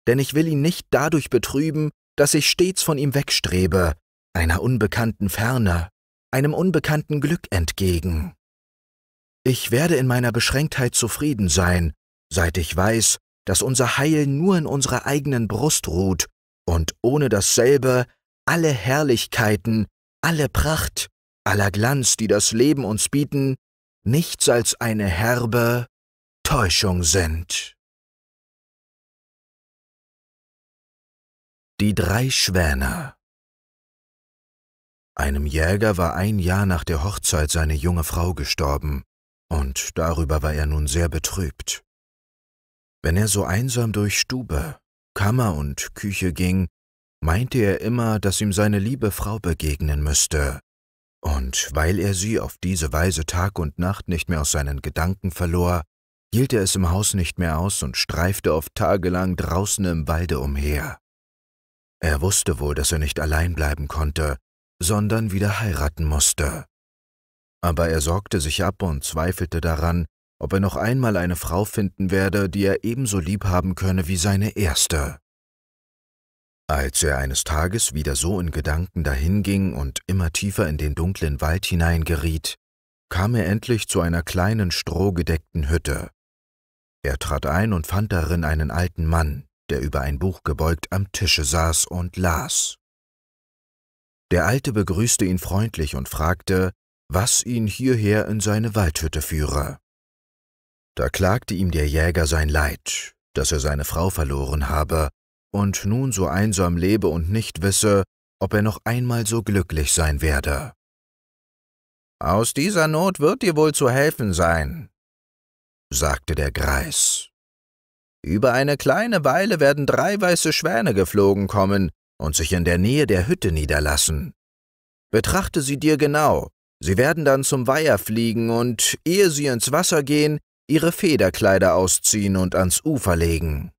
denn ich will ihn nicht dadurch betrüben, dass ich stets von ihm wegstrebe, einer unbekannten Ferne, einem unbekannten Glück entgegen. Ich werde in meiner Beschränktheit zufrieden sein, seit ich weiß, dass unser Heil nur in unserer eigenen Brust ruht und ohne dasselbe alle Herrlichkeiten, alle Pracht, aller Glanz, die das Leben uns bieten, nichts als eine herbe Täuschung sind. Die drei Schwäne Einem Jäger war ein Jahr nach der Hochzeit seine junge Frau gestorben, und darüber war er nun sehr betrübt. Wenn er so einsam durch Stube, Kammer und Küche ging, meinte er immer, dass ihm seine liebe Frau begegnen müsste, und weil er sie auf diese Weise Tag und Nacht nicht mehr aus seinen Gedanken verlor, hielt er es im Haus nicht mehr aus und streifte oft tagelang draußen im Walde umher. Er wusste wohl, dass er nicht allein bleiben konnte, sondern wieder heiraten musste. Aber er sorgte sich ab und zweifelte daran, ob er noch einmal eine Frau finden werde, die er ebenso lieb haben könne wie seine erste. Als er eines Tages wieder so in Gedanken dahinging und immer tiefer in den dunklen Wald hineingeriet, kam er endlich zu einer kleinen strohgedeckten Hütte. Er trat ein und fand darin einen alten Mann der über ein Buch gebeugt am Tische saß und las. Der Alte begrüßte ihn freundlich und fragte, was ihn hierher in seine Waldhütte führe. Da klagte ihm der Jäger sein Leid, dass er seine Frau verloren habe und nun so einsam lebe und nicht wisse, ob er noch einmal so glücklich sein werde. Aus dieser Not wird dir wohl zu helfen sein, sagte der Greis. Über eine kleine Weile werden drei weiße Schwäne geflogen kommen und sich in der Nähe der Hütte niederlassen. Betrachte sie dir genau, sie werden dann zum Weiher fliegen und, ehe sie ins Wasser gehen, ihre Federkleider ausziehen und ans Ufer legen.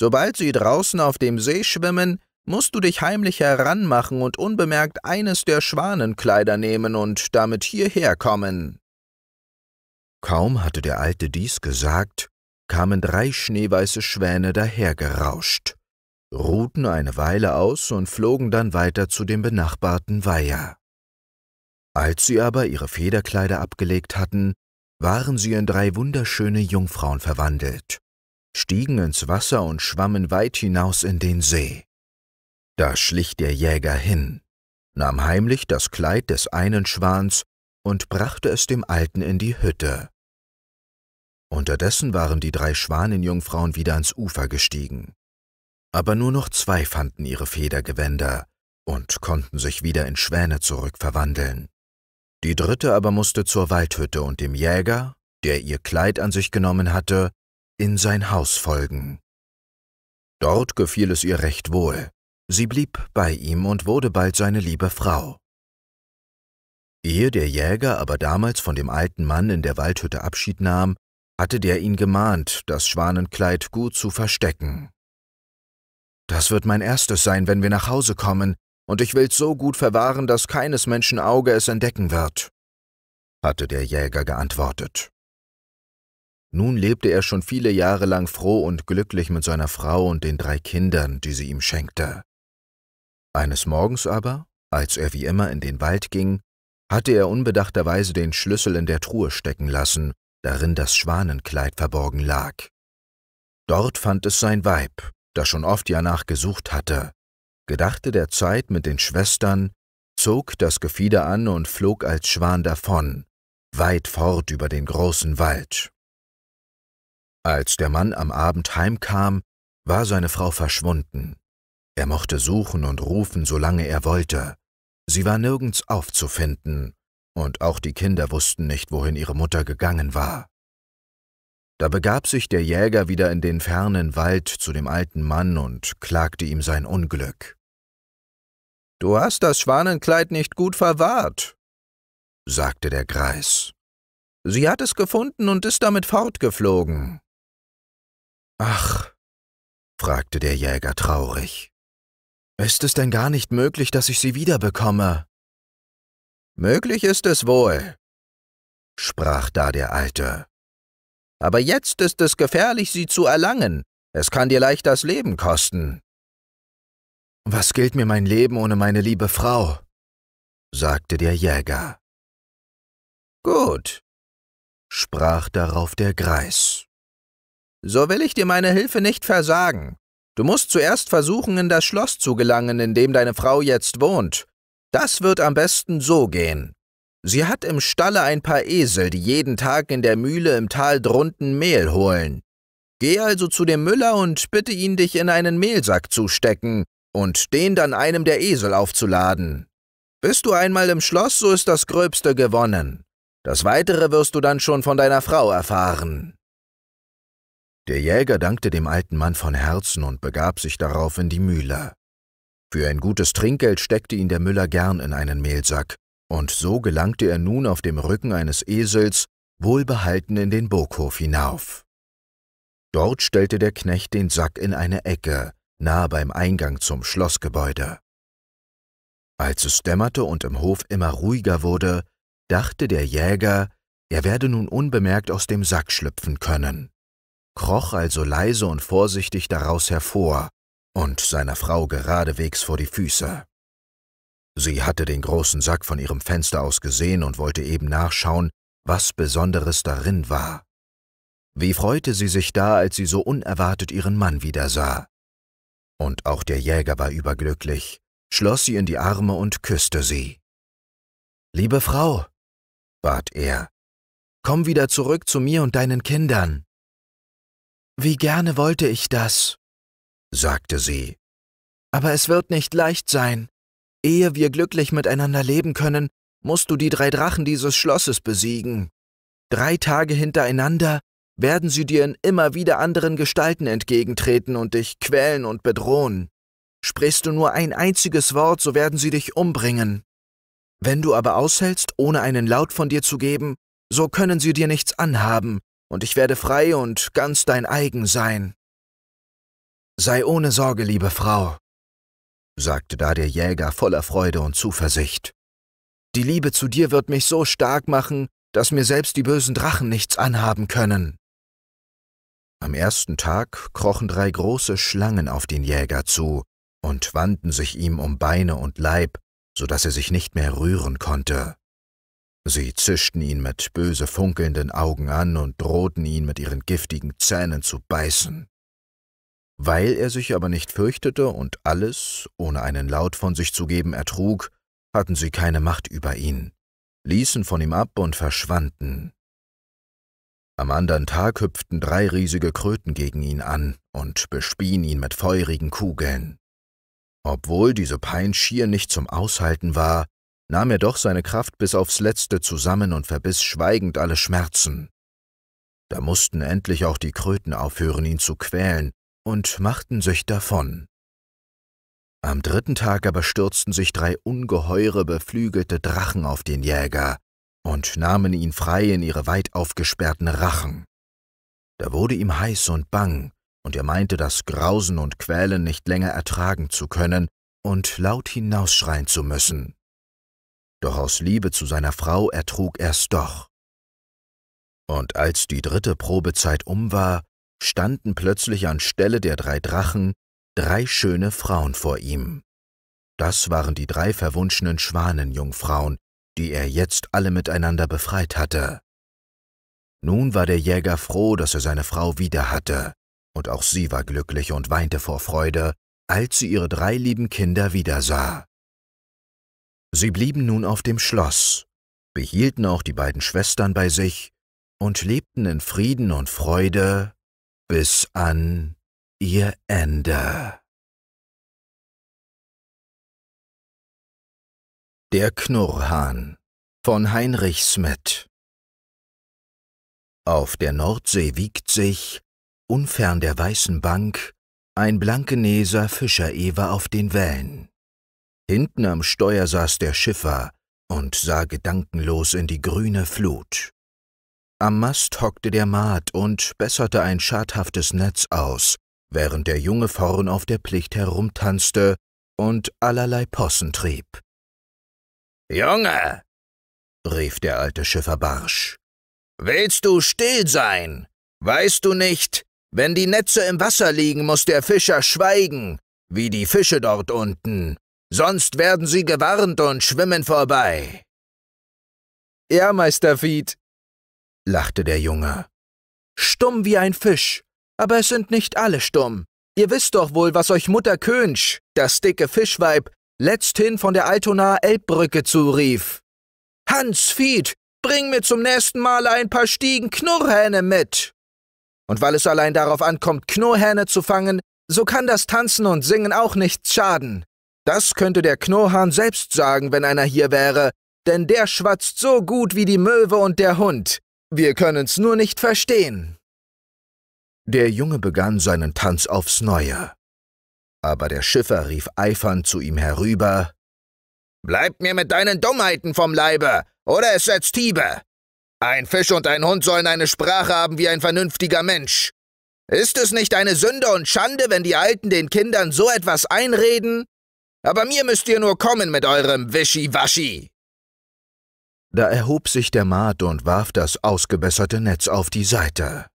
Sobald sie draußen auf dem See schwimmen, musst du dich heimlich heranmachen und unbemerkt eines der Schwanenkleider nehmen und damit hierher kommen. Kaum hatte der Alte dies gesagt, kamen drei schneeweiße Schwäne dahergerauscht, ruhten eine Weile aus und flogen dann weiter zu dem benachbarten Weiher. Als sie aber ihre Federkleider abgelegt hatten, waren sie in drei wunderschöne Jungfrauen verwandelt, stiegen ins Wasser und schwammen weit hinaus in den See. Da schlich der Jäger hin, nahm heimlich das Kleid des einen Schwans und brachte es dem Alten in die Hütte. Unterdessen waren die drei Schwanenjungfrauen wieder ans Ufer gestiegen. Aber nur noch zwei fanden ihre Federgewänder und konnten sich wieder in Schwäne zurückverwandeln. Die dritte aber musste zur Waldhütte und dem Jäger, der ihr Kleid an sich genommen hatte, in sein Haus folgen. Dort gefiel es ihr recht wohl. Sie blieb bei ihm und wurde bald seine liebe Frau. Ehe der Jäger aber damals von dem alten Mann in der Waldhütte Abschied nahm, hatte der ihn gemahnt, das Schwanenkleid gut zu verstecken. Das wird mein erstes sein, wenn wir nach Hause kommen, und ich will's so gut verwahren, dass keines Menschen Auge es entdecken wird, hatte der Jäger geantwortet. Nun lebte er schon viele Jahre lang froh und glücklich mit seiner Frau und den drei Kindern, die sie ihm schenkte. Eines Morgens aber, als er wie immer in den Wald ging, hatte er unbedachterweise den Schlüssel in der Truhe stecken lassen darin das Schwanenkleid verborgen lag. Dort fand es sein Weib, das schon oft Janach gesucht hatte, gedachte der Zeit mit den Schwestern, zog das Gefieder an und flog als Schwan davon, weit fort über den großen Wald. Als der Mann am Abend heimkam, war seine Frau verschwunden. Er mochte suchen und rufen, solange er wollte. Sie war nirgends aufzufinden, und auch die Kinder wussten nicht, wohin ihre Mutter gegangen war. Da begab sich der Jäger wieder in den fernen Wald zu dem alten Mann und klagte ihm sein Unglück. Du hast das Schwanenkleid nicht gut verwahrt, sagte der Greis. Sie hat es gefunden und ist damit fortgeflogen. Ach, fragte der Jäger traurig, ist es denn gar nicht möglich, dass ich sie wiederbekomme? Möglich ist es wohl, sprach da der Alte. Aber jetzt ist es gefährlich, sie zu erlangen. Es kann dir leicht das Leben kosten. Was gilt mir mein Leben ohne meine liebe Frau? sagte der Jäger. Gut, sprach darauf der Greis. So will ich dir meine Hilfe nicht versagen. Du musst zuerst versuchen, in das Schloss zu gelangen, in dem deine Frau jetzt wohnt. Das wird am besten so gehen. Sie hat im Stalle ein paar Esel, die jeden Tag in der Mühle im Tal drunten Mehl holen. Geh also zu dem Müller und bitte ihn, dich in einen Mehlsack zu stecken und den dann einem der Esel aufzuladen. Bist du einmal im Schloss, so ist das Gröbste gewonnen. Das Weitere wirst du dann schon von deiner Frau erfahren. Der Jäger dankte dem alten Mann von Herzen und begab sich darauf in die Mühle. Für ein gutes Trinkgeld steckte ihn der Müller gern in einen Mehlsack, und so gelangte er nun auf dem Rücken eines Esels wohlbehalten in den Burghof hinauf. Dort stellte der Knecht den Sack in eine Ecke, nahe beim Eingang zum Schlossgebäude. Als es dämmerte und im Hof immer ruhiger wurde, dachte der Jäger, er werde nun unbemerkt aus dem Sack schlüpfen können, kroch also leise und vorsichtig daraus hervor und seiner Frau geradewegs vor die Füße. Sie hatte den großen Sack von ihrem Fenster aus gesehen und wollte eben nachschauen, was Besonderes darin war. Wie freute sie sich da, als sie so unerwartet ihren Mann wieder sah. Und auch der Jäger war überglücklich, schloss sie in die Arme und küsste sie. Liebe Frau, bat er, komm wieder zurück zu mir und deinen Kindern. Wie gerne wollte ich das, sagte sie. Aber es wird nicht leicht sein. Ehe wir glücklich miteinander leben können, musst du die drei Drachen dieses Schlosses besiegen. Drei Tage hintereinander werden sie dir in immer wieder anderen Gestalten entgegentreten und dich quälen und bedrohen. Sprichst du nur ein einziges Wort, so werden sie dich umbringen. Wenn du aber aushältst, ohne einen Laut von dir zu geben, so können sie dir nichts anhaben, und ich werde frei und ganz dein eigen sein. Sei ohne Sorge, liebe Frau, sagte da der Jäger voller Freude und Zuversicht. Die Liebe zu dir wird mich so stark machen, dass mir selbst die bösen Drachen nichts anhaben können. Am ersten Tag krochen drei große Schlangen auf den Jäger zu und wandten sich ihm um Beine und Leib, so daß er sich nicht mehr rühren konnte. Sie zischten ihn mit böse funkelnden Augen an und drohten ihn mit ihren giftigen Zähnen zu beißen. Weil er sich aber nicht fürchtete und alles, ohne einen Laut von sich zu geben, ertrug, hatten sie keine Macht über ihn, ließen von ihm ab und verschwanden. Am anderen Tag hüpften drei riesige Kröten gegen ihn an und bespien ihn mit feurigen Kugeln. Obwohl diese Pein schier nicht zum Aushalten war, nahm er doch seine Kraft bis aufs Letzte zusammen und verbiss schweigend alle Schmerzen. Da mussten endlich auch die Kröten aufhören, ihn zu quälen, und machten sich davon. Am dritten Tag aber stürzten sich drei ungeheure beflügelte Drachen auf den Jäger und nahmen ihn frei in ihre weit aufgesperrten Rachen. Da wurde ihm heiß und bang, und er meinte das Grausen und Quälen nicht länger ertragen zu können und laut hinausschreien zu müssen. Doch aus Liebe zu seiner Frau ertrug er's doch. Und als die dritte Probezeit um war, standen plötzlich an Stelle der drei Drachen drei schöne Frauen vor ihm. Das waren die drei verwunschenen Schwanenjungfrauen, die er jetzt alle miteinander befreit hatte. Nun war der Jäger froh, dass er seine Frau wieder hatte, und auch sie war glücklich und weinte vor Freude, als sie ihre drei lieben Kinder wieder sah. Sie blieben nun auf dem Schloss, behielten auch die beiden Schwestern bei sich und lebten in Frieden und Freude bis an ihr Ende. Der Knurrhahn von Heinrich Smith Auf der Nordsee wiegt sich, unfern der weißen Bank, ein blankeneser Fischerewe auf den Wellen. Hinten am Steuer saß der Schiffer und sah gedankenlos in die grüne Flut. Am Mast hockte der Maat und besserte ein schadhaftes Netz aus, während der junge Vorn auf der Pflicht herumtanzte und allerlei Possen trieb. Junge, rief der alte Schiffer barsch, willst du still sein? Weißt du nicht, wenn die Netze im Wasser liegen, muss der Fischer schweigen, wie die Fische dort unten, sonst werden sie gewarnt und schwimmen vorbei. Ja, Meister Fied, lachte der Junge. Stumm wie ein Fisch. Aber es sind nicht alle stumm. Ihr wisst doch wohl, was euch Mutter Könsch, das dicke Fischweib, letzthin von der Altonaer Elbbrücke zurief. Hans Fied, bring mir zum nächsten Mal ein paar Stiegen Knurrhähne mit. Und weil es allein darauf ankommt, Knurrhähne zu fangen, so kann das Tanzen und Singen auch nichts schaden. Das könnte der Knurrhahn selbst sagen, wenn einer hier wäre, denn der schwatzt so gut wie die Möwe und der Hund. Wir können's nur nicht verstehen. Der Junge begann seinen Tanz aufs Neue. Aber der Schiffer rief eifernd zu ihm herüber: Bleib mir mit deinen Dummheiten vom Leibe, oder es setzt Hiebe! Ein Fisch und ein Hund sollen eine Sprache haben wie ein vernünftiger Mensch. Ist es nicht eine Sünde und Schande, wenn die Alten den Kindern so etwas einreden? Aber mir müsst ihr nur kommen mit eurem Wischiwaschi. Da erhob sich der Maat und warf das ausgebesserte Netz auf die Seite.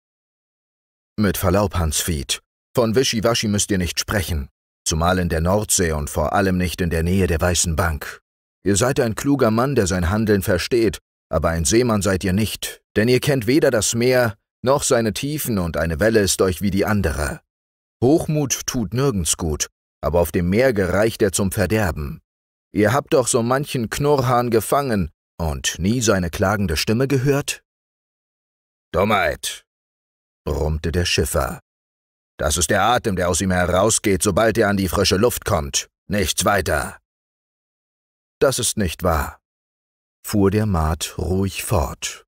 Mit Verlaub, Hansfied, von Wischiwaschi müsst ihr nicht sprechen, zumal in der Nordsee und vor allem nicht in der Nähe der Weißen Bank. Ihr seid ein kluger Mann, der sein Handeln versteht, aber ein Seemann seid ihr nicht, denn ihr kennt weder das Meer noch seine Tiefen und eine Welle ist euch wie die andere. Hochmut tut nirgends gut, aber auf dem Meer gereicht er zum Verderben. Ihr habt doch so manchen Knurrhahn gefangen, und nie seine klagende Stimme gehört? Dummheit, brummte der Schiffer. Das ist der Atem, der aus ihm herausgeht, sobald er an die frische Luft kommt. Nichts weiter. Das ist nicht wahr, fuhr der Maat ruhig fort.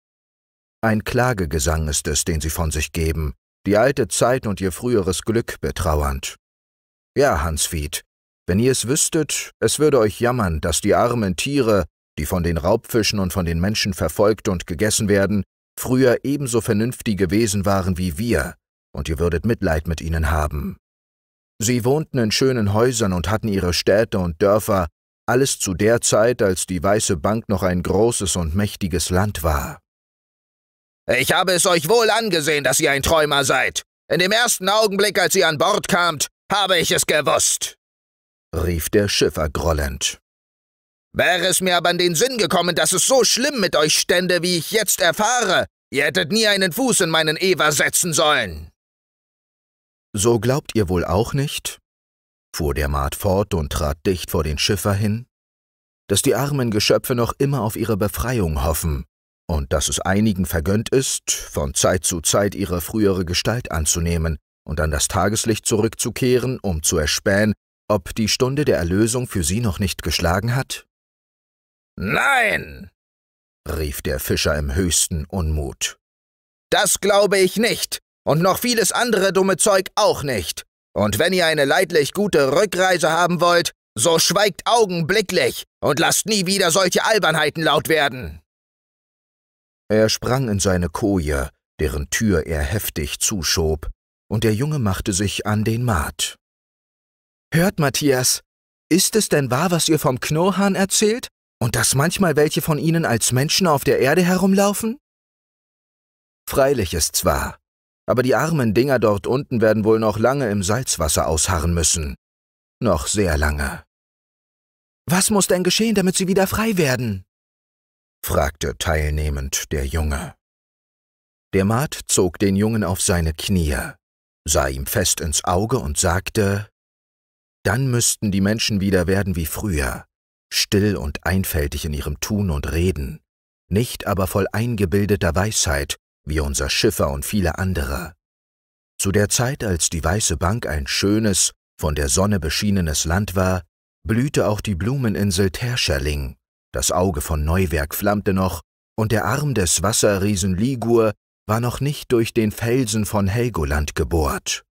Ein Klagegesang ist es, den sie von sich geben, die alte Zeit und ihr früheres Glück betrauernd. Ja, Hansfied, wenn ihr es wüsstet, es würde euch jammern, dass die armen Tiere, die von den Raubfischen und von den Menschen verfolgt und gegessen werden, früher ebenso vernünftige Wesen waren wie wir, und ihr würdet Mitleid mit ihnen haben. Sie wohnten in schönen Häusern und hatten ihre Städte und Dörfer, alles zu der Zeit, als die Weiße Bank noch ein großes und mächtiges Land war. Ich habe es euch wohl angesehen, dass ihr ein Träumer seid. In dem ersten Augenblick, als ihr an Bord kamt, habe ich es gewusst, rief der Schiffer grollend. Wäre es mir aber in den Sinn gekommen, dass es so schlimm mit euch stände, wie ich jetzt erfahre, ihr hättet nie einen Fuß in meinen Eva setzen sollen. So glaubt ihr wohl auch nicht, fuhr der Maat fort und trat dicht vor den Schiffer hin, dass die armen Geschöpfe noch immer auf ihre Befreiung hoffen und dass es einigen vergönnt ist, von Zeit zu Zeit ihre frühere Gestalt anzunehmen und an das Tageslicht zurückzukehren, um zu erspähen, ob die Stunde der Erlösung für sie noch nicht geschlagen hat? Nein, rief der Fischer im höchsten Unmut. Das glaube ich nicht, und noch vieles andere dumme Zeug auch nicht. Und wenn ihr eine leidlich gute Rückreise haben wollt, so schweigt augenblicklich und lasst nie wieder solche Albernheiten laut werden. Er sprang in seine Koje, deren Tür er heftig zuschob, und der Junge machte sich an den Maat. Hört, Matthias, ist es denn wahr, was ihr vom Knurrhahn erzählt? Und dass manchmal welche von ihnen als Menschen auf der Erde herumlaufen? Freilich ist's wahr, aber die armen Dinger dort unten werden wohl noch lange im Salzwasser ausharren müssen. Noch sehr lange. Was muss denn geschehen, damit sie wieder frei werden? fragte teilnehmend der Junge. Der Maat zog den Jungen auf seine Knie, sah ihm fest ins Auge und sagte, dann müssten die Menschen wieder werden wie früher, still und einfältig in ihrem Tun und Reden, nicht aber voll eingebildeter Weisheit, wie unser Schiffer und viele andere. Zu der Zeit, als die Weiße Bank ein schönes, von der Sonne beschienenes Land war, blühte auch die Blumeninsel Terscherling, das Auge von Neuwerk flammte noch, und der Arm des Wasserriesen Ligur war noch nicht durch den Felsen von Helgoland gebohrt.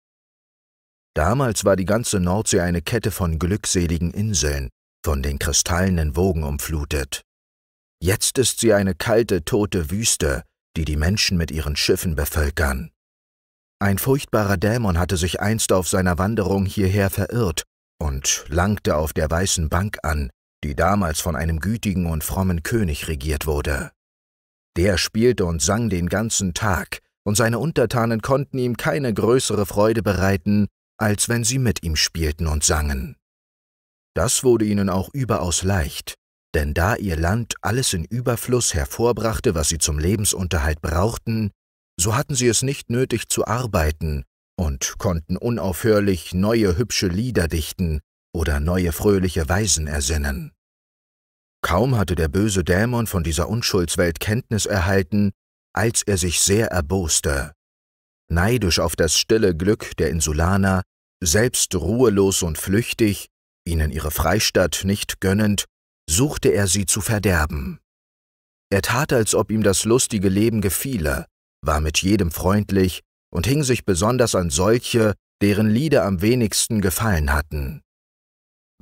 Damals war die ganze Nordsee eine Kette von glückseligen Inseln, von den kristallenen Wogen umflutet. Jetzt ist sie eine kalte, tote Wüste, die die Menschen mit ihren Schiffen bevölkern. Ein furchtbarer Dämon hatte sich einst auf seiner Wanderung hierher verirrt und langte auf der weißen Bank an, die damals von einem gütigen und frommen König regiert wurde. Der spielte und sang den ganzen Tag, und seine Untertanen konnten ihm keine größere Freude bereiten, als wenn sie mit ihm spielten und sangen. Das wurde ihnen auch überaus leicht, denn da ihr Land alles in Überfluss hervorbrachte, was sie zum Lebensunterhalt brauchten, so hatten sie es nicht nötig zu arbeiten und konnten unaufhörlich neue hübsche Lieder dichten oder neue fröhliche Weisen ersinnen. Kaum hatte der böse Dämon von dieser Unschuldswelt Kenntnis erhalten, als er sich sehr erboste. Neidisch auf das stille Glück der Insulaner, selbst ruhelos und flüchtig, ihnen ihre Freistatt nicht gönnend, suchte er sie zu verderben. Er tat, als ob ihm das lustige Leben gefiele, war mit jedem freundlich und hing sich besonders an solche, deren Lieder am wenigsten gefallen hatten.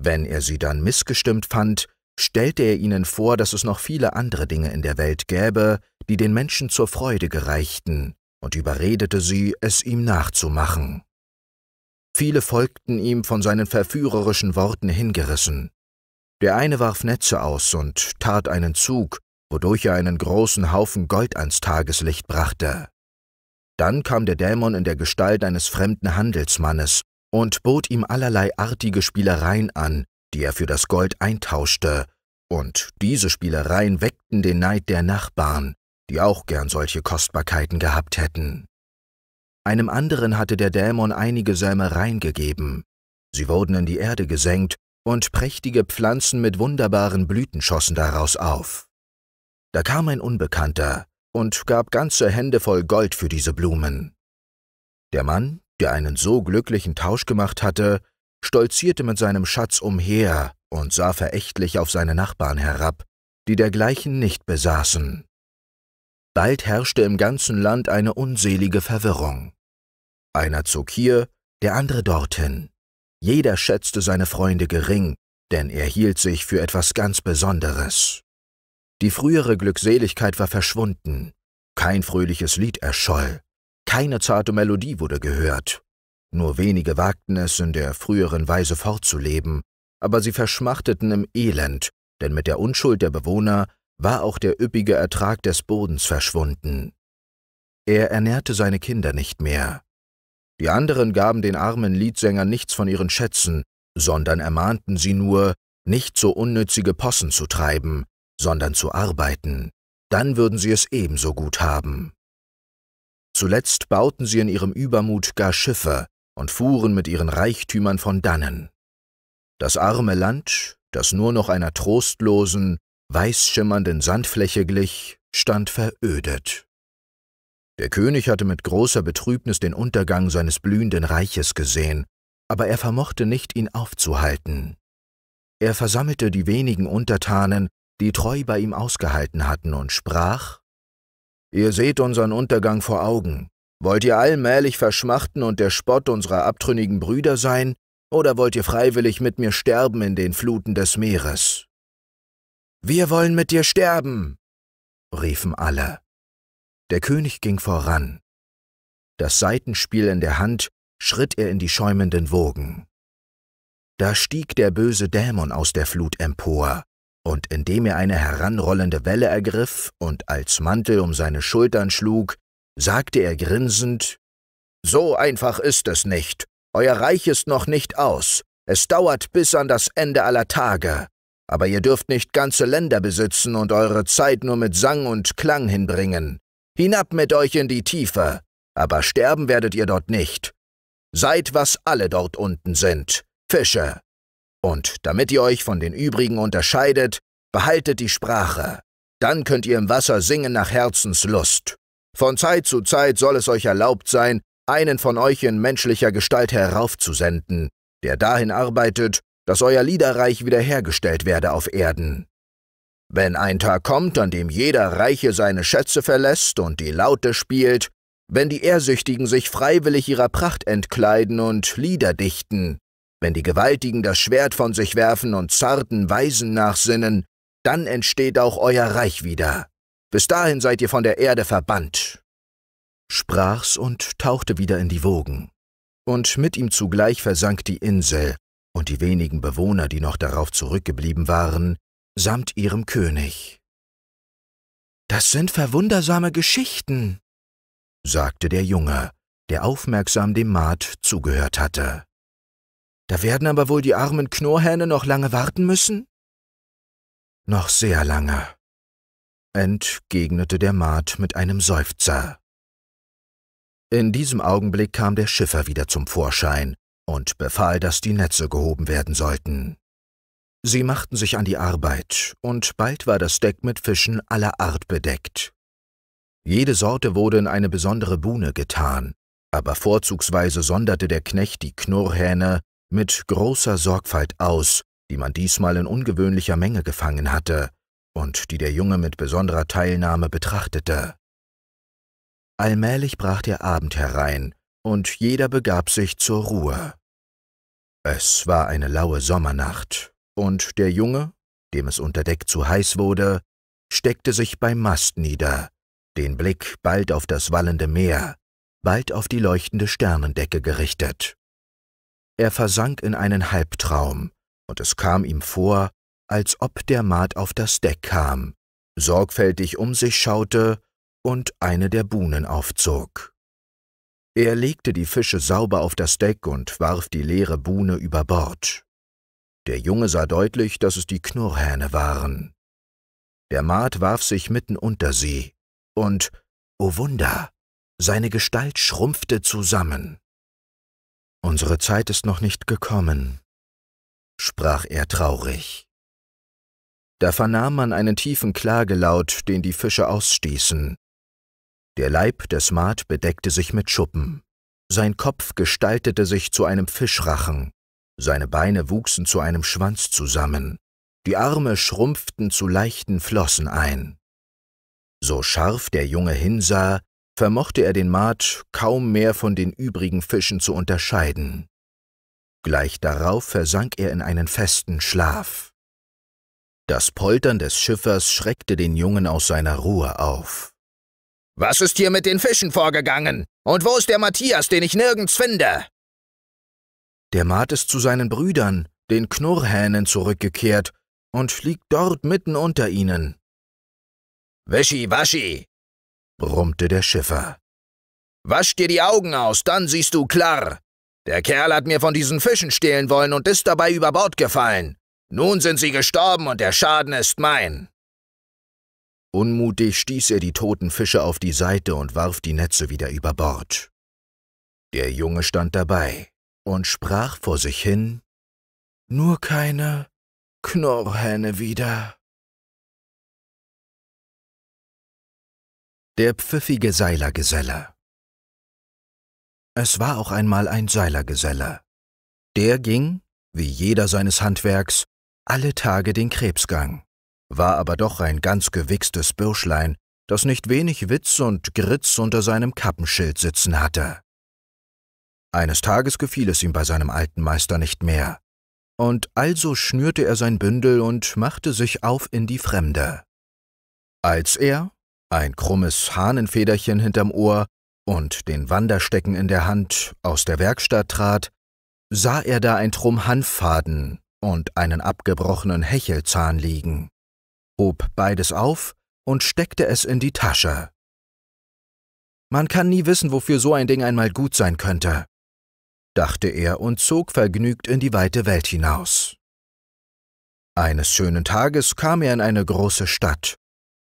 Wenn er sie dann missgestimmt fand, stellte er ihnen vor, dass es noch viele andere Dinge in der Welt gäbe, die den Menschen zur Freude gereichten, und überredete sie, es ihm nachzumachen. Viele folgten ihm von seinen verführerischen Worten hingerissen. Der eine warf Netze aus und tat einen Zug, wodurch er einen großen Haufen Gold ans Tageslicht brachte. Dann kam der Dämon in der Gestalt eines fremden Handelsmannes und bot ihm allerlei artige Spielereien an, die er für das Gold eintauschte, und diese Spielereien weckten den Neid der Nachbarn, die auch gern solche Kostbarkeiten gehabt hätten. Einem anderen hatte der Dämon einige Sämereien gegeben. Sie wurden in die Erde gesenkt, und prächtige Pflanzen mit wunderbaren Blüten schossen daraus auf. Da kam ein Unbekannter und gab ganze Hände voll Gold für diese Blumen. Der Mann, der einen so glücklichen Tausch gemacht hatte, stolzierte mit seinem Schatz umher und sah verächtlich auf seine Nachbarn herab, die dergleichen nicht besaßen. Bald herrschte im ganzen Land eine unselige Verwirrung. Einer zog hier, der andere dorthin. Jeder schätzte seine Freunde gering, denn er hielt sich für etwas ganz Besonderes. Die frühere Glückseligkeit war verschwunden, kein fröhliches Lied erscholl, keine zarte Melodie wurde gehört. Nur wenige wagten es, in der früheren Weise fortzuleben, aber sie verschmachteten im Elend, denn mit der Unschuld der Bewohner war auch der üppige Ertrag des Bodens verschwunden. Er ernährte seine Kinder nicht mehr, die anderen gaben den armen Liedsängern nichts von ihren Schätzen, sondern ermahnten sie nur, nicht so unnützige Possen zu treiben, sondern zu arbeiten, dann würden sie es ebenso gut haben. Zuletzt bauten sie in ihrem Übermut gar Schiffe und fuhren mit ihren Reichtümern von dannen. Das arme Land, das nur noch einer trostlosen, weißschimmernden Sandfläche glich, stand verödet. Der König hatte mit großer Betrübnis den Untergang seines blühenden Reiches gesehen, aber er vermochte nicht, ihn aufzuhalten. Er versammelte die wenigen Untertanen, die treu bei ihm ausgehalten hatten, und sprach Ihr seht unseren Untergang vor Augen. Wollt ihr allmählich verschmachten und der Spott unserer abtrünnigen Brüder sein, oder wollt ihr freiwillig mit mir sterben in den Fluten des Meeres? Wir wollen mit dir sterben, riefen alle. Der König ging voran. Das Seitenspiel in der Hand schritt er in die schäumenden Wogen. Da stieg der böse Dämon aus der Flut empor, und indem er eine heranrollende Welle ergriff und als Mantel um seine Schultern schlug, sagte er grinsend So einfach ist es nicht, euer Reich ist noch nicht aus, es dauert bis an das Ende aller Tage, aber ihr dürft nicht ganze Länder besitzen und eure Zeit nur mit Sang und Klang hinbringen. Hinab mit euch in die Tiefe, aber sterben werdet ihr dort nicht. Seid, was alle dort unten sind, Fische. Und damit ihr euch von den übrigen unterscheidet, behaltet die Sprache. Dann könnt ihr im Wasser singen nach Herzenslust. Von Zeit zu Zeit soll es euch erlaubt sein, einen von euch in menschlicher Gestalt heraufzusenden, der dahin arbeitet, dass euer Liederreich wiederhergestellt werde auf Erden. Wenn ein Tag kommt, an dem jeder Reiche seine Schätze verlässt und die Laute spielt, wenn die Ehrsüchtigen sich freiwillig ihrer Pracht entkleiden und Lieder dichten, wenn die Gewaltigen das Schwert von sich werfen und zarten Weisen nachsinnen, dann entsteht auch euer Reich wieder. Bis dahin seid ihr von der Erde verbannt. Sprach's und tauchte wieder in die Wogen. Und mit ihm zugleich versank die Insel, und die wenigen Bewohner, die noch darauf zurückgeblieben waren, samt ihrem König. Das sind verwundersame Geschichten, sagte der Junge, der aufmerksam dem Maat zugehört hatte. Da werden aber wohl die armen Knorrhähne noch lange warten müssen? Noch sehr lange, entgegnete der Maat mit einem Seufzer. In diesem Augenblick kam der Schiffer wieder zum Vorschein und befahl, dass die Netze gehoben werden sollten. Sie machten sich an die Arbeit, und bald war das Deck mit Fischen aller Art bedeckt. Jede Sorte wurde in eine besondere Buhne getan, aber vorzugsweise sonderte der Knecht die Knurrhähne mit großer Sorgfalt aus, die man diesmal in ungewöhnlicher Menge gefangen hatte und die der Junge mit besonderer Teilnahme betrachtete. Allmählich brach der Abend herein, und jeder begab sich zur Ruhe. Es war eine laue Sommernacht, und der Junge, dem es unter Deck zu heiß wurde, steckte sich beim Mast nieder, den Blick bald auf das wallende Meer, bald auf die leuchtende Sternendecke gerichtet. Er versank in einen Halbtraum, und es kam ihm vor, als ob der Maat auf das Deck kam, sorgfältig um sich schaute und eine der Buhnen aufzog. Er legte die Fische sauber auf das Deck und warf die leere Buhne über Bord. Der Junge sah deutlich, dass es die Knurrhähne waren. Der Maat warf sich mitten unter sie, und, o oh Wunder, seine Gestalt schrumpfte zusammen. Unsere Zeit ist noch nicht gekommen, sprach er traurig. Da vernahm man einen tiefen Klagelaut, den die Fische ausstießen. Der Leib des Maat bedeckte sich mit Schuppen, sein Kopf gestaltete sich zu einem Fischrachen, seine Beine wuchsen zu einem Schwanz zusammen, die Arme schrumpften zu leichten Flossen ein. So scharf der Junge hinsah, vermochte er den Maat kaum mehr von den übrigen Fischen zu unterscheiden. Gleich darauf versank er in einen festen Schlaf. Das Poltern des Schiffers schreckte den Jungen aus seiner Ruhe auf. Was ist hier mit den Fischen vorgegangen? Und wo ist der Matthias, den ich nirgends finde? Der Maat ist zu seinen Brüdern, den Knurrhähnen, zurückgekehrt und liegt dort mitten unter ihnen. Wischiwaschi, brummte der Schiffer. Wasch dir die Augen aus, dann siehst du klar. Der Kerl hat mir von diesen Fischen stehlen wollen und ist dabei über Bord gefallen. Nun sind sie gestorben und der Schaden ist mein. Unmutig stieß er die toten Fische auf die Seite und warf die Netze wieder über Bord. Der Junge stand dabei und sprach vor sich hin, nur keine Knorrhähne wieder. Der pfiffige Seilergeselle Es war auch einmal ein Seilergeselle. Der ging, wie jeder seines Handwerks, alle Tage den Krebsgang, war aber doch ein ganz gewichstes Bürschlein, das nicht wenig Witz und Gritz unter seinem Kappenschild sitzen hatte. Eines Tages gefiel es ihm bei seinem alten Meister nicht mehr, und also schnürte er sein Bündel und machte sich auf in die Fremde. Als er, ein krummes Hahnenfederchen hinterm Ohr und den Wanderstecken in der Hand, aus der Werkstatt trat, sah er da ein Trumm Hanffaden und einen abgebrochenen Hechelzahn liegen, hob beides auf und steckte es in die Tasche. Man kann nie wissen, wofür so ein Ding einmal gut sein könnte dachte er und zog vergnügt in die weite Welt hinaus. Eines schönen Tages kam er in eine große Stadt,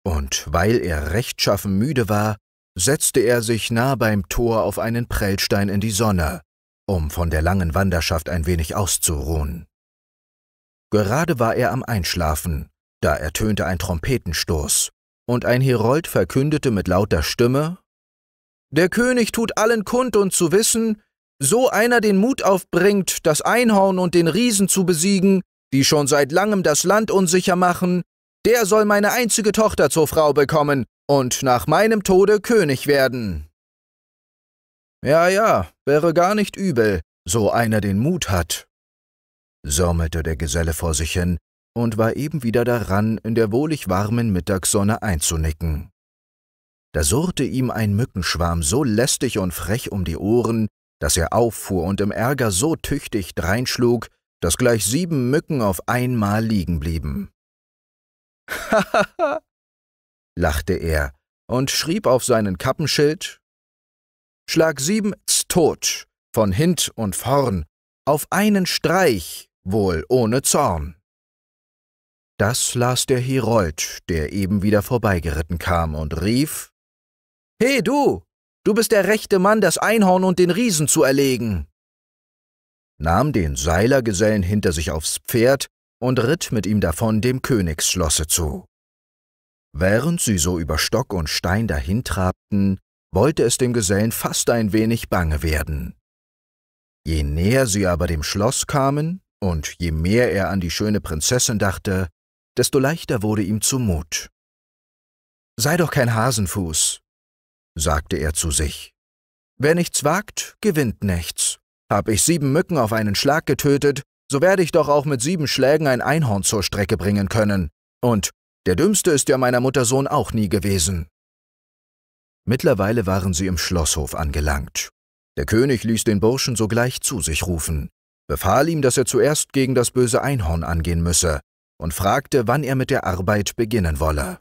und weil er rechtschaffen müde war, setzte er sich nah beim Tor auf einen Prellstein in die Sonne, um von der langen Wanderschaft ein wenig auszuruhen. Gerade war er am Einschlafen, da ertönte ein Trompetenstoß, und ein Herold verkündete mit lauter Stimme Der König tut allen kund und zu wissen, so einer den Mut aufbringt, das Einhorn und den Riesen zu besiegen, die schon seit langem das Land unsicher machen, der soll meine einzige Tochter zur Frau bekommen und nach meinem Tode König werden. Ja, ja, wäre gar nicht übel, so einer den Mut hat, saumelte der Geselle vor sich hin und war eben wieder daran, in der wohlig warmen Mittagssonne einzunicken. Da surrte ihm ein Mückenschwarm so lästig und frech um die Ohren, dass er auffuhr und im Ärger so tüchtig dreinschlug, dass gleich sieben Mücken auf einmal liegen blieben. Hahaha, lachte er und schrieb auf seinen Kappenschild Schlag sieben tot, von hint und vorn, auf einen Streich, wohl ohne Zorn. Das las der Herold, der eben wieder vorbeigeritten kam, und rief He du, Du bist der rechte Mann, das Einhorn und den Riesen zu erlegen. Nahm den Seilergesellen hinter sich aufs Pferd und ritt mit ihm davon dem Königsschlosse zu. Während sie so über Stock und Stein dahintrabten, wollte es dem Gesellen fast ein wenig bange werden. Je näher sie aber dem Schloss kamen, und je mehr er an die schöne Prinzessin dachte, desto leichter wurde ihm zumut. Sei doch kein Hasenfuß, sagte er zu sich. Wer nichts wagt, gewinnt nichts. Hab ich sieben Mücken auf einen Schlag getötet, so werde ich doch auch mit sieben Schlägen ein Einhorn zur Strecke bringen können. Und der Dümmste ist ja meiner Mutter Sohn auch nie gewesen. Mittlerweile waren sie im Schlosshof angelangt. Der König ließ den Burschen sogleich zu sich rufen, befahl ihm, dass er zuerst gegen das böse Einhorn angehen müsse und fragte, wann er mit der Arbeit beginnen wolle.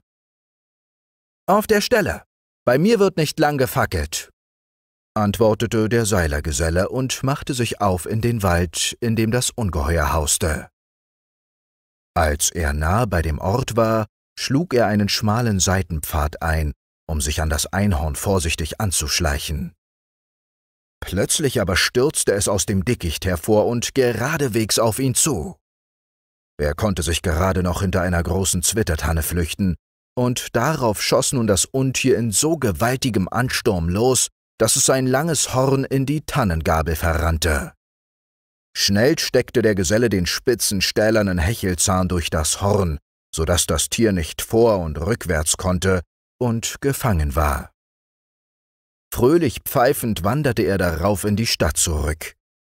Auf der Stelle, bei mir wird nicht lang gefackelt, antwortete der Seilergeselle und machte sich auf in den Wald, in dem das Ungeheuer hauste. Als er nahe bei dem Ort war, schlug er einen schmalen Seitenpfad ein, um sich an das Einhorn vorsichtig anzuschleichen. Plötzlich aber stürzte es aus dem Dickicht hervor und geradewegs auf ihn zu. Er konnte sich gerade noch hinter einer großen Zwittertanne flüchten, und darauf schoss nun das Untier in so gewaltigem Ansturm los, dass es sein langes Horn in die Tannengabel verrannte. Schnell steckte der Geselle den spitzen, stählernen Hechelzahn durch das Horn, so daß das Tier nicht vor- und rückwärts konnte und gefangen war. Fröhlich pfeifend wanderte er darauf in die Stadt zurück,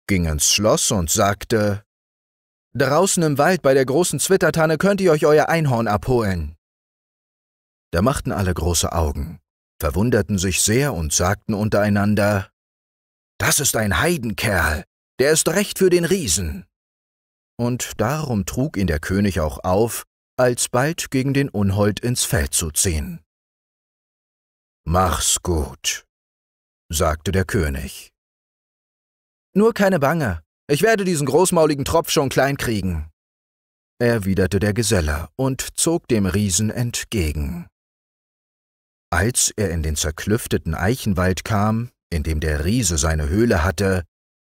ging ins Schloss und sagte: Draußen im Wald bei der großen Zwittertanne könnt ihr euch euer Einhorn abholen. Da machten alle große Augen, verwunderten sich sehr und sagten untereinander Das ist ein Heidenkerl, der ist recht für den Riesen. Und darum trug ihn der König auch auf, alsbald gegen den Unhold ins Feld zu ziehen. Mach's gut, sagte der König. Nur keine Bange, ich werde diesen großmauligen Tropf schon klein kriegen, erwiderte der Geselle und zog dem Riesen entgegen. Als er in den zerklüfteten Eichenwald kam, in dem der Riese seine Höhle hatte,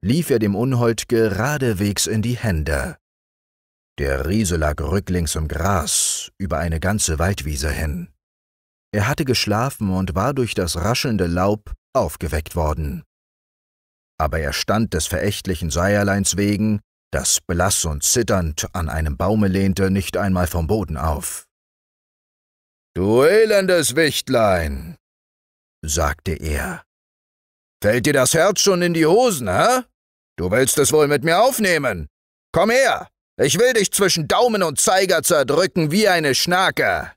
lief er dem Unhold geradewegs in die Hände. Der Riese lag rücklings im Gras über eine ganze Waldwiese hin. Er hatte geschlafen und war durch das raschelnde Laub aufgeweckt worden. Aber er stand des verächtlichen Seierleins wegen, das blass und zitternd an einem Baume lehnte, nicht einmal vom Boden auf. Du elendes Wichtlein, sagte er. Fällt dir das Herz schon in die Hosen, hä? Du willst es wohl mit mir aufnehmen? Komm her, ich will dich zwischen Daumen und Zeiger zerdrücken wie eine Schnake.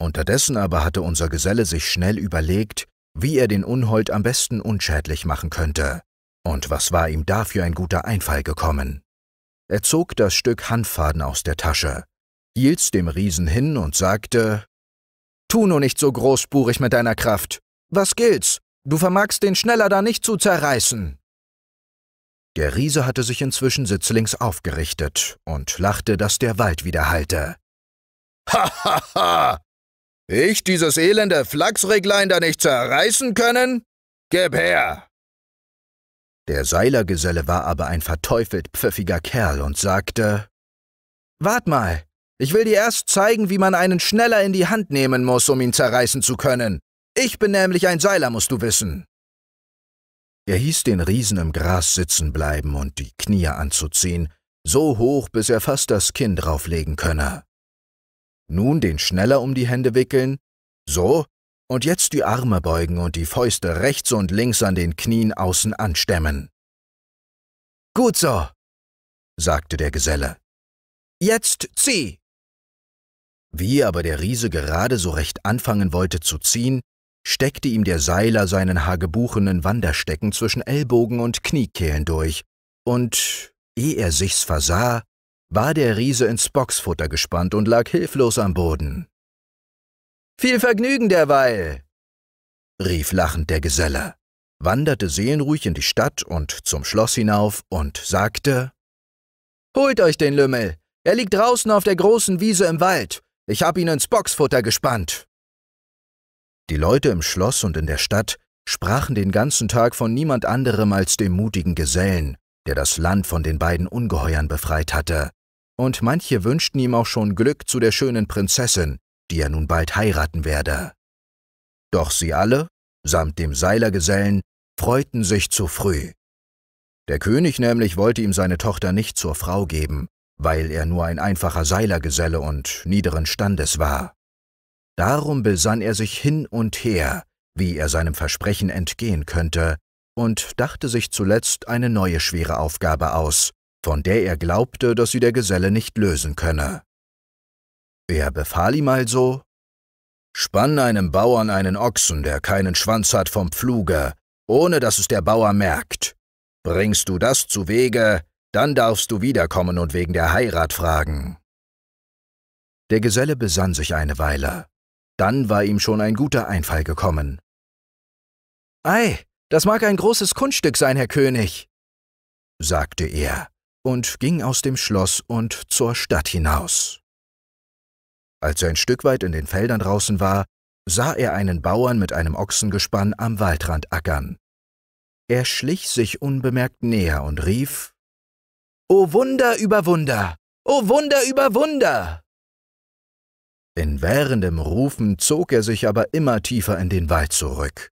Unterdessen aber hatte unser Geselle sich schnell überlegt, wie er den Unhold am besten unschädlich machen könnte. Und was war ihm dafür ein guter Einfall gekommen? Er zog das Stück Handfaden aus der Tasche, Hielt's dem Riesen hin und sagte, Tu nur nicht so großspurig mit deiner Kraft. Was gilt's? Du vermagst den Schneller da nicht zu zerreißen. Der Riese hatte sich inzwischen sitzlings aufgerichtet und lachte, dass der Wald wiederhallte. hallte. Ha ha ha! Ich dieses elende Flachsreglein da nicht zerreißen können? Gib her! Der Seilergeselle war aber ein verteufelt pfiffiger Kerl und sagte: Wart mal, ich will dir erst zeigen, wie man einen schneller in die Hand nehmen muss, um ihn zerreißen zu können. Ich bin nämlich ein Seiler, musst du wissen. Er hieß den Riesen im Gras sitzen bleiben und die Knie anzuziehen, so hoch, bis er fast das Kinn drauflegen könne. Nun den Schneller um die Hände wickeln, so, und jetzt die Arme beugen und die Fäuste rechts und links an den Knien außen anstemmen. Gut so, sagte der Geselle. Jetzt zieh! Wie aber der Riese gerade so recht anfangen wollte zu ziehen, steckte ihm der Seiler seinen hagebuchenen Wanderstecken zwischen Ellbogen und Kniekehlen durch, und ehe er sich's versah, war der Riese ins Boxfutter gespannt und lag hilflos am Boden. Viel Vergnügen derweil! rief lachend der Geselle, wanderte seelenruhig in die Stadt und zum Schloss hinauf und sagte Holt euch den Lümmel, er liegt draußen auf der großen Wiese im Wald, ich habe ihn ins Boxfutter gespannt. Die Leute im Schloss und in der Stadt sprachen den ganzen Tag von niemand anderem als dem mutigen Gesellen, der das Land von den beiden Ungeheuern befreit hatte, und manche wünschten ihm auch schon Glück zu der schönen Prinzessin, die er nun bald heiraten werde. Doch sie alle, samt dem Seilergesellen, freuten sich zu früh. Der König nämlich wollte ihm seine Tochter nicht zur Frau geben, weil er nur ein einfacher Seilergeselle und niederen Standes war. Darum besann er sich hin und her, wie er seinem Versprechen entgehen könnte, und dachte sich zuletzt eine neue schwere Aufgabe aus, von der er glaubte, dass sie der Geselle nicht lösen könne. Er befahl ihm also, Spann einem Bauern einen Ochsen, der keinen Schwanz hat, vom Pfluge, ohne dass es der Bauer merkt. Bringst du das zu Wege, dann darfst du wiederkommen und wegen der Heirat fragen. Der Geselle besann sich eine Weile. Dann war ihm schon ein guter Einfall gekommen. Ei, das mag ein großes Kunststück sein, Herr König, sagte er und ging aus dem Schloss und zur Stadt hinaus. Als er ein Stück weit in den Feldern draußen war, sah er einen Bauern mit einem Ochsengespann am Waldrand ackern. Er schlich sich unbemerkt näher und rief O Wunder über Wunder! O Wunder über Wunder! In währendem Rufen zog er sich aber immer tiefer in den Wald zurück.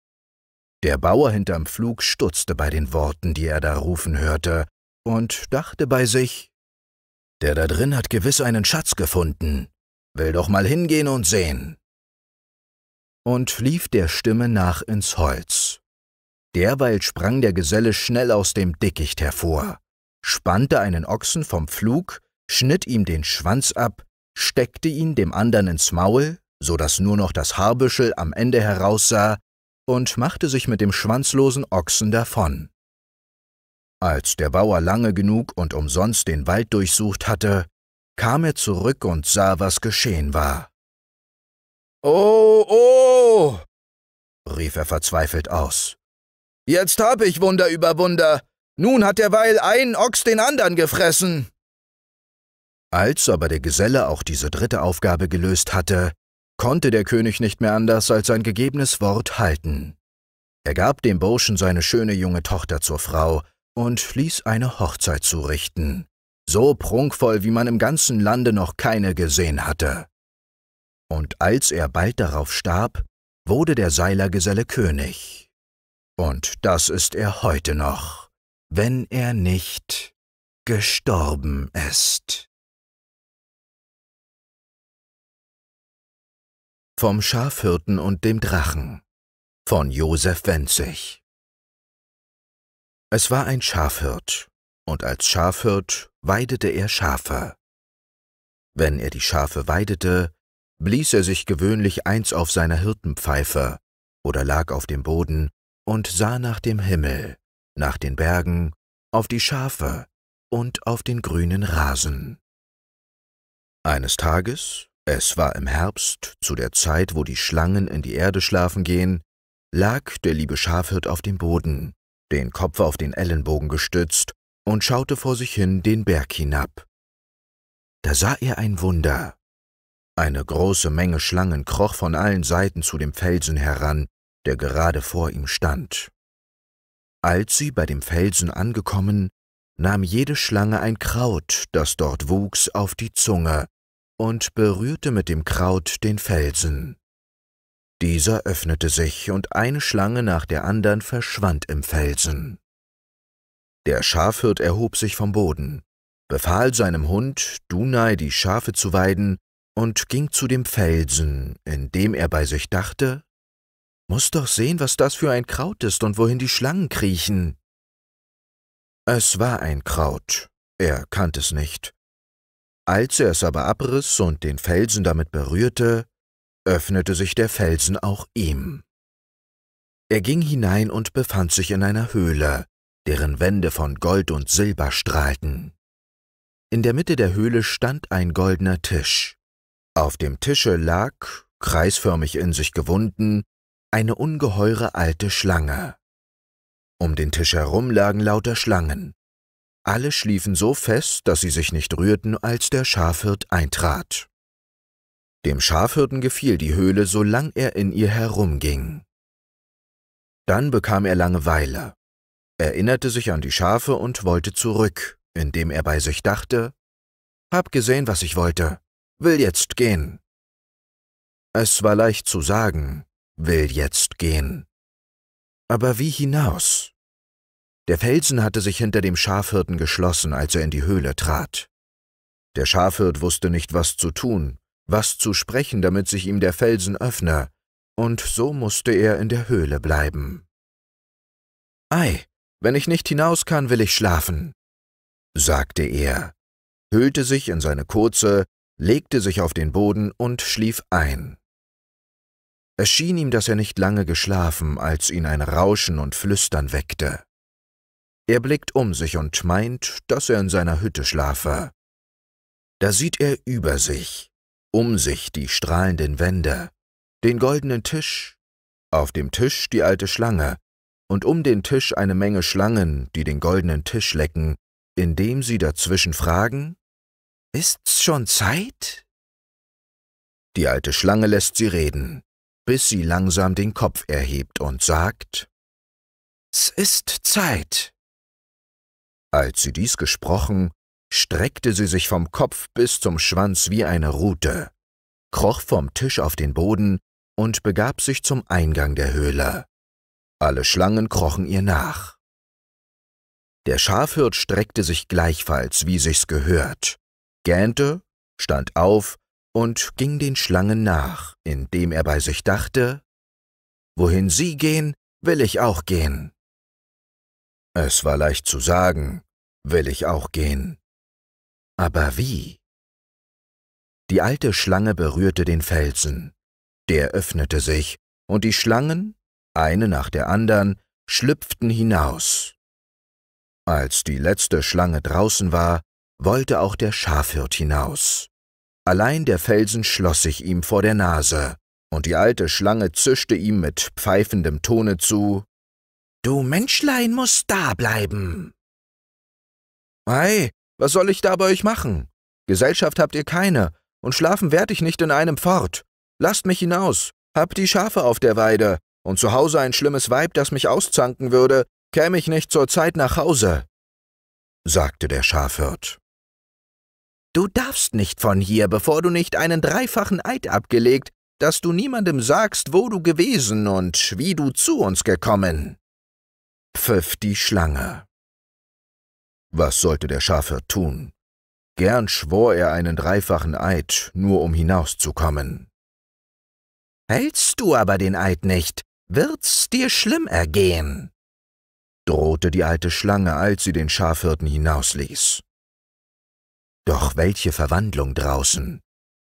Der Bauer hinterm Flug stutzte bei den Worten, die er da rufen hörte, und dachte bei sich, der da drin hat gewiss einen Schatz gefunden, will doch mal hingehen und sehen. Und lief der Stimme nach ins Holz. Derweil sprang der Geselle schnell aus dem Dickicht hervor spannte einen Ochsen vom Pflug, schnitt ihm den Schwanz ab, steckte ihn dem anderen ins Maul, so daß nur noch das Haarbüschel am Ende heraussah, und machte sich mit dem schwanzlosen Ochsen davon. Als der Bauer lange genug und umsonst den Wald durchsucht hatte, kam er zurück und sah, was geschehen war. Oh, oh! rief er verzweifelt aus. Jetzt hab ich Wunder über Wunder. Nun hat derweil ein Ochs den anderen gefressen. Als aber der Geselle auch diese dritte Aufgabe gelöst hatte, konnte der König nicht mehr anders als sein gegebenes Wort halten. Er gab dem Burschen seine schöne junge Tochter zur Frau und ließ eine Hochzeit zurichten, so prunkvoll, wie man im ganzen Lande noch keine gesehen hatte. Und als er bald darauf starb, wurde der Seilergeselle König. Und das ist er heute noch wenn er nicht gestorben ist. Vom Schafhirten und dem Drachen von Josef Wenzig Es war ein Schafhirt, und als Schafhirt weidete er Schafe. Wenn er die Schafe weidete, blies er sich gewöhnlich eins auf seiner Hirtenpfeife oder lag auf dem Boden und sah nach dem Himmel, nach den Bergen, auf die Schafe und auf den grünen Rasen. Eines Tages, es war im Herbst, zu der Zeit, wo die Schlangen in die Erde schlafen gehen, lag der liebe Schafhirt auf dem Boden, den Kopf auf den Ellenbogen gestützt und schaute vor sich hin den Berg hinab. Da sah er ein Wunder. Eine große Menge Schlangen kroch von allen Seiten zu dem Felsen heran, der gerade vor ihm stand. Als sie bei dem Felsen angekommen, nahm jede Schlange ein Kraut, das dort wuchs, auf die Zunge und berührte mit dem Kraut den Felsen. Dieser öffnete sich, und eine Schlange nach der andern verschwand im Felsen. Der Schafhirt erhob sich vom Boden, befahl seinem Hund, Dunai die Schafe zu weiden, und ging zu dem Felsen, in dem er bei sich dachte, muss doch sehen, was das für ein Kraut ist und wohin die Schlangen kriechen. Es war ein Kraut, er kannte es nicht. Als er es aber abriss und den Felsen damit berührte, öffnete sich der Felsen auch ihm. Er ging hinein und befand sich in einer Höhle, deren Wände von Gold und Silber strahlten. In der Mitte der Höhle stand ein goldener Tisch. Auf dem Tische lag, kreisförmig in sich gewunden, eine ungeheure alte Schlange. Um den Tisch herum lagen lauter Schlangen. Alle schliefen so fest, dass sie sich nicht rührten, als der Schafhirt eintrat. Dem Schafhirten gefiel die Höhle, solang er in ihr herumging. Dann bekam er Langeweile, erinnerte sich an die Schafe und wollte zurück, indem er bei sich dachte, hab gesehen, was ich wollte, will jetzt gehen. Es war leicht zu sagen, will jetzt gehen. Aber wie hinaus? Der Felsen hatte sich hinter dem Schafhirten geschlossen, als er in die Höhle trat. Der Schafhirt wusste nicht, was zu tun, was zu sprechen, damit sich ihm der Felsen öffne, und so musste er in der Höhle bleiben. Ei, wenn ich nicht hinaus kann, will ich schlafen, sagte er, hüllte sich in seine Kurze, legte sich auf den Boden und schlief ein. Es schien ihm, dass er nicht lange geschlafen, als ihn ein Rauschen und Flüstern weckte. Er blickt um sich und meint, dass er in seiner Hütte schlafe. Da sieht er über sich, um sich die strahlenden Wände, den goldenen Tisch, auf dem Tisch die alte Schlange und um den Tisch eine Menge Schlangen, die den goldenen Tisch lecken, indem sie dazwischen fragen, Ist's schon Zeit? Die alte Schlange lässt sie reden bis sie langsam den Kopf erhebt und sagt, »Es ist Zeit!« Als sie dies gesprochen, streckte sie sich vom Kopf bis zum Schwanz wie eine Rute, kroch vom Tisch auf den Boden und begab sich zum Eingang der Höhle. Alle Schlangen krochen ihr nach. Der Schafhirt streckte sich gleichfalls, wie sich's gehört, gähnte, stand auf und ging den Schlangen nach, indem er bei sich dachte, Wohin Sie gehen, will ich auch gehen. Es war leicht zu sagen, will ich auch gehen. Aber wie? Die alte Schlange berührte den Felsen, der öffnete sich, und die Schlangen, eine nach der anderen, schlüpften hinaus. Als die letzte Schlange draußen war, wollte auch der Schafhirt hinaus. Allein der Felsen schloss sich ihm vor der Nase, und die alte Schlange zischte ihm mit pfeifendem Tone zu Du Menschlein musst da bleiben. Ei, was soll ich da bei euch machen? Gesellschaft habt ihr keine, und schlafen werd ich nicht in einem fort. Lasst mich hinaus, habt die Schafe auf der Weide, und zu Hause ein schlimmes Weib, das mich auszanken würde, käme ich nicht zur Zeit nach Hause, sagte der Schafhirt. Du darfst nicht von hier, bevor du nicht einen dreifachen Eid abgelegt, dass du niemandem sagst, wo du gewesen und wie du zu uns gekommen. Pfiff die Schlange. Was sollte der Schafhirt tun? Gern schwor er einen dreifachen Eid, nur um hinauszukommen. Hältst du aber den Eid nicht, wird's dir schlimm ergehen, drohte die alte Schlange, als sie den Schafhirten hinausließ. Doch welche Verwandlung draußen!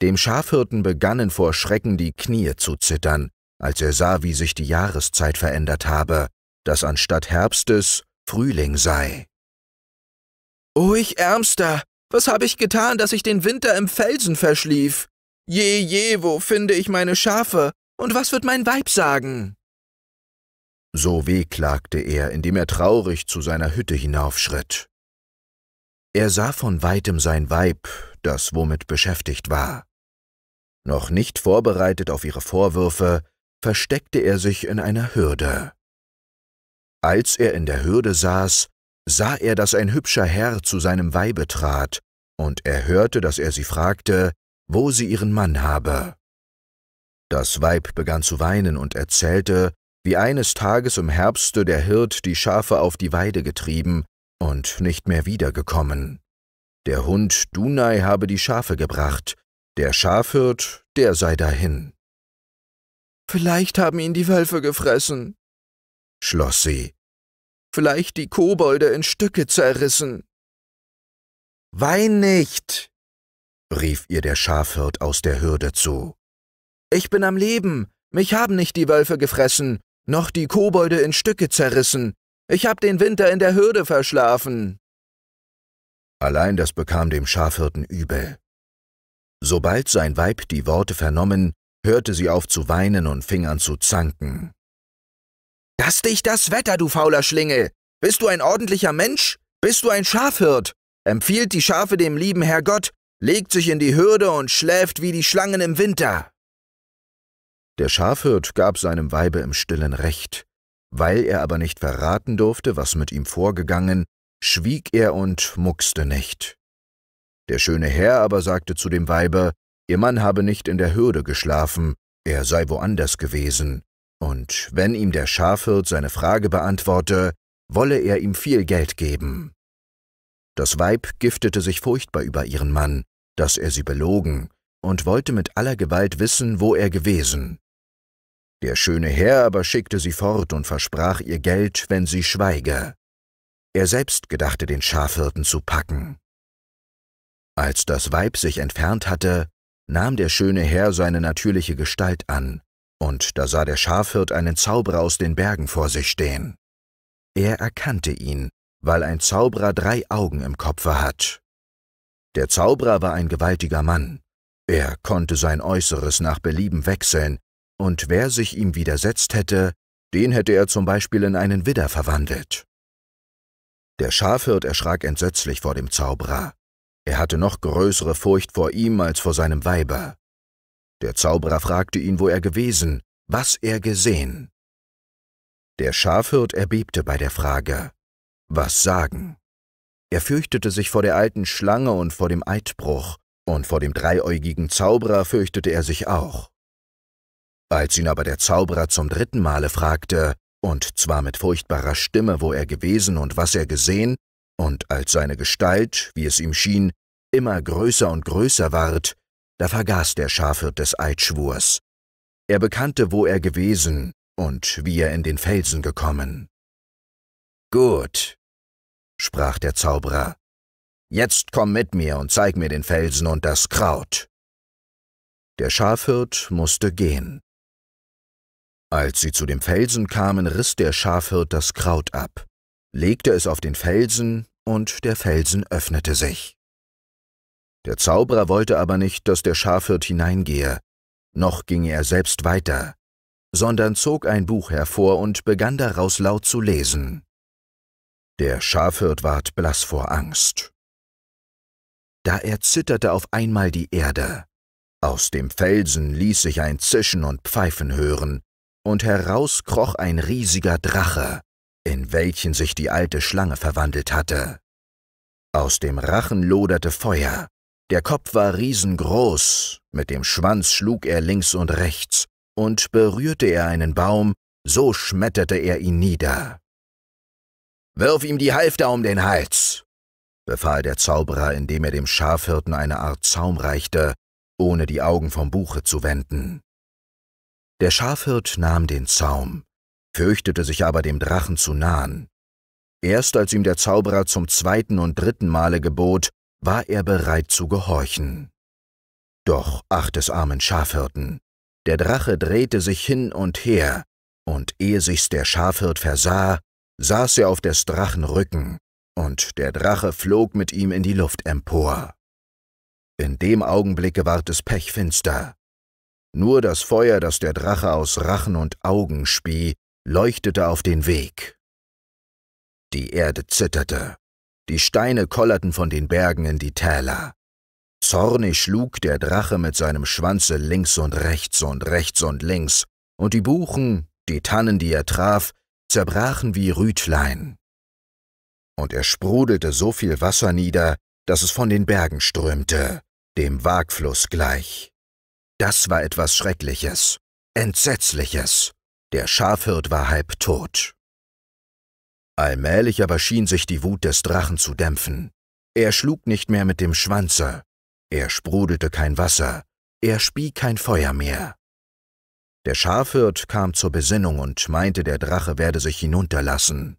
Dem Schafhirten begannen vor Schrecken die Knie zu zittern, als er sah, wie sich die Jahreszeit verändert habe, dass anstatt Herbstes Frühling sei. O ich Ärmster, was habe ich getan, dass ich den Winter im Felsen verschlief? Je, je, wo finde ich meine Schafe? Und was wird mein Weib sagen? So wehklagte er, indem er traurig zu seiner Hütte hinaufschritt. Er sah von weitem sein Weib, das womit beschäftigt war. Noch nicht vorbereitet auf ihre Vorwürfe, versteckte er sich in einer Hürde. Als er in der Hürde saß, sah er, dass ein hübscher Herr zu seinem Weibe trat, und er hörte, dass er sie fragte, wo sie ihren Mann habe. Das Weib begann zu weinen und erzählte, wie eines Tages im Herbste der Hirt die Schafe auf die Weide getrieben und nicht mehr wiedergekommen. Der Hund Dunai habe die Schafe gebracht, der Schafhirt, der sei dahin. Vielleicht haben ihn die Wölfe gefressen, schloss sie. Vielleicht die Kobolde in Stücke zerrissen. Wein nicht, rief ihr der Schafhirt aus der Hürde zu. Ich bin am Leben, mich haben nicht die Wölfe gefressen, noch die Kobolde in Stücke zerrissen. Ich hab den Winter in der Hürde verschlafen. Allein das bekam dem Schafhirten übel. Sobald sein Weib die Worte vernommen, hörte sie auf zu weinen und fing an zu zanken. Lass dich das Wetter, du fauler Schlingel! Bist du ein ordentlicher Mensch? Bist du ein Schafhirt? Empfiehlt die Schafe dem lieben Herrgott, legt sich in die Hürde und schläft wie die Schlangen im Winter. Der Schafhirt gab seinem Weibe im Stillen recht, weil er aber nicht verraten durfte, was mit ihm vorgegangen, schwieg er und muckste nicht. Der schöne Herr aber sagte zu dem Weibe, ihr Mann habe nicht in der Hürde geschlafen, er sei woanders gewesen, und wenn ihm der Schafhirt seine Frage beantworte, wolle er ihm viel Geld geben. Das Weib giftete sich furchtbar über ihren Mann, dass er sie belogen, und wollte mit aller Gewalt wissen, wo er gewesen. Der schöne Herr aber schickte sie fort und versprach ihr Geld, wenn sie schweige. Er selbst gedachte, den Schafhirten zu packen. Als das Weib sich entfernt hatte, nahm der schöne Herr seine natürliche Gestalt an, und da sah der Schafhirt einen Zauberer aus den Bergen vor sich stehen. Er erkannte ihn, weil ein Zauberer drei Augen im Kopfe hat. Der Zauberer war ein gewaltiger Mann. Er konnte sein Äußeres nach Belieben wechseln, und wer sich ihm widersetzt hätte, den hätte er zum Beispiel in einen Widder verwandelt. Der Schafhirt erschrak entsetzlich vor dem Zauberer. Er hatte noch größere Furcht vor ihm als vor seinem Weiber. Der Zauberer fragte ihn, wo er gewesen, was er gesehen. Der Schafhirt erbebte bei der Frage, was sagen? Er fürchtete sich vor der alten Schlange und vor dem Eidbruch, und vor dem dreieugigen Zauberer fürchtete er sich auch. Als ihn aber der Zauberer zum dritten Male fragte, und zwar mit furchtbarer Stimme, wo er gewesen und was er gesehen, und als seine Gestalt, wie es ihm schien, immer größer und größer ward, da vergaß der Schafhirt des Eidschwurs. Er bekannte, wo er gewesen und wie er in den Felsen gekommen. Gut, sprach der Zauberer, jetzt komm mit mir und zeig mir den Felsen und das Kraut. Der Schafhirt musste gehen. Als sie zu dem Felsen kamen, riß der Schafhirt das Kraut ab, legte es auf den Felsen, und der Felsen öffnete sich. Der Zauberer wollte aber nicht, dass der Schafhirt hineingehe, noch ging er selbst weiter, sondern zog ein Buch hervor und begann daraus laut zu lesen. Der Schafhirt ward blass vor Angst. Da erzitterte auf einmal die Erde. Aus dem Felsen ließ sich ein Zischen und Pfeifen hören, und heraus kroch ein riesiger Drache, in welchen sich die alte Schlange verwandelt hatte. Aus dem Rachen loderte Feuer, der Kopf war riesengroß, mit dem Schwanz schlug er links und rechts, und berührte er einen Baum, so schmetterte er ihn nieder. Wirf ihm die Halfter um den Hals, befahl der Zauberer, indem er dem Schafhirten eine Art Zaum reichte, ohne die Augen vom Buche zu wenden. Der Schafhirt nahm den Zaum, fürchtete sich aber dem Drachen zu nahen. Erst als ihm der Zauberer zum zweiten und dritten Male gebot, war er bereit zu gehorchen. Doch ach des armen Schafhirten, der Drache drehte sich hin und her, und ehe sich's der Schafhirt versah, saß er auf des Drachen Rücken, und der Drache flog mit ihm in die Luft empor. In dem Augenblicke ward es pechfinster, nur das Feuer, das der Drache aus Rachen und Augen spie, leuchtete auf den Weg. Die Erde zitterte, die Steine kollerten von den Bergen in die Täler. Zornig schlug der Drache mit seinem Schwanze links und rechts und rechts und links, und die Buchen, die Tannen, die er traf, zerbrachen wie Rütlein. Und er sprudelte so viel Wasser nieder, dass es von den Bergen strömte, dem Wagfluss gleich. Das war etwas Schreckliches, Entsetzliches. Der Schafhirt war halbtot. Allmählich aber schien sich die Wut des Drachen zu dämpfen. Er schlug nicht mehr mit dem Schwanze, er sprudelte kein Wasser, er spie kein Feuer mehr. Der Schafhirt kam zur Besinnung und meinte, der Drache werde sich hinunterlassen.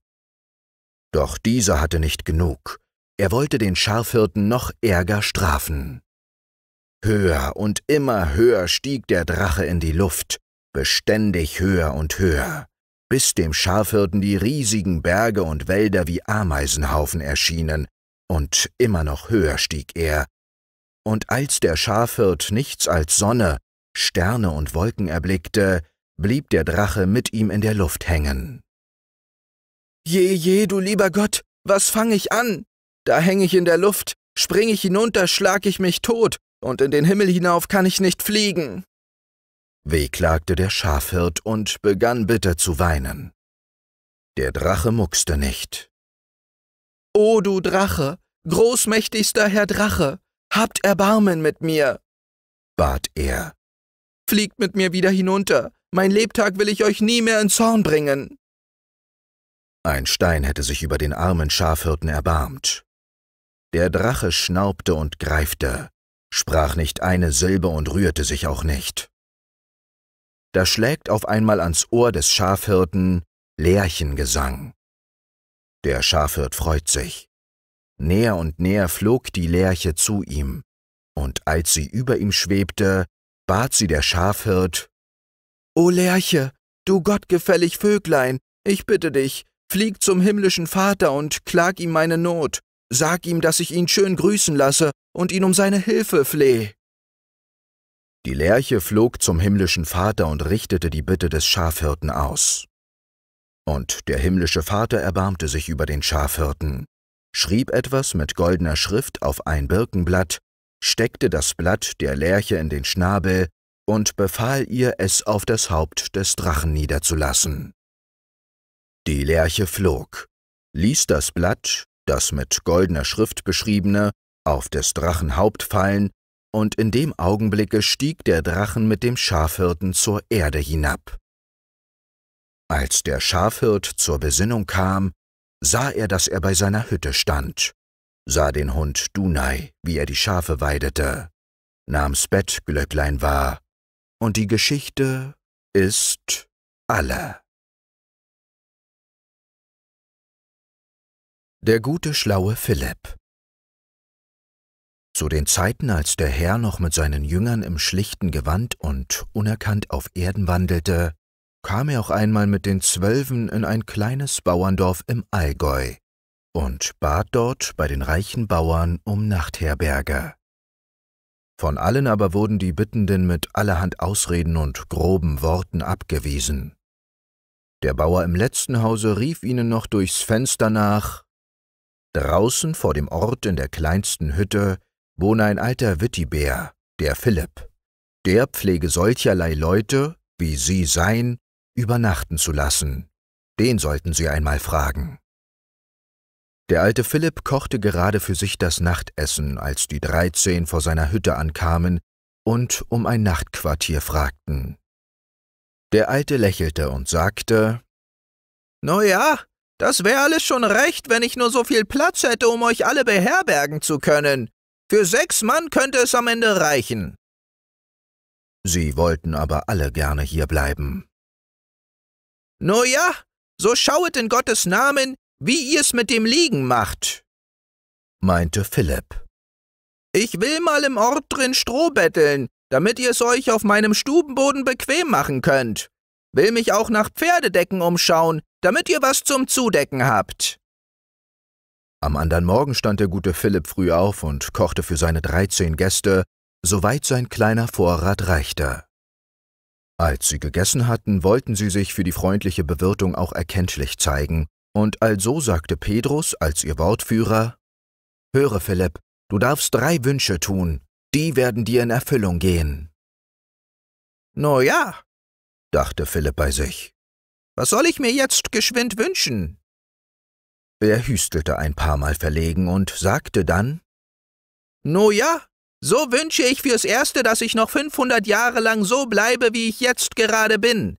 Doch dieser hatte nicht genug, er wollte den Schafhirten noch ärger strafen. Höher und immer höher stieg der Drache in die Luft, beständig höher und höher, bis dem Schafhirten die riesigen Berge und Wälder wie Ameisenhaufen erschienen, und immer noch höher stieg er. Und als der Schafhirt nichts als Sonne, Sterne und Wolken erblickte, blieb der Drache mit ihm in der Luft hängen. Je, je, du lieber Gott, was fange ich an? Da hänge ich in der Luft, spring ich hinunter, schlag ich mich tot, und in den Himmel hinauf kann ich nicht fliegen. Wehklagte der Schafhirt und begann bitter zu weinen. Der Drache muckste nicht. O du Drache, großmächtigster Herr Drache, habt Erbarmen mit mir, bat er. Fliegt mit mir wieder hinunter, mein Lebtag will ich euch nie mehr in Zorn bringen. Ein Stein hätte sich über den armen Schafhirten erbarmt. Der Drache schnaubte und greifte, sprach nicht eine Silbe und rührte sich auch nicht. Da schlägt auf einmal ans Ohr des Schafhirten Lerchengesang. Der Schafhirt freut sich. Näher und näher flog die Lerche zu ihm, und als sie über ihm schwebte, bat sie der Schafhirt O Lerche, du gottgefällig Vöglein, ich bitte dich, flieg zum himmlischen Vater und klag ihm meine Not, sag ihm, dass ich ihn schön grüßen lasse und ihn um seine Hilfe flehe. Die Lerche flog zum himmlischen Vater und richtete die Bitte des Schafhirten aus. Und der himmlische Vater erbarmte sich über den Schafhirten, schrieb etwas mit goldener Schrift auf ein Birkenblatt, steckte das Blatt der Lerche in den Schnabel und befahl ihr, es auf das Haupt des Drachen niederzulassen. Die Lerche flog, ließ das Blatt, das mit goldener Schrift beschriebene, auf des Drachen Haupt fallen, und in dem Augenblicke stieg der Drachen mit dem Schafhirten zur Erde hinab. Als der Schafhirt zur Besinnung kam, sah er, dass er bei seiner Hütte stand, sah den Hund Dunai, wie er die Schafe weidete, nahm's Bettglöcklein wahr, und die Geschichte ist alle. Der gute schlaue Philipp zu den Zeiten, als der Herr noch mit seinen Jüngern im schlichten Gewand und unerkannt auf Erden wandelte, kam er auch einmal mit den Zwölfen in ein kleines Bauerndorf im Allgäu und bat dort bei den reichen Bauern um Nachtherberge. Von allen aber wurden die Bittenden mit allerhand Ausreden und groben Worten abgewiesen. Der Bauer im letzten Hause rief ihnen noch durchs Fenster nach Draußen vor dem Ort in der kleinsten Hütte wohne ein alter Wittibär, der Philipp. Der pflege solcherlei Leute, wie sie sein, übernachten zu lassen. Den sollten sie einmal fragen. Der alte Philipp kochte gerade für sich das Nachtessen, als die dreizehn vor seiner Hütte ankamen und um ein Nachtquartier fragten. Der Alte lächelte und sagte, »Na ja, das wäre alles schon recht, wenn ich nur so viel Platz hätte, um euch alle beherbergen zu können. Für sechs Mann könnte es am Ende reichen. Sie wollten aber alle gerne hier bleiben. No ja, so schauet in Gottes Namen, wie ihr's mit dem Liegen macht, meinte Philipp. Ich will mal im Ort drin Stroh betteln, damit ihr's euch auf meinem Stubenboden bequem machen könnt. Will mich auch nach Pferdedecken umschauen, damit ihr was zum Zudecken habt. Am anderen Morgen stand der gute Philipp früh auf und kochte für seine 13 Gäste, soweit sein kleiner Vorrat reichte. Als sie gegessen hatten, wollten sie sich für die freundliche Bewirtung auch erkenntlich zeigen, und also sagte Petrus als ihr Wortführer, Höre, Philipp, du darfst drei Wünsche tun, die werden dir in Erfüllung gehen. No ja, dachte Philipp bei sich, was soll ich mir jetzt geschwind wünschen? Er hüstelte ein paar Mal verlegen und sagte dann, »No ja, so wünsche ich fürs Erste, dass ich noch 500 Jahre lang so bleibe, wie ich jetzt gerade bin.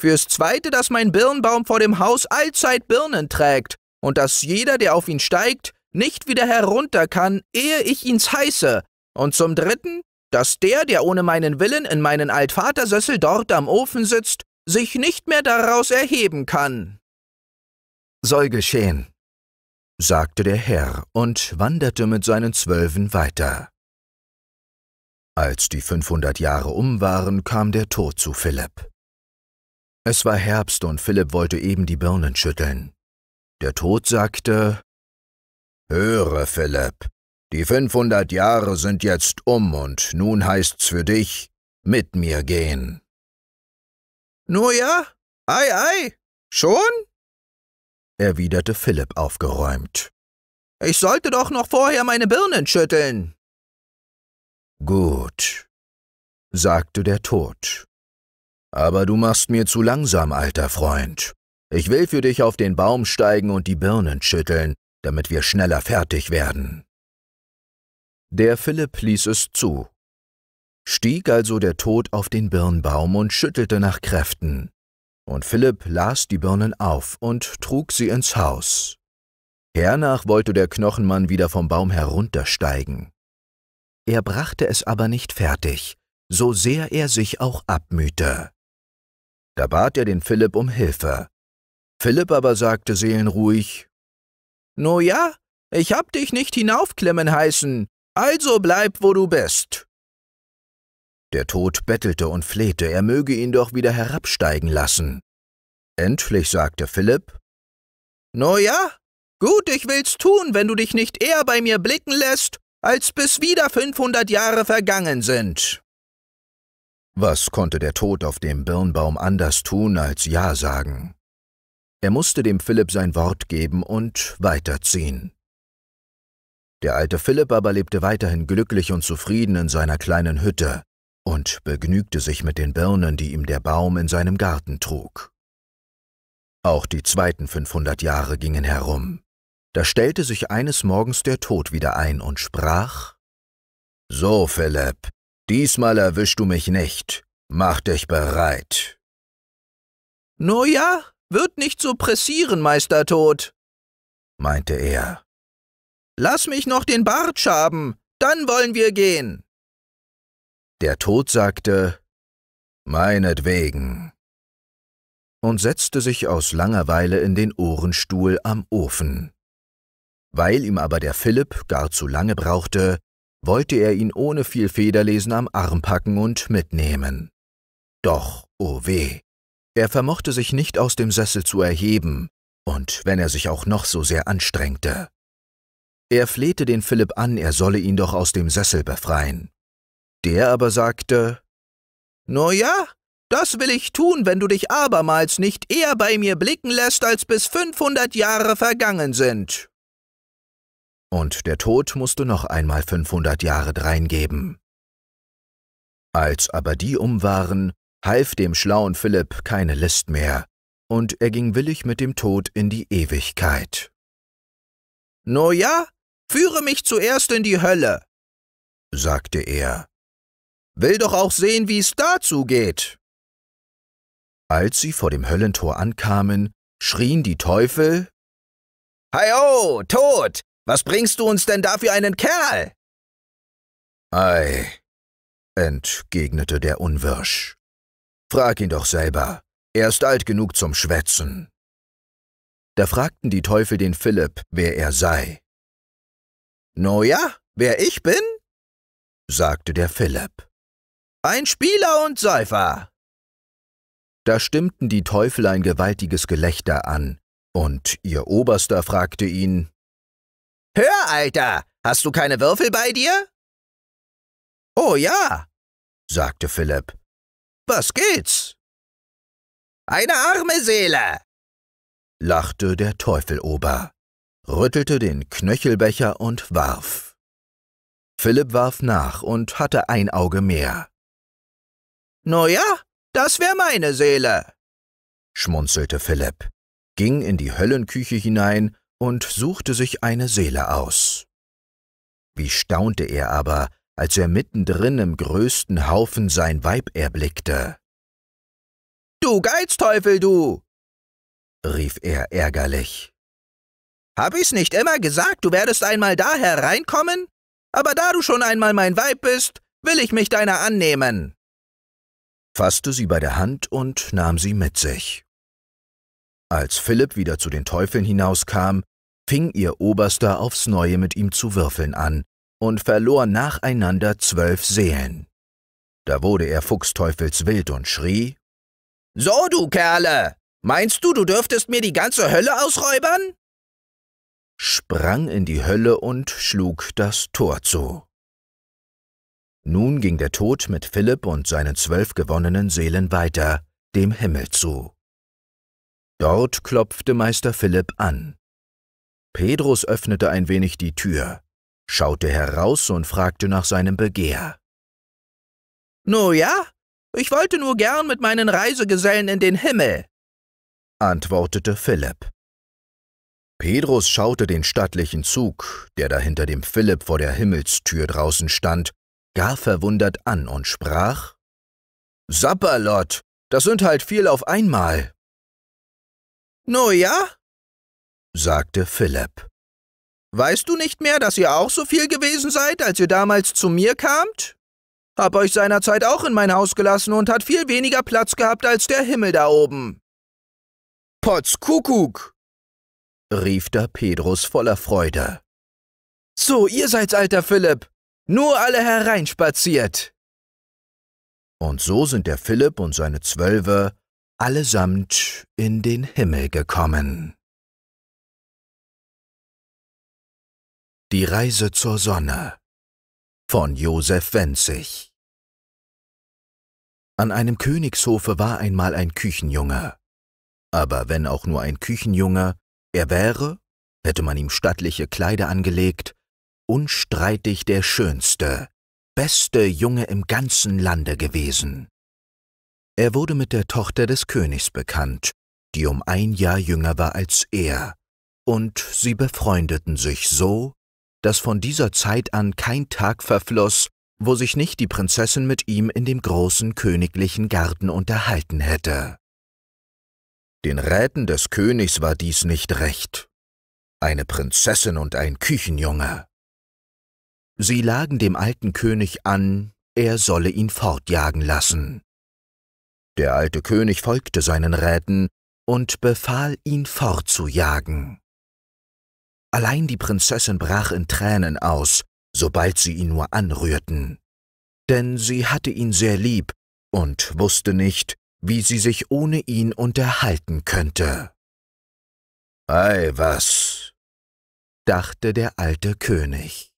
Fürs Zweite, dass mein Birnbaum vor dem Haus allzeit Birnen trägt und dass jeder, der auf ihn steigt, nicht wieder herunter kann, ehe ich ihn's heiße. Und zum Dritten, dass der, der ohne meinen Willen in meinen Altvatersessel dort am Ofen sitzt, sich nicht mehr daraus erheben kann. Soll geschehen, sagte der Herr und wanderte mit seinen Zwölfen weiter. Als die 500 Jahre um waren, kam der Tod zu Philipp. Es war Herbst und Philipp wollte eben die Birnen schütteln. Der Tod sagte, Höre, Philipp, die 500 Jahre sind jetzt um und nun heißt's für dich, mit mir gehen. Nur ja? Ei, ei, schon? erwiderte Philipp aufgeräumt. Ich sollte doch noch vorher meine Birnen schütteln. Gut, sagte der Tod. Aber du machst mir zu langsam, alter Freund. Ich will für dich auf den Baum steigen und die Birnen schütteln, damit wir schneller fertig werden. Der Philipp ließ es zu. Stieg also der Tod auf den Birnbaum und schüttelte nach Kräften. Und Philipp las die Birnen auf und trug sie ins Haus. Hernach wollte der Knochenmann wieder vom Baum heruntersteigen. Er brachte es aber nicht fertig, so sehr er sich auch abmühte. Da bat er den Philipp um Hilfe. Philipp aber sagte seelenruhig, No ja, ich hab dich nicht hinaufklemmen heißen, also bleib, wo du bist. Der Tod bettelte und flehte, er möge ihn doch wieder herabsteigen lassen. Endlich sagte Philipp, No ja, gut, ich will's tun, wenn du dich nicht eher bei mir blicken lässt, als bis wieder fünfhundert Jahre vergangen sind. Was konnte der Tod auf dem Birnbaum anders tun als Ja sagen? Er musste dem Philipp sein Wort geben und weiterziehen. Der alte Philipp aber lebte weiterhin glücklich und zufrieden in seiner kleinen Hütte und begnügte sich mit den Birnen, die ihm der Baum in seinem Garten trug. Auch die zweiten 500 Jahre gingen herum. Da stellte sich eines Morgens der Tod wieder ein und sprach, »So, Philipp, diesmal erwischst du mich nicht. Mach dich bereit.« »No ja, wird nicht so pressieren, Meister Tod«, meinte er. »Lass mich noch den Bart schaben, dann wollen wir gehen.« der Tod sagte Meinetwegen und setzte sich aus Langeweile in den Ohrenstuhl am Ofen. Weil ihm aber der Philipp gar zu lange brauchte, wollte er ihn ohne viel Federlesen am Arm packen und mitnehmen. Doch, o oh weh, er vermochte sich nicht aus dem Sessel zu erheben, und wenn er sich auch noch so sehr anstrengte. Er flehte den Philipp an, er solle ihn doch aus dem Sessel befreien. Der aber sagte, »No ja, das will ich tun, wenn du dich abermals nicht eher bei mir blicken lässt, als bis fünfhundert Jahre vergangen sind.« Und der Tod musste noch einmal fünfhundert Jahre dreingeben. Als aber die um waren, half dem schlauen Philipp keine List mehr, und er ging willig mit dem Tod in die Ewigkeit. »No ja, führe mich zuerst in die Hölle«, sagte er. Will doch auch sehen, wie es dazu geht. Als sie vor dem Höllentor ankamen, schrien die Teufel Heio, Tod, was bringst du uns denn da für einen Kerl? Ei, entgegnete der Unwirsch. Frag ihn doch selber, er ist alt genug zum Schwätzen. Da fragten die Teufel den Philipp, wer er sei. No ja, wer ich bin? sagte der Philipp. Ein Spieler und Säufer! Da stimmten die Teufel ein gewaltiges Gelächter an, und ihr Oberster fragte ihn Hör, Alter, hast du keine Würfel bei dir? Oh ja, sagte Philipp. Was geht's? Eine arme Seele, lachte der Teufelober, rüttelte den Knöchelbecher und warf. Philipp warf nach und hatte ein Auge mehr. No ja, das wär meine Seele, schmunzelte Philipp, ging in die Höllenküche hinein und suchte sich eine Seele aus. Wie staunte er aber, als er mittendrin im größten Haufen sein Weib erblickte. Du Geizteufel, du! rief er ärgerlich. Hab ich's nicht immer gesagt, du werdest einmal da hereinkommen? Aber da du schon einmal mein Weib bist, will ich mich deiner annehmen fasste sie bei der Hand und nahm sie mit sich. Als Philipp wieder zu den Teufeln hinauskam, fing ihr Oberster aufs Neue mit ihm zu würfeln an und verlor nacheinander zwölf Seelen. Da wurde er fuchsteufelswild und schrie, »So, du Kerle! Meinst du, du dürftest mir die ganze Hölle ausräubern?« sprang in die Hölle und schlug das Tor zu. Nun ging der Tod mit Philipp und seinen zwölf gewonnenen Seelen weiter, dem Himmel zu. Dort klopfte Meister Philipp an. Pedrus öffnete ein wenig die Tür, schaute heraus und fragte nach seinem Begehr. No ja, ich wollte nur gern mit meinen Reisegesellen in den Himmel, antwortete Philipp. Pedrus schaute den stattlichen Zug, der da hinter dem Philipp vor der Himmelstür draußen stand, gar verwundert an und sprach Sapperlot, das sind halt viel auf einmal. No ja? sagte Philipp. Weißt du nicht mehr, dass ihr auch so viel gewesen seid, als ihr damals zu mir kamt? Hab euch seinerzeit auch in mein Haus gelassen und hat viel weniger Platz gehabt als der Himmel da oben. Potz Kuckuck! rief da Pedrus voller Freude. So, ihr seid's, alter Philipp! Nur alle hereinspaziert! Und so sind der Philipp und seine Zwölfe allesamt in den Himmel gekommen. Die Reise zur Sonne von Josef Wenzig An einem Königshofe war einmal ein Küchenjunge. Aber wenn auch nur ein Küchenjunge, er wäre, hätte man ihm stattliche Kleider angelegt, unstreitig der schönste, beste Junge im ganzen Lande gewesen. Er wurde mit der Tochter des Königs bekannt, die um ein Jahr jünger war als er, und sie befreundeten sich so, dass von dieser Zeit an kein Tag verfloss, wo sich nicht die Prinzessin mit ihm in dem großen königlichen Garten unterhalten hätte. Den Räten des Königs war dies nicht recht. Eine Prinzessin und ein Küchenjunge. Sie lagen dem alten König an, er solle ihn fortjagen lassen. Der alte König folgte seinen Räten und befahl, ihn fortzujagen. Allein die Prinzessin brach in Tränen aus, sobald sie ihn nur anrührten, denn sie hatte ihn sehr lieb und wusste nicht, wie sie sich ohne ihn unterhalten könnte. Ei was, dachte der alte König.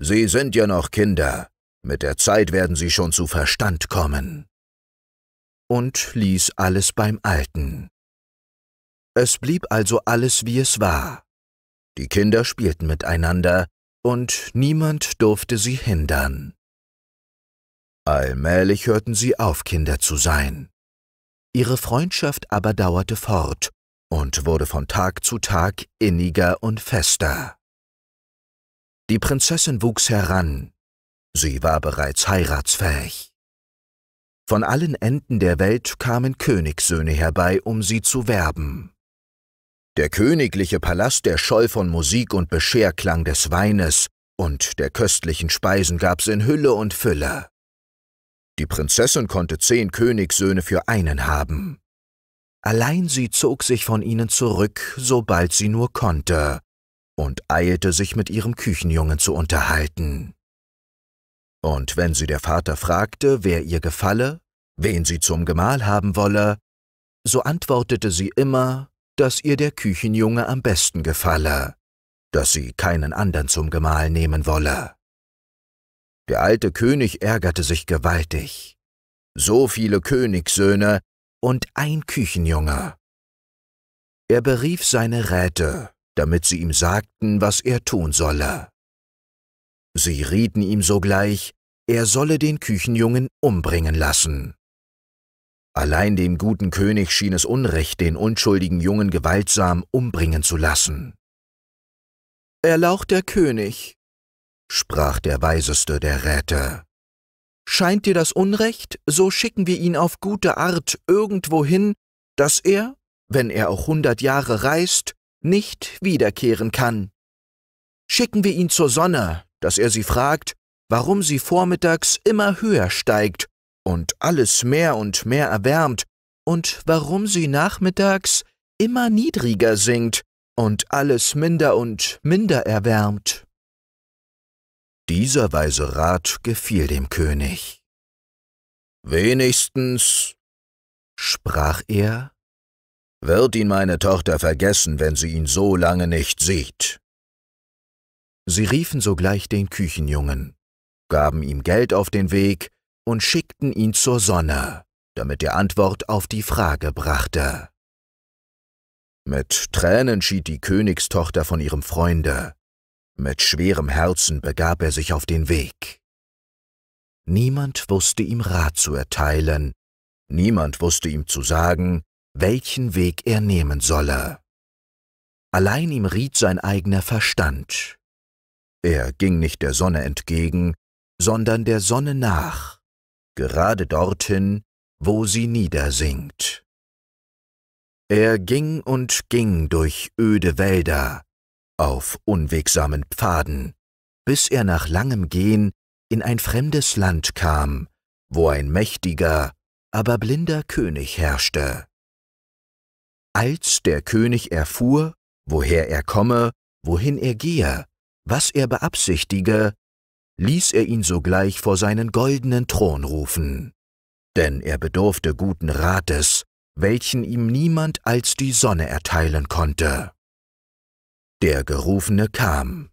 Sie sind ja noch Kinder, mit der Zeit werden Sie schon zu Verstand kommen. Und ließ alles beim Alten. Es blieb also alles, wie es war. Die Kinder spielten miteinander, und niemand durfte sie hindern. Allmählich hörten sie auf, Kinder zu sein. Ihre Freundschaft aber dauerte fort und wurde von Tag zu Tag inniger und fester. Die Prinzessin wuchs heran, sie war bereits heiratsfähig. Von allen Enden der Welt kamen Königssöhne herbei, um sie zu werben. Der königliche Palast erscholl von Musik und Bescherklang des Weines, und der köstlichen Speisen gab's in Hülle und Fülle. Die Prinzessin konnte zehn Königssöhne für einen haben. Allein sie zog sich von ihnen zurück, sobald sie nur konnte, und eilte sich mit ihrem Küchenjungen zu unterhalten. Und wenn sie der Vater fragte, wer ihr gefalle, wen sie zum Gemahl haben wolle, so antwortete sie immer, dass ihr der Küchenjunge am besten gefalle, dass sie keinen andern zum Gemahl nehmen wolle. Der alte König ärgerte sich gewaltig. So viele Königssöhne und ein Küchenjunge. Er berief seine Räte, damit sie ihm sagten, was er tun solle. Sie rieten ihm sogleich, er solle den Küchenjungen umbringen lassen. Allein dem guten König schien es Unrecht, den unschuldigen Jungen gewaltsam umbringen zu lassen. Erlaucht der König, sprach der Weiseste der Räte, scheint dir das Unrecht, so schicken wir ihn auf gute Art irgendwohin, dass er, wenn er auch hundert Jahre reist, nicht wiederkehren kann. Schicken wir ihn zur Sonne, dass er sie fragt, warum sie vormittags immer höher steigt und alles mehr und mehr erwärmt und warum sie nachmittags immer niedriger sinkt und alles minder und minder erwärmt. Dieser weise Rat gefiel dem König. Wenigstens, sprach er wird ihn meine Tochter vergessen, wenn sie ihn so lange nicht sieht. Sie riefen sogleich den Küchenjungen, gaben ihm Geld auf den Weg und schickten ihn zur Sonne, damit er Antwort auf die Frage brachte. Mit Tränen schied die Königstochter von ihrem Freunde, mit schwerem Herzen begab er sich auf den Weg. Niemand wusste ihm Rat zu erteilen, niemand wusste ihm zu sagen, welchen Weg er nehmen solle. Allein ihm riet sein eigener Verstand. Er ging nicht der Sonne entgegen, sondern der Sonne nach, gerade dorthin, wo sie niedersinkt. Er ging und ging durch öde Wälder, auf unwegsamen Pfaden, bis er nach langem Gehen in ein fremdes Land kam, wo ein mächtiger, aber blinder König herrschte. Als der König erfuhr, woher er komme, wohin er gehe, was er beabsichtige, ließ er ihn sogleich vor seinen goldenen Thron rufen. Denn er bedurfte guten Rates, welchen ihm niemand als die Sonne erteilen konnte. Der Gerufene kam.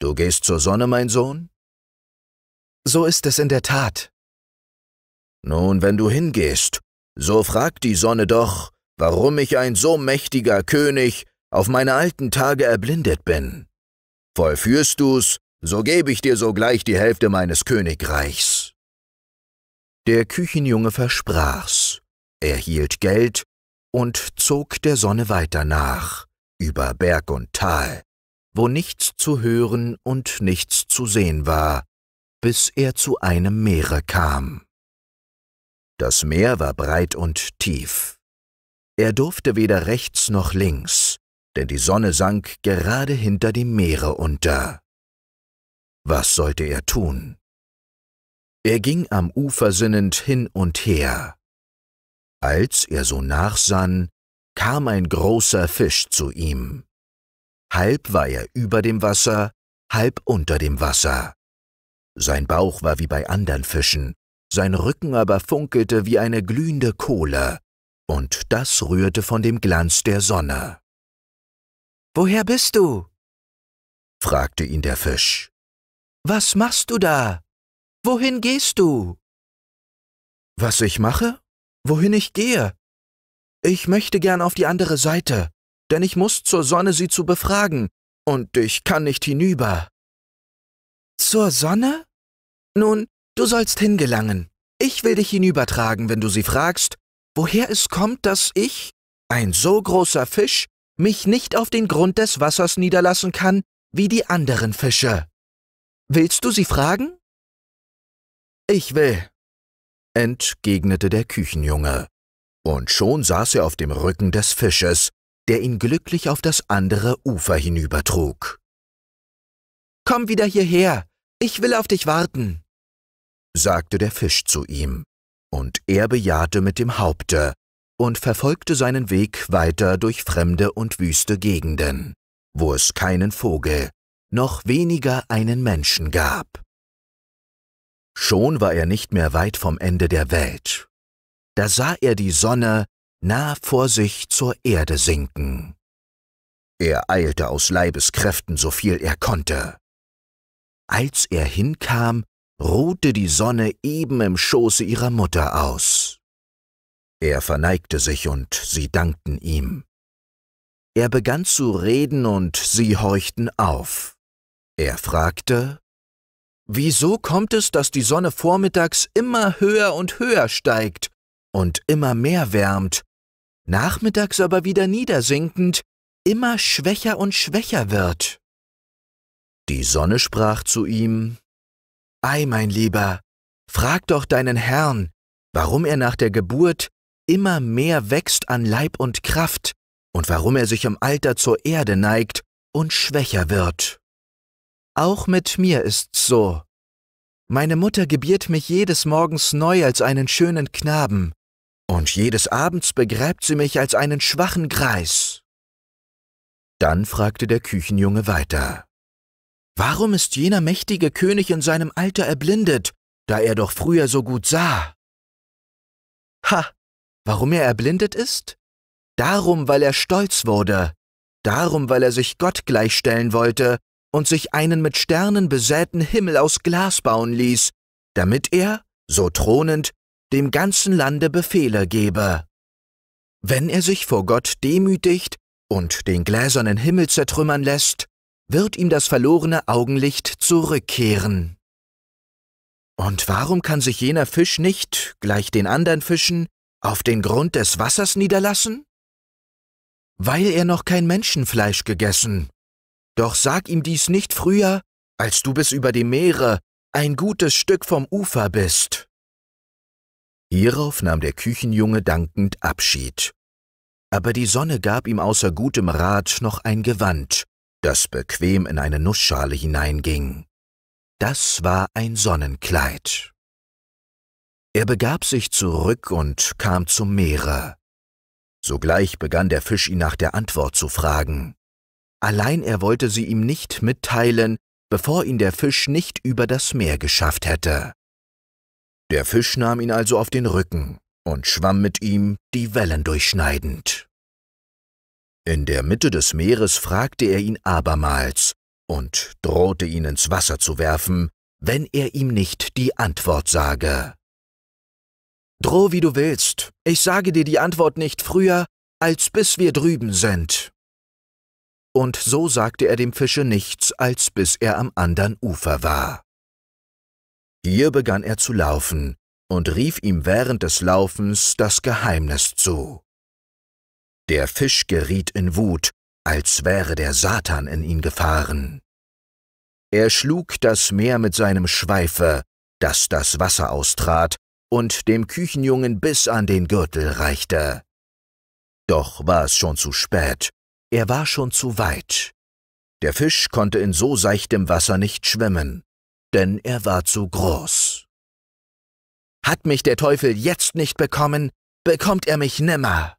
Du gehst zur Sonne, mein Sohn? So ist es in der Tat. Nun, wenn du hingehst, so fragt die Sonne doch, warum ich ein so mächtiger König auf meine alten Tage erblindet bin. Vollführst du's, so gebe ich dir sogleich die Hälfte meines Königreichs. Der Küchenjunge versprach's, erhielt Geld und zog der Sonne weiter nach, über Berg und Tal, wo nichts zu hören und nichts zu sehen war, bis er zu einem Meere kam. Das Meer war breit und tief, er durfte weder rechts noch links, denn die Sonne sank gerade hinter dem Meere unter. Was sollte er tun? Er ging am Ufer sinnend hin und her. Als er so nachsann, kam ein großer Fisch zu ihm. Halb war er über dem Wasser, halb unter dem Wasser. Sein Bauch war wie bei anderen Fischen, sein Rücken aber funkelte wie eine glühende Kohle, und das rührte von dem Glanz der Sonne. Woher bist du? fragte ihn der Fisch. Was machst du da? Wohin gehst du? Was ich mache? Wohin ich gehe? Ich möchte gern auf die andere Seite, denn ich muss zur Sonne sie zu befragen, und ich kann nicht hinüber. Zur Sonne? Nun, du sollst hingelangen. Ich will dich hinübertragen, wenn du sie fragst, woher es kommt, dass ich, ein so großer Fisch, mich nicht auf den Grund des Wassers niederlassen kann wie die anderen Fische. Willst du sie fragen? Ich will, entgegnete der Küchenjunge. Und schon saß er auf dem Rücken des Fisches, der ihn glücklich auf das andere Ufer hinübertrug. Komm wieder hierher, ich will auf dich warten, sagte der Fisch zu ihm und er bejahte mit dem Haupte und verfolgte seinen Weg weiter durch fremde und wüste Gegenden, wo es keinen Vogel, noch weniger einen Menschen gab. Schon war er nicht mehr weit vom Ende der Welt. Da sah er die Sonne nah vor sich zur Erde sinken. Er eilte aus Leibeskräften so viel er konnte. Als er hinkam, ruhte die Sonne eben im Schoße ihrer Mutter aus. Er verneigte sich und sie dankten ihm. Er begann zu reden und sie horchten auf. Er fragte, Wieso kommt es, dass die Sonne vormittags immer höher und höher steigt und immer mehr wärmt, nachmittags aber wieder niedersinkend, immer schwächer und schwächer wird? Die Sonne sprach zu ihm, Ei, mein Lieber, frag doch deinen Herrn, warum er nach der Geburt immer mehr wächst an Leib und Kraft und warum er sich im Alter zur Erde neigt und schwächer wird. Auch mit mir ist's so. Meine Mutter gebiert mich jedes Morgens neu als einen schönen Knaben, und jedes Abends begräbt sie mich als einen schwachen Greis. Dann fragte der Küchenjunge weiter. Warum ist jener mächtige König in seinem Alter erblindet, da er doch früher so gut sah? Ha! Warum er erblindet ist? Darum, weil er stolz wurde, darum, weil er sich Gott gleichstellen wollte und sich einen mit Sternen besäten Himmel aus Glas bauen ließ, damit er, so thronend, dem ganzen Lande Befehle gebe. Wenn er sich vor Gott demütigt und den gläsernen Himmel zertrümmern lässt, wird ihm das verlorene Augenlicht zurückkehren. Und warum kann sich jener Fisch nicht, gleich den anderen Fischen, auf den Grund des Wassers niederlassen? Weil er noch kein Menschenfleisch gegessen. Doch sag ihm dies nicht früher, als du bis über die Meere ein gutes Stück vom Ufer bist. Hierauf nahm der Küchenjunge dankend Abschied. Aber die Sonne gab ihm außer gutem Rat noch ein Gewand, das bequem in eine Nussschale hineinging. Das war ein Sonnenkleid. Er begab sich zurück und kam zum Meere. Sogleich begann der Fisch ihn nach der Antwort zu fragen. Allein er wollte sie ihm nicht mitteilen, bevor ihn der Fisch nicht über das Meer geschafft hätte. Der Fisch nahm ihn also auf den Rücken und schwamm mit ihm die Wellen durchschneidend. In der Mitte des Meeres fragte er ihn abermals und drohte ihn ins Wasser zu werfen, wenn er ihm nicht die Antwort sage. Droh wie du willst, ich sage dir die Antwort nicht früher, als bis wir drüben sind. Und so sagte er dem Fische nichts, als bis er am andern Ufer war. Hier begann er zu laufen und rief ihm während des Laufens das Geheimnis zu. Der Fisch geriet in Wut, als wäre der Satan in ihn gefahren. Er schlug das Meer mit seinem Schweife, dass das Wasser austrat und dem Küchenjungen bis an den Gürtel reichte. Doch war es schon zu spät, er war schon zu weit. Der Fisch konnte in so seichtem Wasser nicht schwimmen, denn er war zu groß. Hat mich der Teufel jetzt nicht bekommen, bekommt er mich nimmer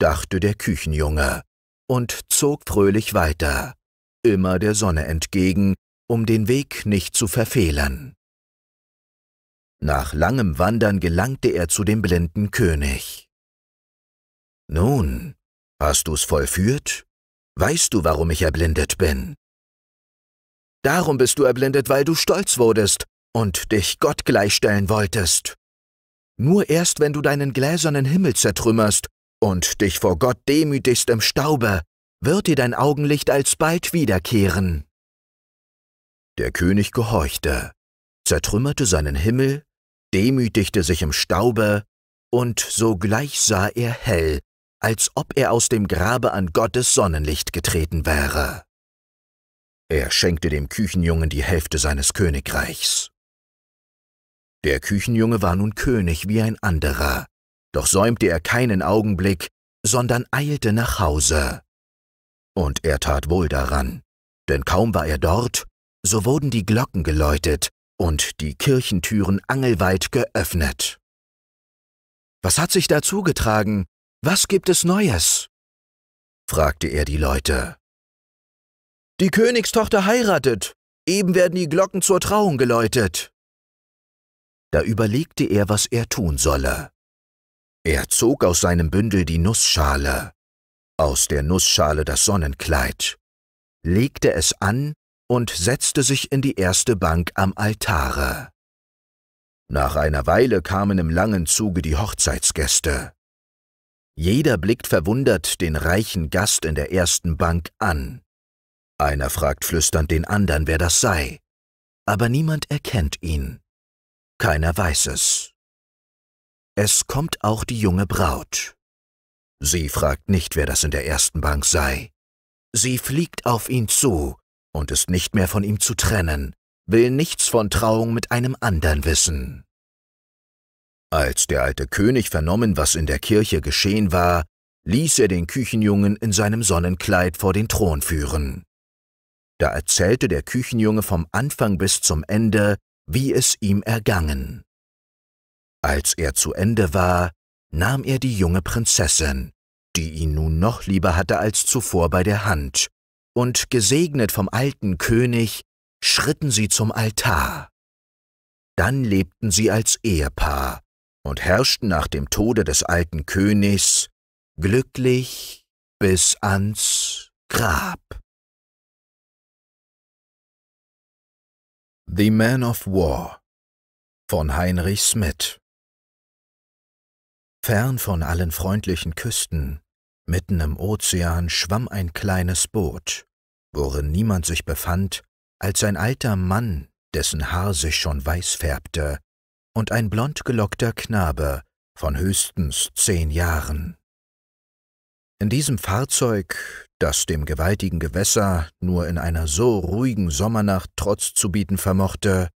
dachte der Küchenjunge und zog fröhlich weiter, immer der Sonne entgegen, um den Weg nicht zu verfehlen. Nach langem Wandern gelangte er zu dem blinden König. Nun, hast du's vollführt? Weißt du, warum ich erblindet bin? Darum bist du erblindet, weil du stolz wurdest und dich Gott gleichstellen wolltest. Nur erst wenn du deinen gläsernen Himmel zertrümmerst und dich vor Gott demütigst im Staube, wird dir dein Augenlicht alsbald wiederkehren. Der König gehorchte, zertrümmerte seinen Himmel, demütigte sich im Staube, und sogleich sah er hell, als ob er aus dem Grabe an Gottes Sonnenlicht getreten wäre. Er schenkte dem Küchenjungen die Hälfte seines Königreichs. Der Küchenjunge war nun König wie ein anderer, doch säumte er keinen Augenblick, sondern eilte nach Hause. Und er tat wohl daran, denn kaum war er dort, so wurden die Glocken geläutet und die Kirchentüren angelweit geöffnet. Was hat sich da zugetragen? Was gibt es Neues? fragte er die Leute. Die Königstochter heiratet. Eben werden die Glocken zur Trauung geläutet. Da überlegte er, was er tun solle. Er zog aus seinem Bündel die Nussschale, aus der Nussschale das Sonnenkleid, legte es an und setzte sich in die erste Bank am Altare. Nach einer Weile kamen im langen Zuge die Hochzeitsgäste. Jeder blickt verwundert den reichen Gast in der ersten Bank an. Einer fragt flüsternd den anderen, wer das sei, aber niemand erkennt ihn. Keiner weiß es. Es kommt auch die junge Braut. Sie fragt nicht, wer das in der ersten Bank sei. Sie fliegt auf ihn zu und ist nicht mehr von ihm zu trennen, will nichts von Trauung mit einem anderen wissen. Als der alte König vernommen, was in der Kirche geschehen war, ließ er den Küchenjungen in seinem Sonnenkleid vor den Thron führen. Da erzählte der Küchenjunge vom Anfang bis zum Ende, wie es ihm ergangen. Als er zu Ende war, nahm er die junge Prinzessin, die ihn nun noch lieber hatte als zuvor bei der Hand, und gesegnet vom alten König schritten sie zum Altar. Dann lebten sie als Ehepaar und herrschten nach dem Tode des alten Königs glücklich bis ans Grab. The Man of War von Heinrich Smith Fern von allen freundlichen Küsten, mitten im Ozean schwamm ein kleines Boot, worin niemand sich befand, als ein alter Mann, dessen Haar sich schon weiß färbte, und ein blond gelockter Knabe von höchstens zehn Jahren. In diesem Fahrzeug, das dem gewaltigen Gewässer nur in einer so ruhigen Sommernacht Trotz zu bieten vermochte,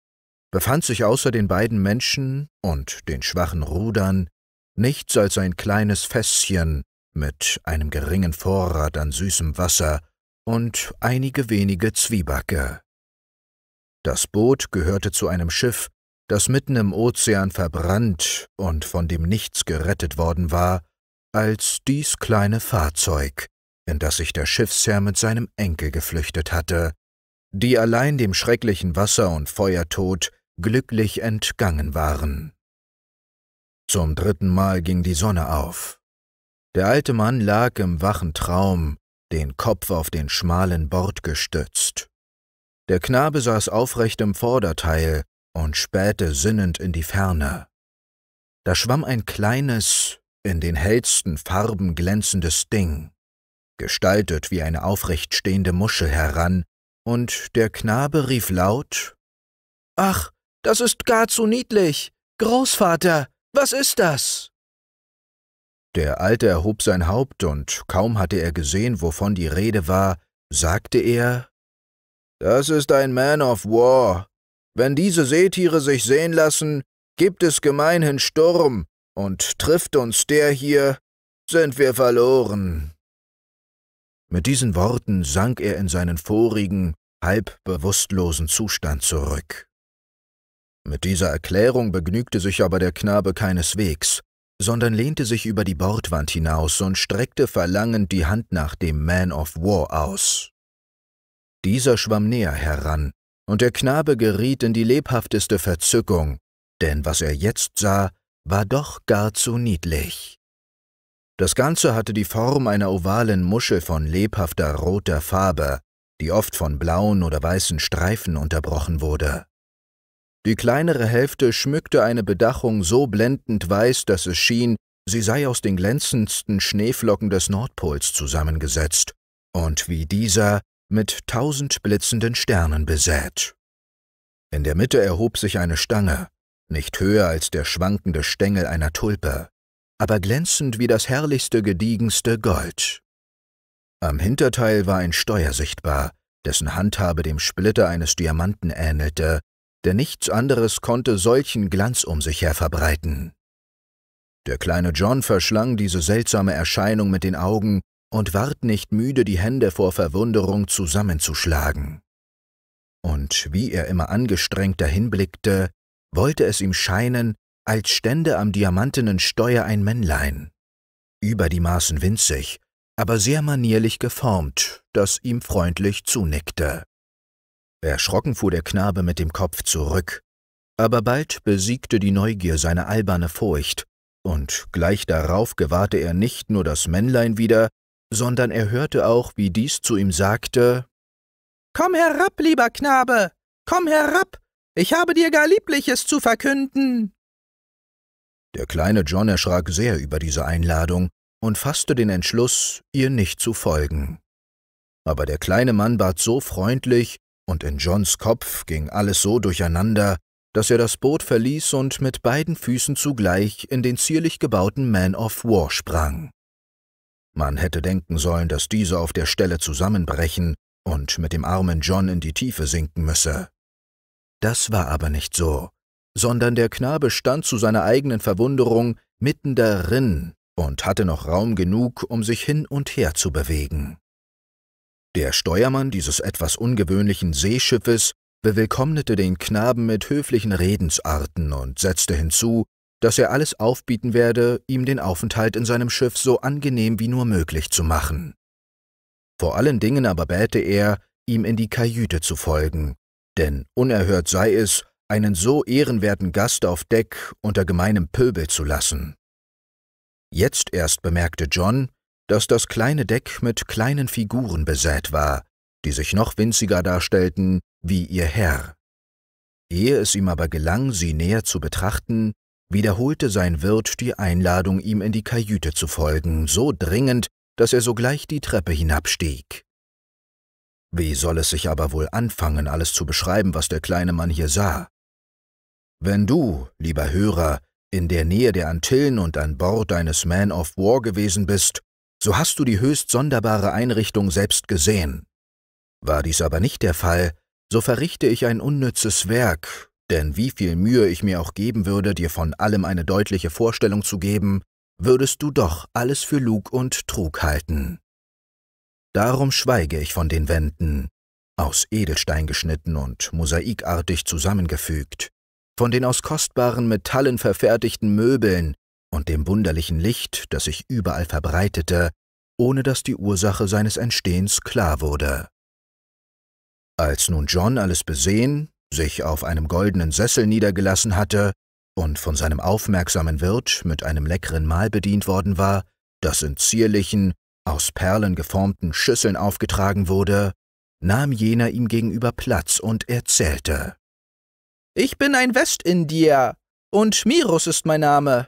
befand sich außer den beiden Menschen und den schwachen Rudern nichts als ein kleines Fässchen mit einem geringen Vorrat an süßem Wasser und einige wenige Zwiebacke. Das Boot gehörte zu einem Schiff, das mitten im Ozean verbrannt und von dem nichts gerettet worden war, als dies kleine Fahrzeug, in das sich der Schiffsherr mit seinem Enkel geflüchtet hatte, die allein dem schrecklichen Wasser- und Feuertod glücklich entgangen waren. Zum dritten Mal ging die Sonne auf. Der alte Mann lag im wachen Traum, den Kopf auf den schmalen Bord gestützt. Der Knabe saß aufrecht im Vorderteil und spähte sinnend in die Ferne. Da schwamm ein kleines, in den hellsten Farben glänzendes Ding, gestaltet wie eine aufrecht stehende Muschel heran, und der Knabe rief laut Ach, das ist gar zu niedlich. Großvater, was ist das? Der Alte erhob sein Haupt, und kaum hatte er gesehen, wovon die Rede war, sagte er Das ist ein Man of War. Wenn diese Seetiere sich sehen lassen, gibt es gemeinhin Sturm, und trifft uns der hier, sind wir verloren. Mit diesen Worten sank er in seinen vorigen, halb bewusstlosen Zustand zurück. Mit dieser Erklärung begnügte sich aber der Knabe keineswegs, sondern lehnte sich über die Bordwand hinaus und streckte verlangend die Hand nach dem Man of War aus. Dieser schwamm näher heran, und der Knabe geriet in die lebhafteste Verzückung, denn was er jetzt sah, war doch gar zu niedlich. Das Ganze hatte die Form einer ovalen Muschel von lebhafter roter Farbe, die oft von blauen oder weißen Streifen unterbrochen wurde. Die kleinere Hälfte schmückte eine Bedachung so blendend weiß, dass es schien, sie sei aus den glänzendsten Schneeflocken des Nordpols zusammengesetzt und wie dieser mit tausend blitzenden Sternen besät. In der Mitte erhob sich eine Stange, nicht höher als der schwankende Stängel einer Tulpe, aber glänzend wie das herrlichste, gediegenste Gold. Am Hinterteil war ein Steuer sichtbar, dessen Handhabe dem Splitter eines Diamanten ähnelte, denn nichts anderes konnte solchen Glanz um sich her verbreiten. Der kleine John verschlang diese seltsame Erscheinung mit den Augen und ward nicht müde, die Hände vor Verwunderung zusammenzuschlagen. Und wie er immer angestrengt dahinblickte, wollte es ihm scheinen, als stände am diamantenen Steuer ein Männlein, über die Maßen winzig, aber sehr manierlich geformt, das ihm freundlich zunickte. Erschrocken fuhr der Knabe mit dem Kopf zurück. Aber bald besiegte die Neugier seine alberne Furcht, und gleich darauf gewahrte er nicht nur das Männlein wieder, sondern er hörte auch, wie dies zu ihm sagte Komm herab, lieber Knabe, komm herab, ich habe dir gar Liebliches zu verkünden. Der kleine John erschrak sehr über diese Einladung und fasste den Entschluss, ihr nicht zu folgen. Aber der kleine Mann bat so freundlich und in Johns Kopf ging alles so durcheinander, dass er das Boot verließ und mit beiden Füßen zugleich in den zierlich gebauten Man of War sprang. Man hätte denken sollen, dass dieser auf der Stelle zusammenbrechen und mit dem armen John in die Tiefe sinken müsse. Das war aber nicht so, sondern der Knabe stand zu seiner eigenen Verwunderung mitten darin und hatte noch Raum genug, um sich hin und her zu bewegen. Der Steuermann dieses etwas ungewöhnlichen Seeschiffes bewillkommnete den Knaben mit höflichen Redensarten und setzte hinzu, dass er alles aufbieten werde, ihm den Aufenthalt in seinem Schiff so angenehm wie nur möglich zu machen. Vor allen Dingen aber bäte er, ihm in die Kajüte zu folgen, denn unerhört sei es, einen so ehrenwerten Gast auf Deck unter gemeinem Pöbel zu lassen. Jetzt erst bemerkte John, dass das kleine Deck mit kleinen Figuren besät war, die sich noch winziger darstellten wie ihr Herr. Ehe es ihm aber gelang, sie näher zu betrachten, wiederholte sein Wirt die Einladung, ihm in die Kajüte zu folgen, so dringend, dass er sogleich die Treppe hinabstieg. Wie soll es sich aber wohl anfangen, alles zu beschreiben, was der kleine Mann hier sah? Wenn du, lieber Hörer, in der Nähe der Antillen und an Bord eines Man of War gewesen bist, so hast du die höchst sonderbare Einrichtung selbst gesehen. War dies aber nicht der Fall, so verrichte ich ein unnützes Werk, denn wie viel Mühe ich mir auch geben würde, dir von allem eine deutliche Vorstellung zu geben, würdest du doch alles für Lug und Trug halten. Darum schweige ich von den Wänden, aus Edelstein geschnitten und mosaikartig zusammengefügt, von den aus kostbaren Metallen verfertigten Möbeln, und dem wunderlichen Licht, das sich überall verbreitete, ohne dass die Ursache seines Entstehens klar wurde. Als nun John alles besehen, sich auf einem goldenen Sessel niedergelassen hatte und von seinem aufmerksamen Wirt mit einem leckeren Mahl bedient worden war, das in zierlichen, aus Perlen geformten Schüsseln aufgetragen wurde, nahm jener ihm gegenüber Platz und erzählte. Ich bin ein Westindier, und Mirus ist mein Name.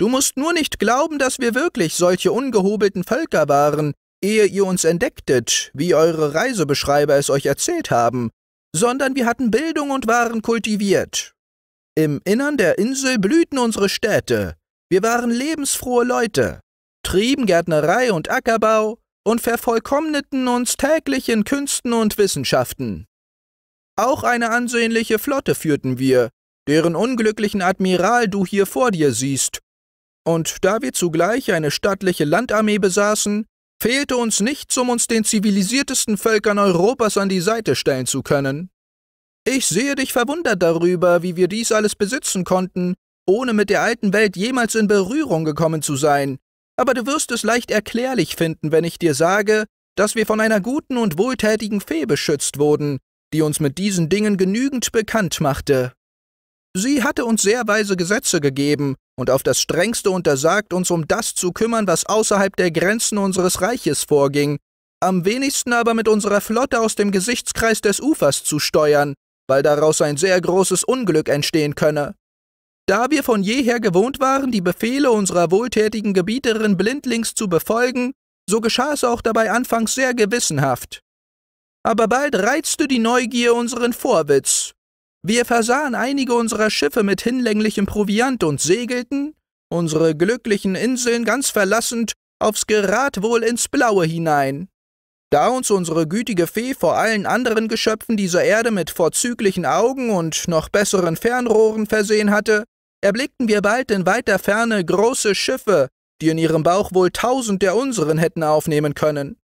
Du musst nur nicht glauben, dass wir wirklich solche ungehobelten Völker waren, ehe ihr uns entdecktet, wie eure Reisebeschreiber es euch erzählt haben, sondern wir hatten Bildung und waren kultiviert. Im Innern der Insel blühten unsere Städte, wir waren lebensfrohe Leute, trieben Gärtnerei und Ackerbau und vervollkommneten uns täglich in Künsten und Wissenschaften. Auch eine ansehnliche Flotte führten wir, deren unglücklichen Admiral du hier vor dir siehst, und da wir zugleich eine stattliche Landarmee besaßen, fehlte uns nichts, um uns den zivilisiertesten Völkern Europas an die Seite stellen zu können. Ich sehe dich verwundert darüber, wie wir dies alles besitzen konnten, ohne mit der alten Welt jemals in Berührung gekommen zu sein, aber du wirst es leicht erklärlich finden, wenn ich dir sage, dass wir von einer guten und wohltätigen Fee beschützt wurden, die uns mit diesen Dingen genügend bekannt machte. Sie hatte uns sehr weise Gesetze gegeben und auf das strengste untersagt, uns um das zu kümmern, was außerhalb der Grenzen unseres Reiches vorging, am wenigsten aber mit unserer Flotte aus dem Gesichtskreis des Ufers zu steuern, weil daraus ein sehr großes Unglück entstehen könne. Da wir von jeher gewohnt waren, die Befehle unserer wohltätigen Gebieterin blindlings zu befolgen, so geschah es auch dabei anfangs sehr gewissenhaft. Aber bald reizte die Neugier unseren Vorwitz, wir versahen einige unserer Schiffe mit hinlänglichem Proviant und segelten, unsere glücklichen Inseln ganz verlassend, aufs Geradwohl ins Blaue hinein. Da uns unsere gütige Fee vor allen anderen Geschöpfen dieser Erde mit vorzüglichen Augen und noch besseren Fernrohren versehen hatte, erblickten wir bald in weiter Ferne große Schiffe, die in ihrem Bauch wohl tausend der unseren hätten aufnehmen können.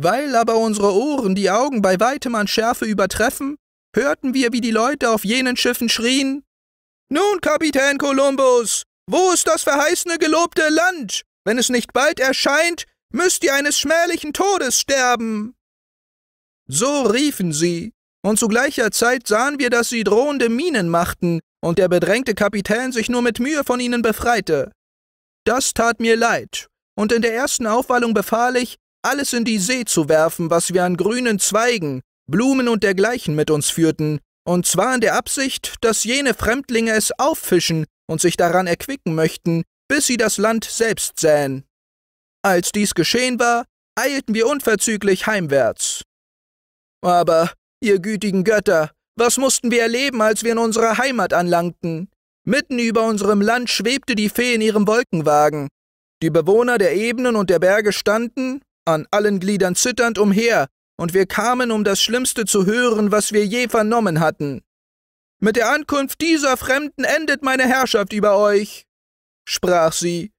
Weil aber unsere Ohren die Augen bei weitem an Schärfe übertreffen, hörten wir, wie die Leute auf jenen Schiffen schrien, Nun, Kapitän Kolumbus, wo ist das verheißene gelobte Land? Wenn es nicht bald erscheint, müsst ihr eines schmählichen Todes sterben. So riefen sie, und zu gleicher Zeit sahen wir, dass sie drohende Minen machten und der bedrängte Kapitän sich nur mit Mühe von ihnen befreite. Das tat mir leid, und in der ersten Aufwallung befahl ich, alles in die See zu werfen, was wir an grünen Zweigen, Blumen und dergleichen mit uns führten, und zwar in der Absicht, dass jene Fremdlinge es auffischen und sich daran erquicken möchten, bis sie das Land selbst säen. Als dies geschehen war, eilten wir unverzüglich heimwärts. Aber, ihr gütigen Götter, was mussten wir erleben, als wir in unsere Heimat anlangten? Mitten über unserem Land schwebte die Fee in ihrem Wolkenwagen. Die Bewohner der Ebenen und der Berge standen, an allen Gliedern zitternd umher, und wir kamen, um das Schlimmste zu hören, was wir je vernommen hatten. Mit der Ankunft dieser Fremden endet meine Herrschaft über euch, sprach sie.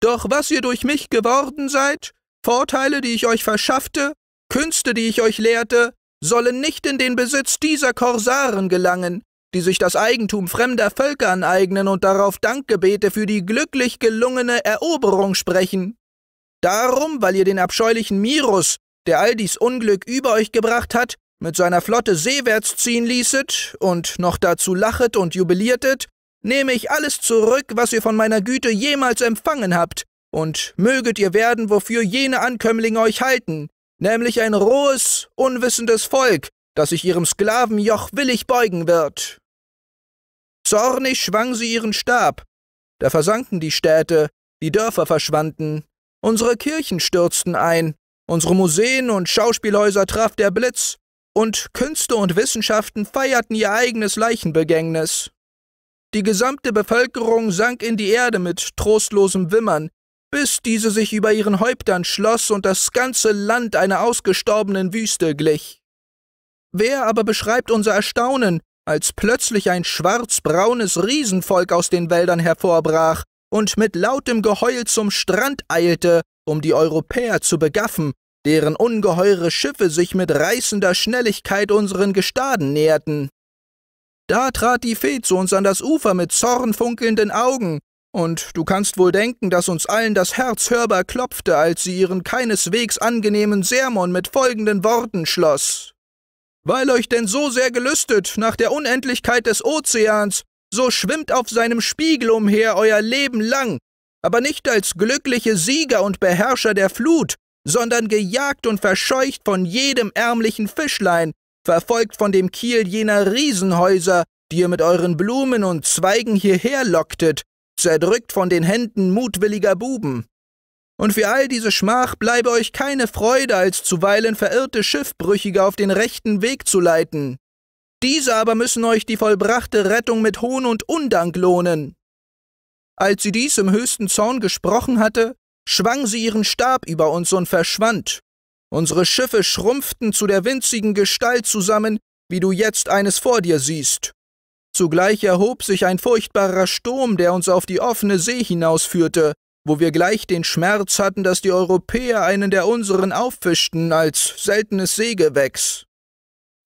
Doch was ihr durch mich geworden seid, Vorteile, die ich euch verschaffte, Künste, die ich euch lehrte, sollen nicht in den Besitz dieser Korsaren gelangen, die sich das Eigentum fremder Völker aneignen und darauf Dankgebete für die glücklich gelungene Eroberung sprechen. Darum, weil ihr den abscheulichen Mirus, der all dies Unglück über euch gebracht hat, mit seiner Flotte seewärts ziehen ließet und noch dazu lachet und jubiliertet, nehme ich alles zurück, was ihr von meiner Güte jemals empfangen habt, und möget ihr werden, wofür jene Ankömmlinge euch halten, nämlich ein rohes, unwissendes Volk, das sich ihrem Sklavenjoch willig beugen wird. Zornig schwang sie ihren Stab, da versanken die Städte, die Dörfer verschwanden, unsere Kirchen stürzten ein, Unsere Museen und Schauspielhäuser traf der Blitz, und Künste und Wissenschaften feierten ihr eigenes Leichenbegängnis. Die gesamte Bevölkerung sank in die Erde mit trostlosem Wimmern, bis diese sich über ihren Häuptern schloss und das ganze Land einer ausgestorbenen Wüste glich. Wer aber beschreibt unser Erstaunen, als plötzlich ein schwarzbraunes Riesenvolk aus den Wäldern hervorbrach und mit lautem Geheul zum Strand eilte, um die Europäer zu begaffen deren ungeheure Schiffe sich mit reißender Schnelligkeit unseren Gestaden näherten. Da trat die Fee zu uns an das Ufer mit zornfunkelnden Augen, und du kannst wohl denken, dass uns allen das Herz hörbar klopfte, als sie ihren keineswegs angenehmen Sermon mit folgenden Worten schloss. Weil euch denn so sehr gelüstet nach der Unendlichkeit des Ozeans, so schwimmt auf seinem Spiegel umher euer Leben lang, aber nicht als glückliche Sieger und Beherrscher der Flut, sondern gejagt und verscheucht von jedem ärmlichen Fischlein, verfolgt von dem Kiel jener Riesenhäuser, die ihr mit euren Blumen und Zweigen hierher locktet, zerdrückt von den Händen mutwilliger Buben. Und für all diese Schmach bleibe euch keine Freude, als zuweilen verirrte Schiffbrüchige auf den rechten Weg zu leiten. Diese aber müssen euch die vollbrachte Rettung mit Hohn und Undank lohnen. Als sie dies im höchsten Zorn gesprochen hatte, schwang sie ihren Stab über uns und verschwand. Unsere Schiffe schrumpften zu der winzigen Gestalt zusammen, wie du jetzt eines vor dir siehst. Zugleich erhob sich ein furchtbarer Sturm, der uns auf die offene See hinausführte, wo wir gleich den Schmerz hatten, dass die Europäer einen der unseren auffischten als seltenes Seegewächs.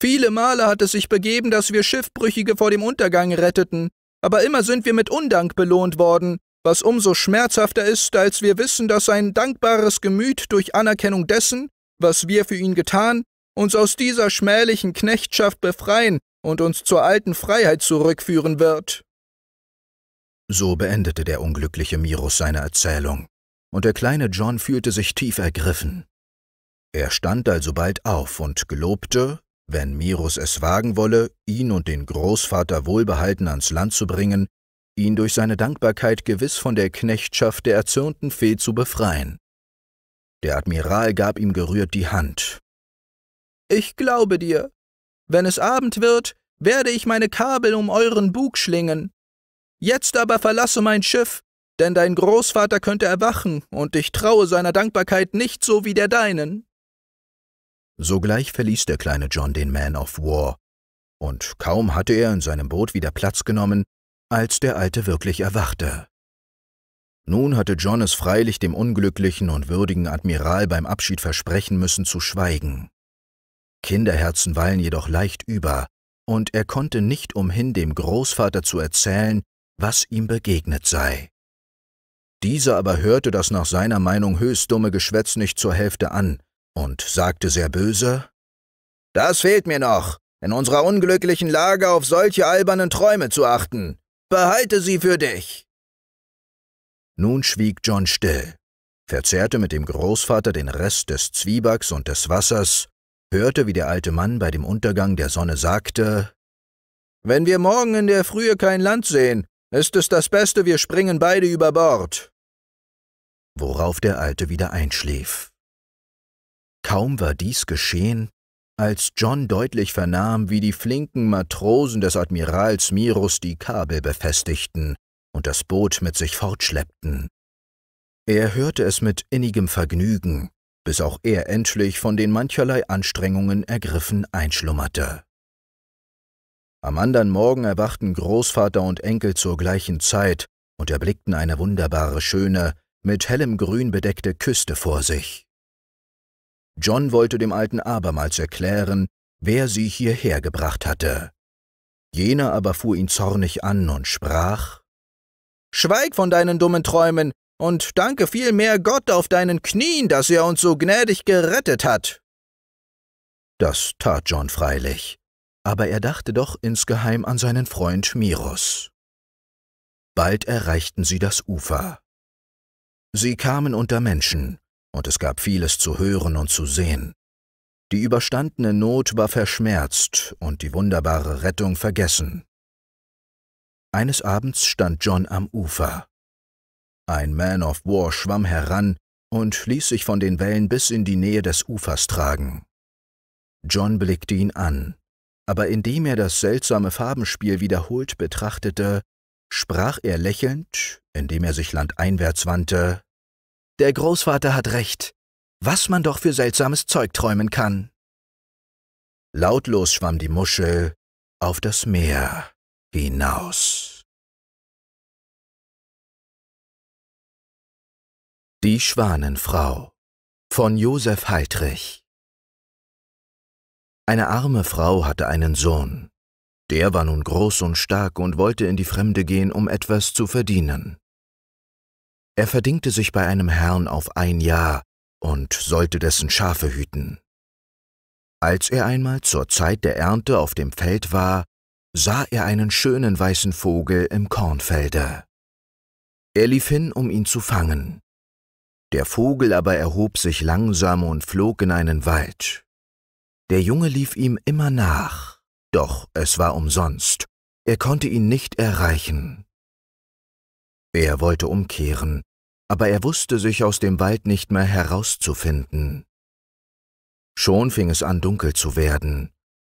Viele Male hat es sich begeben, dass wir Schiffbrüchige vor dem Untergang retteten, aber immer sind wir mit Undank belohnt worden, was umso schmerzhafter ist, als wir wissen, dass sein dankbares Gemüt durch Anerkennung dessen, was wir für ihn getan, uns aus dieser schmählichen Knechtschaft befreien und uns zur alten Freiheit zurückführen wird. So beendete der unglückliche Mirus seine Erzählung, und der kleine John fühlte sich tief ergriffen. Er stand also bald auf und gelobte, wenn Mirus es wagen wolle, ihn und den Großvater wohlbehalten ans Land zu bringen, ihn durch seine Dankbarkeit gewiss von der Knechtschaft der erzürnten Fee zu befreien. Der Admiral gab ihm gerührt die Hand. Ich glaube dir. Wenn es Abend wird, werde ich meine Kabel um euren Bug schlingen. Jetzt aber verlasse mein Schiff, denn dein Großvater könnte erwachen, und ich traue seiner Dankbarkeit nicht so wie der deinen. Sogleich verließ der kleine John den Man of War, und kaum hatte er in seinem Boot wieder Platz genommen, als der Alte wirklich erwachte. Nun hatte John es freilich dem unglücklichen und würdigen Admiral beim Abschied versprechen müssen zu schweigen. Kinderherzen weilen jedoch leicht über, und er konnte nicht umhin, dem Großvater zu erzählen, was ihm begegnet sei. Dieser aber hörte das nach seiner Meinung höchst dumme Geschwätz nicht zur Hälfte an und sagte sehr böse Das fehlt mir noch, in unserer unglücklichen Lage auf solche albernen Träume zu achten. Behalte sie für dich! Nun schwieg John still, verzehrte mit dem Großvater den Rest des Zwiebacks und des Wassers, hörte, wie der alte Mann bei dem Untergang der Sonne sagte, »Wenn wir morgen in der Frühe kein Land sehen, ist es das Beste, wir springen beide über Bord.« Worauf der Alte wieder einschlief. Kaum war dies geschehen, als John deutlich vernahm, wie die flinken Matrosen des Admirals Mirus die Kabel befestigten und das Boot mit sich fortschleppten. Er hörte es mit innigem Vergnügen, bis auch er endlich von den mancherlei Anstrengungen ergriffen einschlummerte. Am anderen Morgen erwachten Großvater und Enkel zur gleichen Zeit und erblickten eine wunderbare, schöne, mit hellem Grün bedeckte Küste vor sich. John wollte dem Alten abermals erklären, wer sie hierher gebracht hatte. Jener aber fuhr ihn zornig an und sprach Schweig von deinen dummen Träumen und danke vielmehr Gott auf deinen Knien, dass er uns so gnädig gerettet hat. Das tat John freilich, aber er dachte doch insgeheim an seinen Freund Miros. Bald erreichten sie das Ufer. Sie kamen unter Menschen, und es gab vieles zu hören und zu sehen. Die überstandene Not war verschmerzt und die wunderbare Rettung vergessen. Eines Abends stand John am Ufer. Ein Man of War schwamm heran und ließ sich von den Wellen bis in die Nähe des Ufers tragen. John blickte ihn an, aber indem er das seltsame Farbenspiel wiederholt betrachtete, sprach er lächelnd, indem er sich landeinwärts wandte, der Großvater hat recht. Was man doch für seltsames Zeug träumen kann. Lautlos schwamm die Muschel auf das Meer hinaus. Die Schwanenfrau von Josef Heidrich Eine arme Frau hatte einen Sohn. Der war nun groß und stark und wollte in die Fremde gehen, um etwas zu verdienen. Er verdingte sich bei einem Herrn auf ein Jahr und sollte dessen Schafe hüten. Als er einmal zur Zeit der Ernte auf dem Feld war, sah er einen schönen weißen Vogel im Kornfelde. Er lief hin, um ihn zu fangen. Der Vogel aber erhob sich langsam und flog in einen Wald. Der Junge lief ihm immer nach, doch es war umsonst, er konnte ihn nicht erreichen. Er wollte umkehren, aber er wusste sich aus dem Wald nicht mehr herauszufinden. Schon fing es an dunkel zu werden,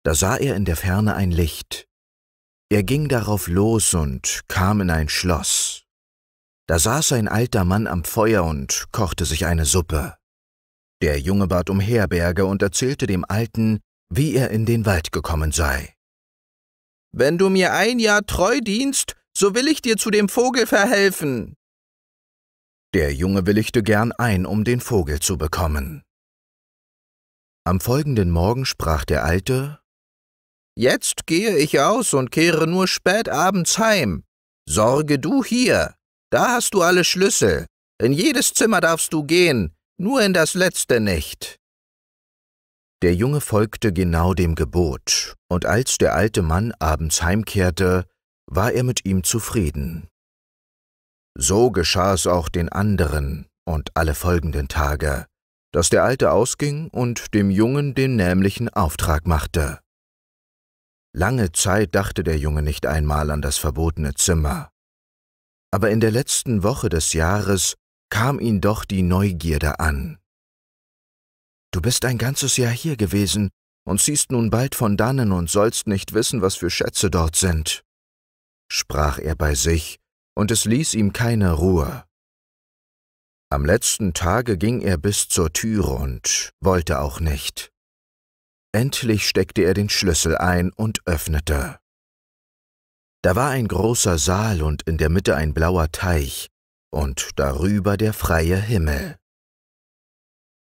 da sah er in der Ferne ein Licht. Er ging darauf los und kam in ein Schloss. Da saß ein alter Mann am Feuer und kochte sich eine Suppe. Der Junge bat um Herberge und erzählte dem Alten, wie er in den Wald gekommen sei. Wenn du mir ein Jahr treu dienst, so will ich dir zu dem Vogel verhelfen, der Junge willigte gern ein, um den Vogel zu bekommen. Am folgenden Morgen sprach der Alte Jetzt gehe ich aus und kehre nur spät abends heim. Sorge du hier, da hast du alle Schlüssel. In jedes Zimmer darfst du gehen, nur in das letzte nicht. Der Junge folgte genau dem Gebot, und als der alte Mann abends heimkehrte, war er mit ihm zufrieden. So geschah es auch den anderen und alle folgenden Tage, dass der Alte ausging und dem Jungen den nämlichen Auftrag machte. Lange Zeit dachte der Junge nicht einmal an das verbotene Zimmer. Aber in der letzten Woche des Jahres kam ihn doch die Neugierde an. Du bist ein ganzes Jahr hier gewesen und siehst nun bald von dannen und sollst nicht wissen, was für Schätze dort sind, sprach er bei sich und es ließ ihm keine Ruhe. Am letzten Tage ging er bis zur Türe und wollte auch nicht. Endlich steckte er den Schlüssel ein und öffnete. Da war ein großer Saal und in der Mitte ein blauer Teich und darüber der freie Himmel.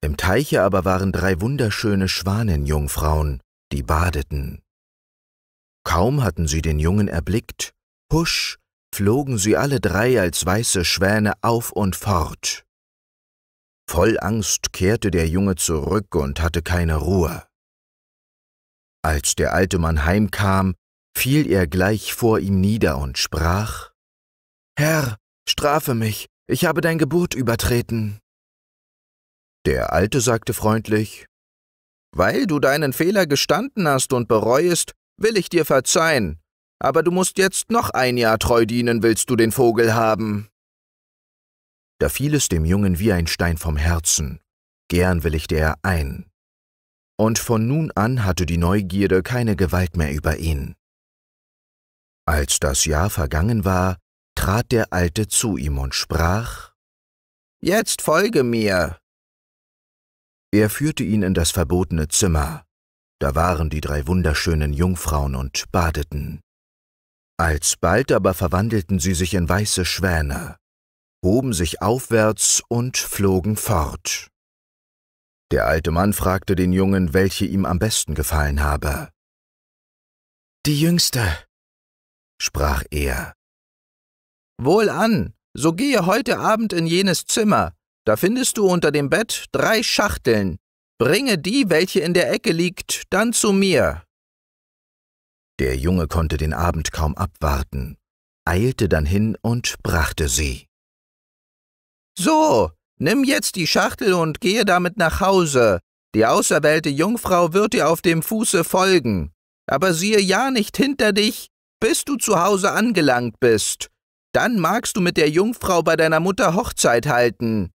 Im Teiche aber waren drei wunderschöne Schwanenjungfrauen, die badeten. Kaum hatten sie den Jungen erblickt, husch, flogen sie alle drei als weiße Schwäne auf und fort. Voll Angst kehrte der Junge zurück und hatte keine Ruhe. Als der alte Mann heimkam, fiel er gleich vor ihm nieder und sprach Herr, strafe mich, ich habe dein Geburt übertreten. Der Alte sagte freundlich Weil du deinen Fehler gestanden hast und bereuest, will ich dir verzeihen, aber du musst jetzt noch ein Jahr treu dienen, willst du den Vogel haben. Da fiel es dem Jungen wie ein Stein vom Herzen, gern willigte er ein. Und von nun an hatte die Neugierde keine Gewalt mehr über ihn. Als das Jahr vergangen war, trat der Alte zu ihm und sprach Jetzt folge mir. Er führte ihn in das verbotene Zimmer, da waren die drei wunderschönen Jungfrauen und badeten. Alsbald aber verwandelten sie sich in weiße Schwäne, hoben sich aufwärts und flogen fort. Der alte Mann fragte den Jungen, welche ihm am besten gefallen habe. Die jüngste, sprach er. Wohlan, so gehe heute Abend in jenes Zimmer, da findest du unter dem Bett drei Schachteln, bringe die, welche in der Ecke liegt, dann zu mir, der Junge konnte den Abend kaum abwarten, eilte dann hin und brachte sie. So, nimm jetzt die Schachtel und gehe damit nach Hause. Die auserwählte Jungfrau wird dir auf dem Fuße folgen. Aber siehe ja nicht hinter dich, bis du zu Hause angelangt bist. Dann magst du mit der Jungfrau bei deiner Mutter Hochzeit halten.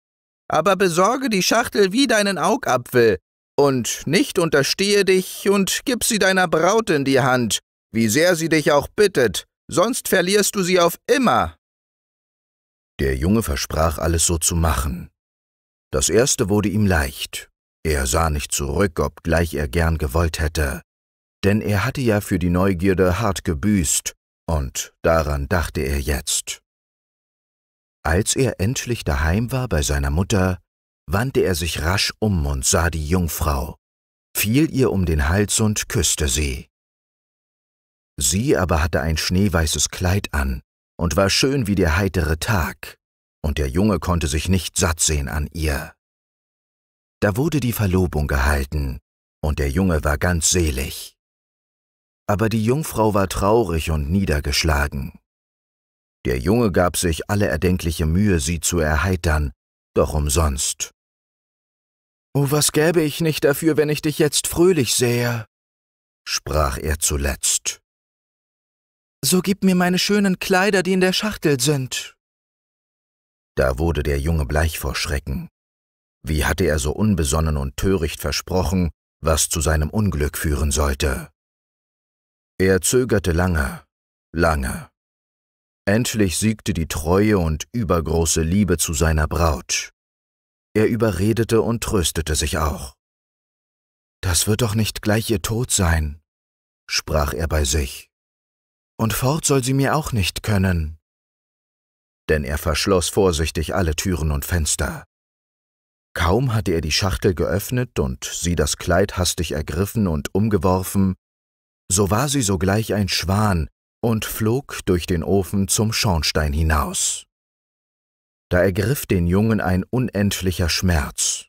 Aber besorge die Schachtel wie deinen Augapfel, und nicht unterstehe dich und gib sie deiner Braut in die Hand, wie sehr sie dich auch bittet, sonst verlierst du sie auf immer. Der Junge versprach alles so zu machen. Das erste wurde ihm leicht. Er sah nicht zurück, obgleich er gern gewollt hätte, denn er hatte ja für die Neugierde hart gebüßt, und daran dachte er jetzt. Als er endlich daheim war bei seiner Mutter, wandte er sich rasch um und sah die Jungfrau, fiel ihr um den Hals und küßte sie. Sie aber hatte ein schneeweißes Kleid an und war schön wie der heitere Tag, und der Junge konnte sich nicht satt sehen an ihr. Da wurde die Verlobung gehalten, und der Junge war ganz selig. Aber die Jungfrau war traurig und niedergeschlagen. Der Junge gab sich alle erdenkliche Mühe, sie zu erheitern, doch umsonst. Oh, was gäbe ich nicht dafür, wenn ich dich jetzt fröhlich sähe? sprach er zuletzt. So gib mir meine schönen Kleider, die in der Schachtel sind. Da wurde der Junge bleich vor Schrecken. Wie hatte er so unbesonnen und töricht versprochen, was zu seinem Unglück führen sollte? Er zögerte lange, lange. Endlich siegte die treue und übergroße Liebe zu seiner Braut. Er überredete und tröstete sich auch. Das wird doch nicht gleich ihr Tod sein, sprach er bei sich und fort soll sie mir auch nicht können. Denn er verschloss vorsichtig alle Türen und Fenster. Kaum hatte er die Schachtel geöffnet und sie das Kleid hastig ergriffen und umgeworfen, so war sie sogleich ein Schwan und flog durch den Ofen zum Schornstein hinaus. Da ergriff den Jungen ein unendlicher Schmerz.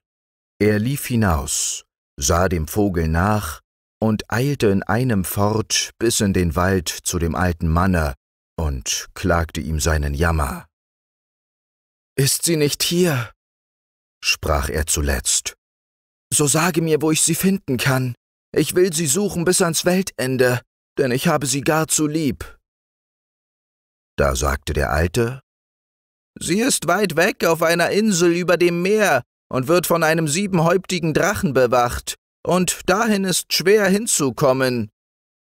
Er lief hinaus, sah dem Vogel nach und eilte in einem fort bis in den Wald zu dem alten Manne und klagte ihm seinen Jammer. Ist sie nicht hier? sprach er zuletzt. So sage mir, wo ich sie finden kann. Ich will sie suchen bis ans Weltende, denn ich habe sie gar zu lieb. Da sagte der Alte, Sie ist weit weg auf einer Insel über dem Meer und wird von einem siebenhäuptigen Drachen bewacht und dahin ist schwer hinzukommen.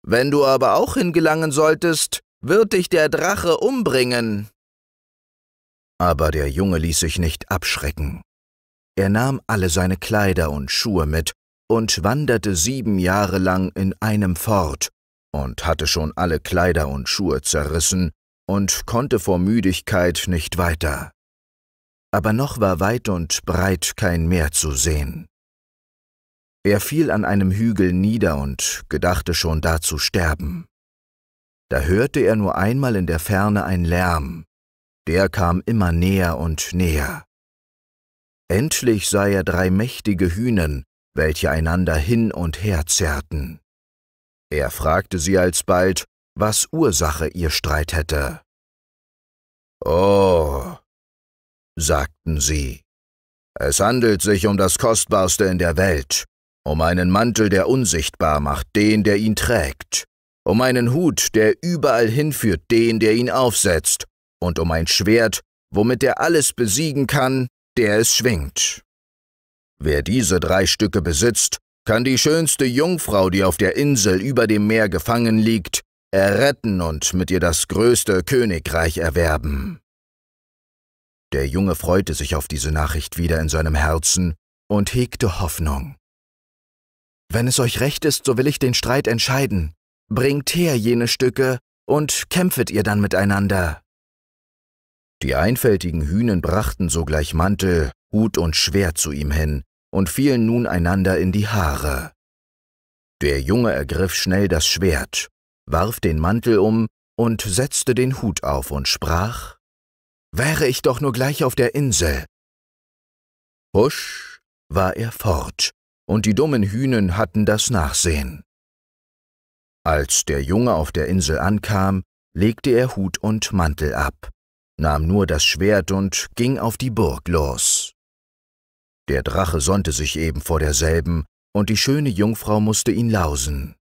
Wenn du aber auch hingelangen solltest, wird dich der Drache umbringen. Aber der Junge ließ sich nicht abschrecken. Er nahm alle seine Kleider und Schuhe mit und wanderte sieben Jahre lang in einem fort und hatte schon alle Kleider und Schuhe zerrissen und konnte vor Müdigkeit nicht weiter. Aber noch war weit und breit kein Meer zu sehen. Er fiel an einem Hügel nieder und gedachte schon da zu sterben. Da hörte er nur einmal in der Ferne ein Lärm, der kam immer näher und näher. Endlich sah er drei mächtige Hühnen, welche einander hin und her zerrten. Er fragte sie alsbald, was Ursache ihr Streit hätte. Oh, sagten sie, es handelt sich um das Kostbarste in der Welt, um einen Mantel, der unsichtbar macht den, der ihn trägt, um einen Hut, der überall hinführt den, der ihn aufsetzt, und um ein Schwert, womit er alles besiegen kann, der es schwingt. Wer diese drei Stücke besitzt, kann die schönste Jungfrau, die auf der Insel über dem Meer gefangen liegt, erretten und mit ihr das größte Königreich erwerben. Der Junge freute sich auf diese Nachricht wieder in seinem Herzen und hegte Hoffnung. Wenn es euch recht ist, so will ich den Streit entscheiden. Bringt her jene Stücke und kämpfet ihr dann miteinander. Die einfältigen Hühnen brachten sogleich Mantel, Hut und Schwert zu ihm hin und fielen nun einander in die Haare. Der Junge ergriff schnell das Schwert, warf den Mantel um und setzte den Hut auf und sprach, Wäre ich doch nur gleich auf der Insel. Husch war er fort, und die dummen Hühnen hatten das Nachsehen. Als der Junge auf der Insel ankam, legte er Hut und Mantel ab, nahm nur das Schwert und ging auf die Burg los. Der Drache sonnte sich eben vor derselben, und die schöne Jungfrau musste ihn lausen.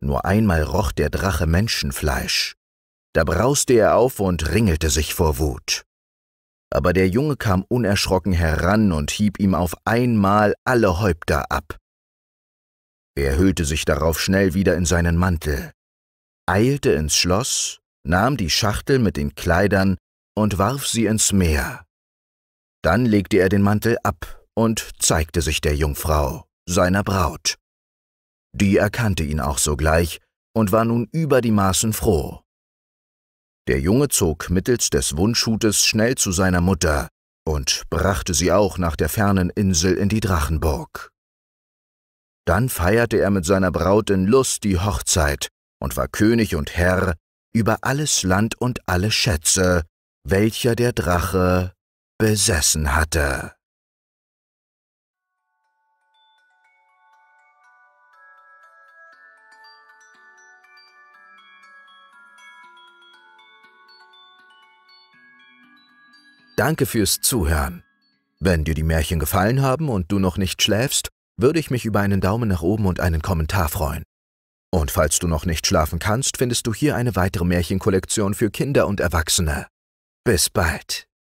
Nur einmal roch der Drache Menschenfleisch. Da brauste er auf und ringelte sich vor Wut aber der Junge kam unerschrocken heran und hieb ihm auf einmal alle Häupter ab. Er hüllte sich darauf schnell wieder in seinen Mantel, eilte ins Schloss, nahm die Schachtel mit den Kleidern und warf sie ins Meer. Dann legte er den Mantel ab und zeigte sich der Jungfrau, seiner Braut. Die erkannte ihn auch sogleich und war nun über die Maßen froh. Der Junge zog mittels des Wunschhutes schnell zu seiner Mutter und brachte sie auch nach der fernen Insel in die Drachenburg. Dann feierte er mit seiner Braut in Lust die Hochzeit und war König und Herr über alles Land und alle Schätze, welcher der Drache besessen hatte. Danke fürs Zuhören. Wenn dir die Märchen gefallen haben und du noch nicht schläfst, würde ich mich über einen Daumen nach oben und einen Kommentar freuen. Und falls du noch nicht schlafen kannst, findest du hier eine weitere Märchenkollektion für Kinder und Erwachsene. Bis bald.